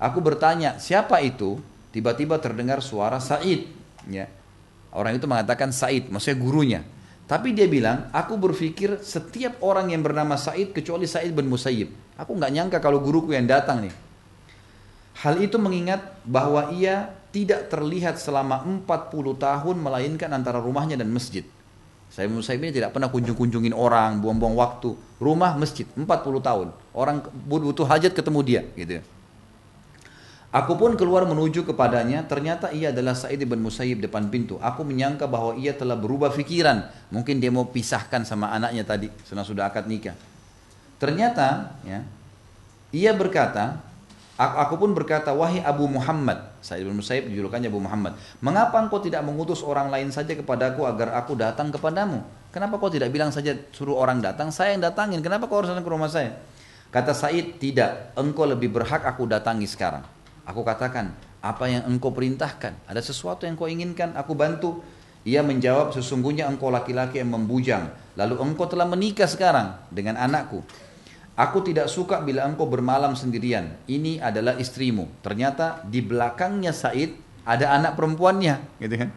aku bertanya, siapa itu? Tiba-tiba terdengar suara Said. Ya. Orang itu mengatakan Said, maksudnya gurunya. Tapi dia bilang, aku berpikir setiap orang yang bernama Said kecuali Said bin Musayyib. Aku nggak nyangka kalau guruku yang datang nih. Hal itu mengingat bahwa ia tidak terlihat selama 40 tahun melainkan antara rumahnya dan masjid. Saya Musaib ini tidak pernah kunjung-kunjungin orang, buang-buang waktu. Rumah masjid 40 tahun. Orang butuh hajat ketemu dia gitu. Ya. Aku pun keluar menuju kepadanya, ternyata ia adalah Said bin Musayyib depan pintu. Aku menyangka bahwa ia telah berubah pikiran. Mungkin dia mau pisahkan sama anaknya tadi, senang sudah akad nikah. Ternyata, ya, ia berkata, Aku pun berkata, wahai Abu Muhammad, Sa'id bin Musaib dijulukannya Abu Muhammad, mengapa engkau tidak mengutus orang lain saja kepadaku agar aku datang kepadamu? Kenapa kau tidak bilang saja suruh orang datang, saya yang datangin, kenapa kau harus datang ke rumah saya? Kata Said, tidak, engkau lebih berhak aku datangi sekarang. Aku katakan, apa yang engkau perintahkan? Ada sesuatu yang kau inginkan, aku bantu. Ia menjawab, sesungguhnya engkau laki-laki yang membujang, lalu engkau telah menikah sekarang dengan anakku. Aku tidak suka bila engkau bermalam sendirian. Ini adalah istrimu. Ternyata di belakangnya Said ada anak perempuannya, gitu kan?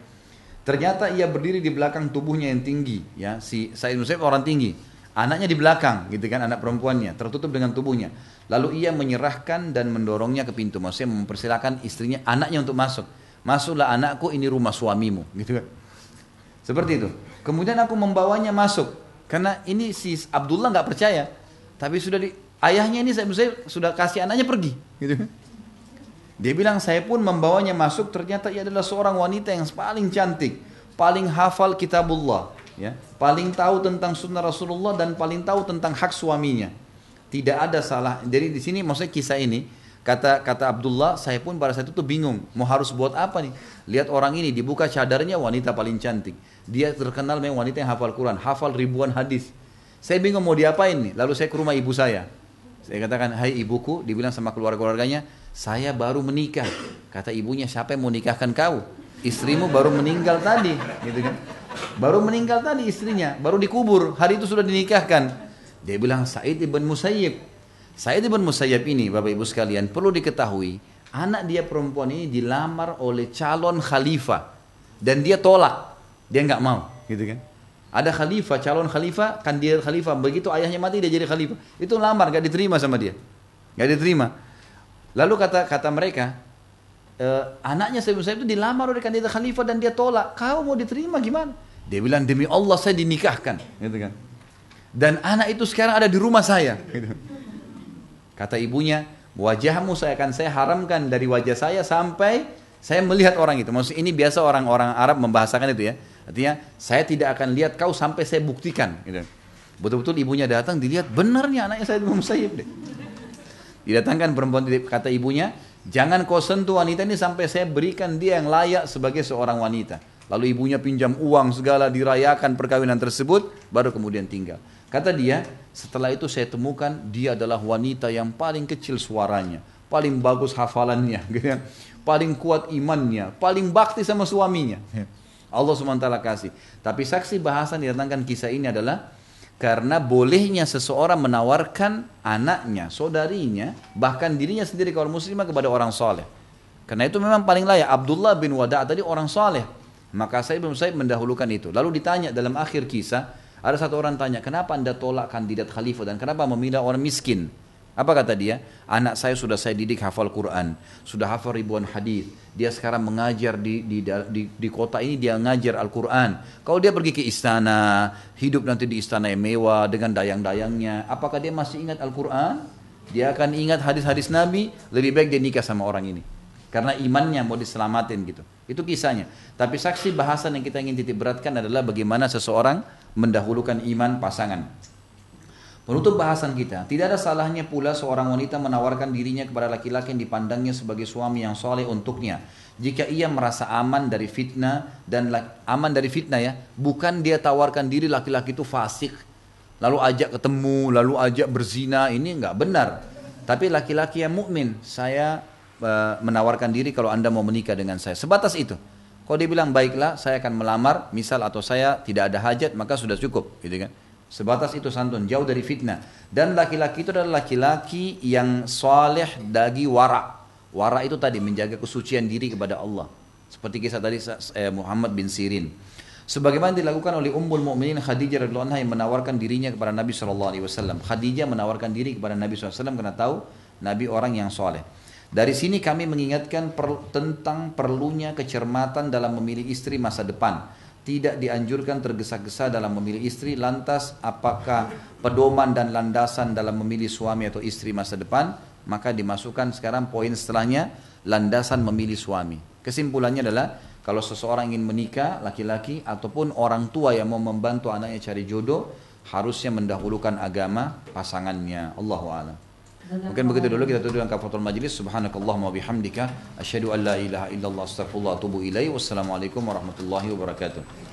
Ternyata ia berdiri di belakang tubuhnya yang tinggi, ya. Si Said Musaib orang tinggi. Anaknya di belakang, gitu kan, anak perempuannya, tertutup dengan tubuhnya. Lalu ia menyerahkan dan mendorongnya ke pintu, maksudnya mempersilahkan istrinya, anaknya untuk masuk. Masuklah anakku, ini rumah suamimu, gitu kan. Seperti itu. Kemudian aku membawanya masuk, karena ini si Abdullah nggak percaya tapi sudah di, ayahnya ini saya, saya sudah kasih anaknya pergi. Gitu. Dia bilang saya pun membawanya masuk ternyata ia adalah seorang wanita yang paling cantik, paling hafal kitabullah, ya, paling tahu tentang sunnah Rasulullah dan paling tahu tentang hak suaminya. Tidak ada salah. Jadi di sini maksudnya kisah ini kata kata Abdullah saya pun pada saat itu tuh bingung mau harus buat apa nih lihat orang ini dibuka cadarnya wanita paling cantik dia terkenal memang wanita yang hafal Quran hafal ribuan hadis saya bingung mau diapain nih. Lalu saya ke rumah ibu saya. Saya katakan, hai ibuku, dibilang sama keluarga-keluarganya, saya baru menikah. Kata ibunya, siapa yang mau nikahkan kau? Istrimu baru meninggal tadi, gitu kan? Baru meninggal tadi istrinya, baru dikubur, hari itu sudah dinikahkan. Dia bilang, Said ibn Musayyib. Said ibn Musayyib ini, Bapak Ibu sekalian, perlu diketahui, anak dia perempuan ini dilamar oleh calon khalifah. Dan dia tolak, dia nggak mau, gitu kan? Ada khalifah, calon khalifah, kandidat khalifah. Begitu ayahnya mati dia jadi khalifah. Itu lamar, gak diterima sama dia. Gak diterima. Lalu kata kata mereka, e, anaknya saya saya itu dilamar oleh kandidat khalifah dan dia tolak. Kau mau diterima gimana? Dia bilang demi Allah saya dinikahkan, gitu kan. Dan anak itu sekarang ada di rumah saya. Gitu. Kata ibunya, wajahmu saya akan saya haramkan dari wajah saya sampai saya melihat orang itu. Maksud ini biasa orang-orang Arab membahasakan itu ya. Artinya saya tidak akan lihat kau sampai saya buktikan. Gitu. Betul-betul ibunya datang dilihat benarnya anaknya saya belum sayap deh. Didatangkan perempuan kata ibunya, jangan kau sentuh wanita ini sampai saya berikan dia yang layak sebagai seorang wanita. Lalu ibunya pinjam uang segala dirayakan perkawinan tersebut, baru kemudian tinggal. Kata dia, setelah itu saya temukan dia adalah wanita yang paling kecil suaranya, paling bagus hafalannya, gitu ya. paling kuat imannya, paling bakti sama suaminya. Allah SWT kasih. Tapi saksi bahasan didatangkan kisah ini adalah karena bolehnya seseorang menawarkan anaknya, saudarinya, bahkan dirinya sendiri kalau muslimah kepada orang soleh. Karena itu memang paling layak. Abdullah bin Wada' tadi orang soleh. Maka saya bin saya mendahulukan itu. Lalu ditanya dalam akhir kisah, ada satu orang tanya, kenapa anda tolak kandidat khalifah dan kenapa memilih orang miskin? Apa kata dia? Anak saya sudah saya didik hafal Quran, sudah hafal ribuan hadis. Dia sekarang mengajar di di, di, di kota ini dia ngajar Al-Quran. Kalau dia pergi ke istana, hidup nanti di istana yang mewah dengan dayang-dayangnya, apakah dia masih ingat Al-Quran? Dia akan ingat hadis-hadis Nabi, lebih baik dia nikah sama orang ini. Karena imannya mau diselamatin gitu. Itu kisahnya. Tapi saksi bahasan yang kita ingin titik beratkan adalah bagaimana seseorang mendahulukan iman pasangan. Penutup bahasan kita, tidak ada salahnya pula seorang wanita menawarkan dirinya kepada laki-laki yang dipandangnya sebagai suami yang soleh untuknya. Jika ia merasa aman dari fitnah dan aman dari fitnah ya, bukan dia tawarkan diri laki-laki itu fasik, lalu ajak ketemu, lalu ajak berzina, ini enggak benar. Tapi laki-laki yang mukmin, saya e, menawarkan diri kalau anda mau menikah dengan saya, sebatas itu. Kalau dia bilang baiklah, saya akan melamar, misal atau saya tidak ada hajat, maka sudah cukup, gitu kan? Sebatas itu santun, jauh dari fitnah. Dan laki-laki itu adalah laki-laki yang saleh dari wara. Wara itu tadi menjaga kesucian diri kepada Allah. Seperti kisah tadi eh, Muhammad bin Sirin. Sebagaimana dilakukan oleh Ummul Mukminin Khadijah radhiallahu anha yang menawarkan dirinya kepada Nabi Shallallahu alaihi wasallam. Khadijah menawarkan diri kepada Nabi SAW karena tahu Nabi orang yang soleh. Dari sini kami mengingatkan per, tentang perlunya kecermatan dalam memilih istri masa depan tidak dianjurkan tergesa-gesa dalam memilih istri lantas apakah pedoman dan landasan dalam memilih suami atau istri masa depan maka dimasukkan sekarang poin setelahnya landasan memilih suami kesimpulannya adalah kalau seseorang ingin menikah laki-laki ataupun orang tua yang mau membantu anaknya cari jodoh harusnya mendahulukan agama pasangannya Allahu a'lam Mungkin begitu dulu kita tutup dengan kafatul majlis. Subhanakallahumma bihamdika asyhadu an la ilaha illallah astaghfirullah Tubuh ilaih. Wassalamualaikum warahmatullahi wabarakatuh.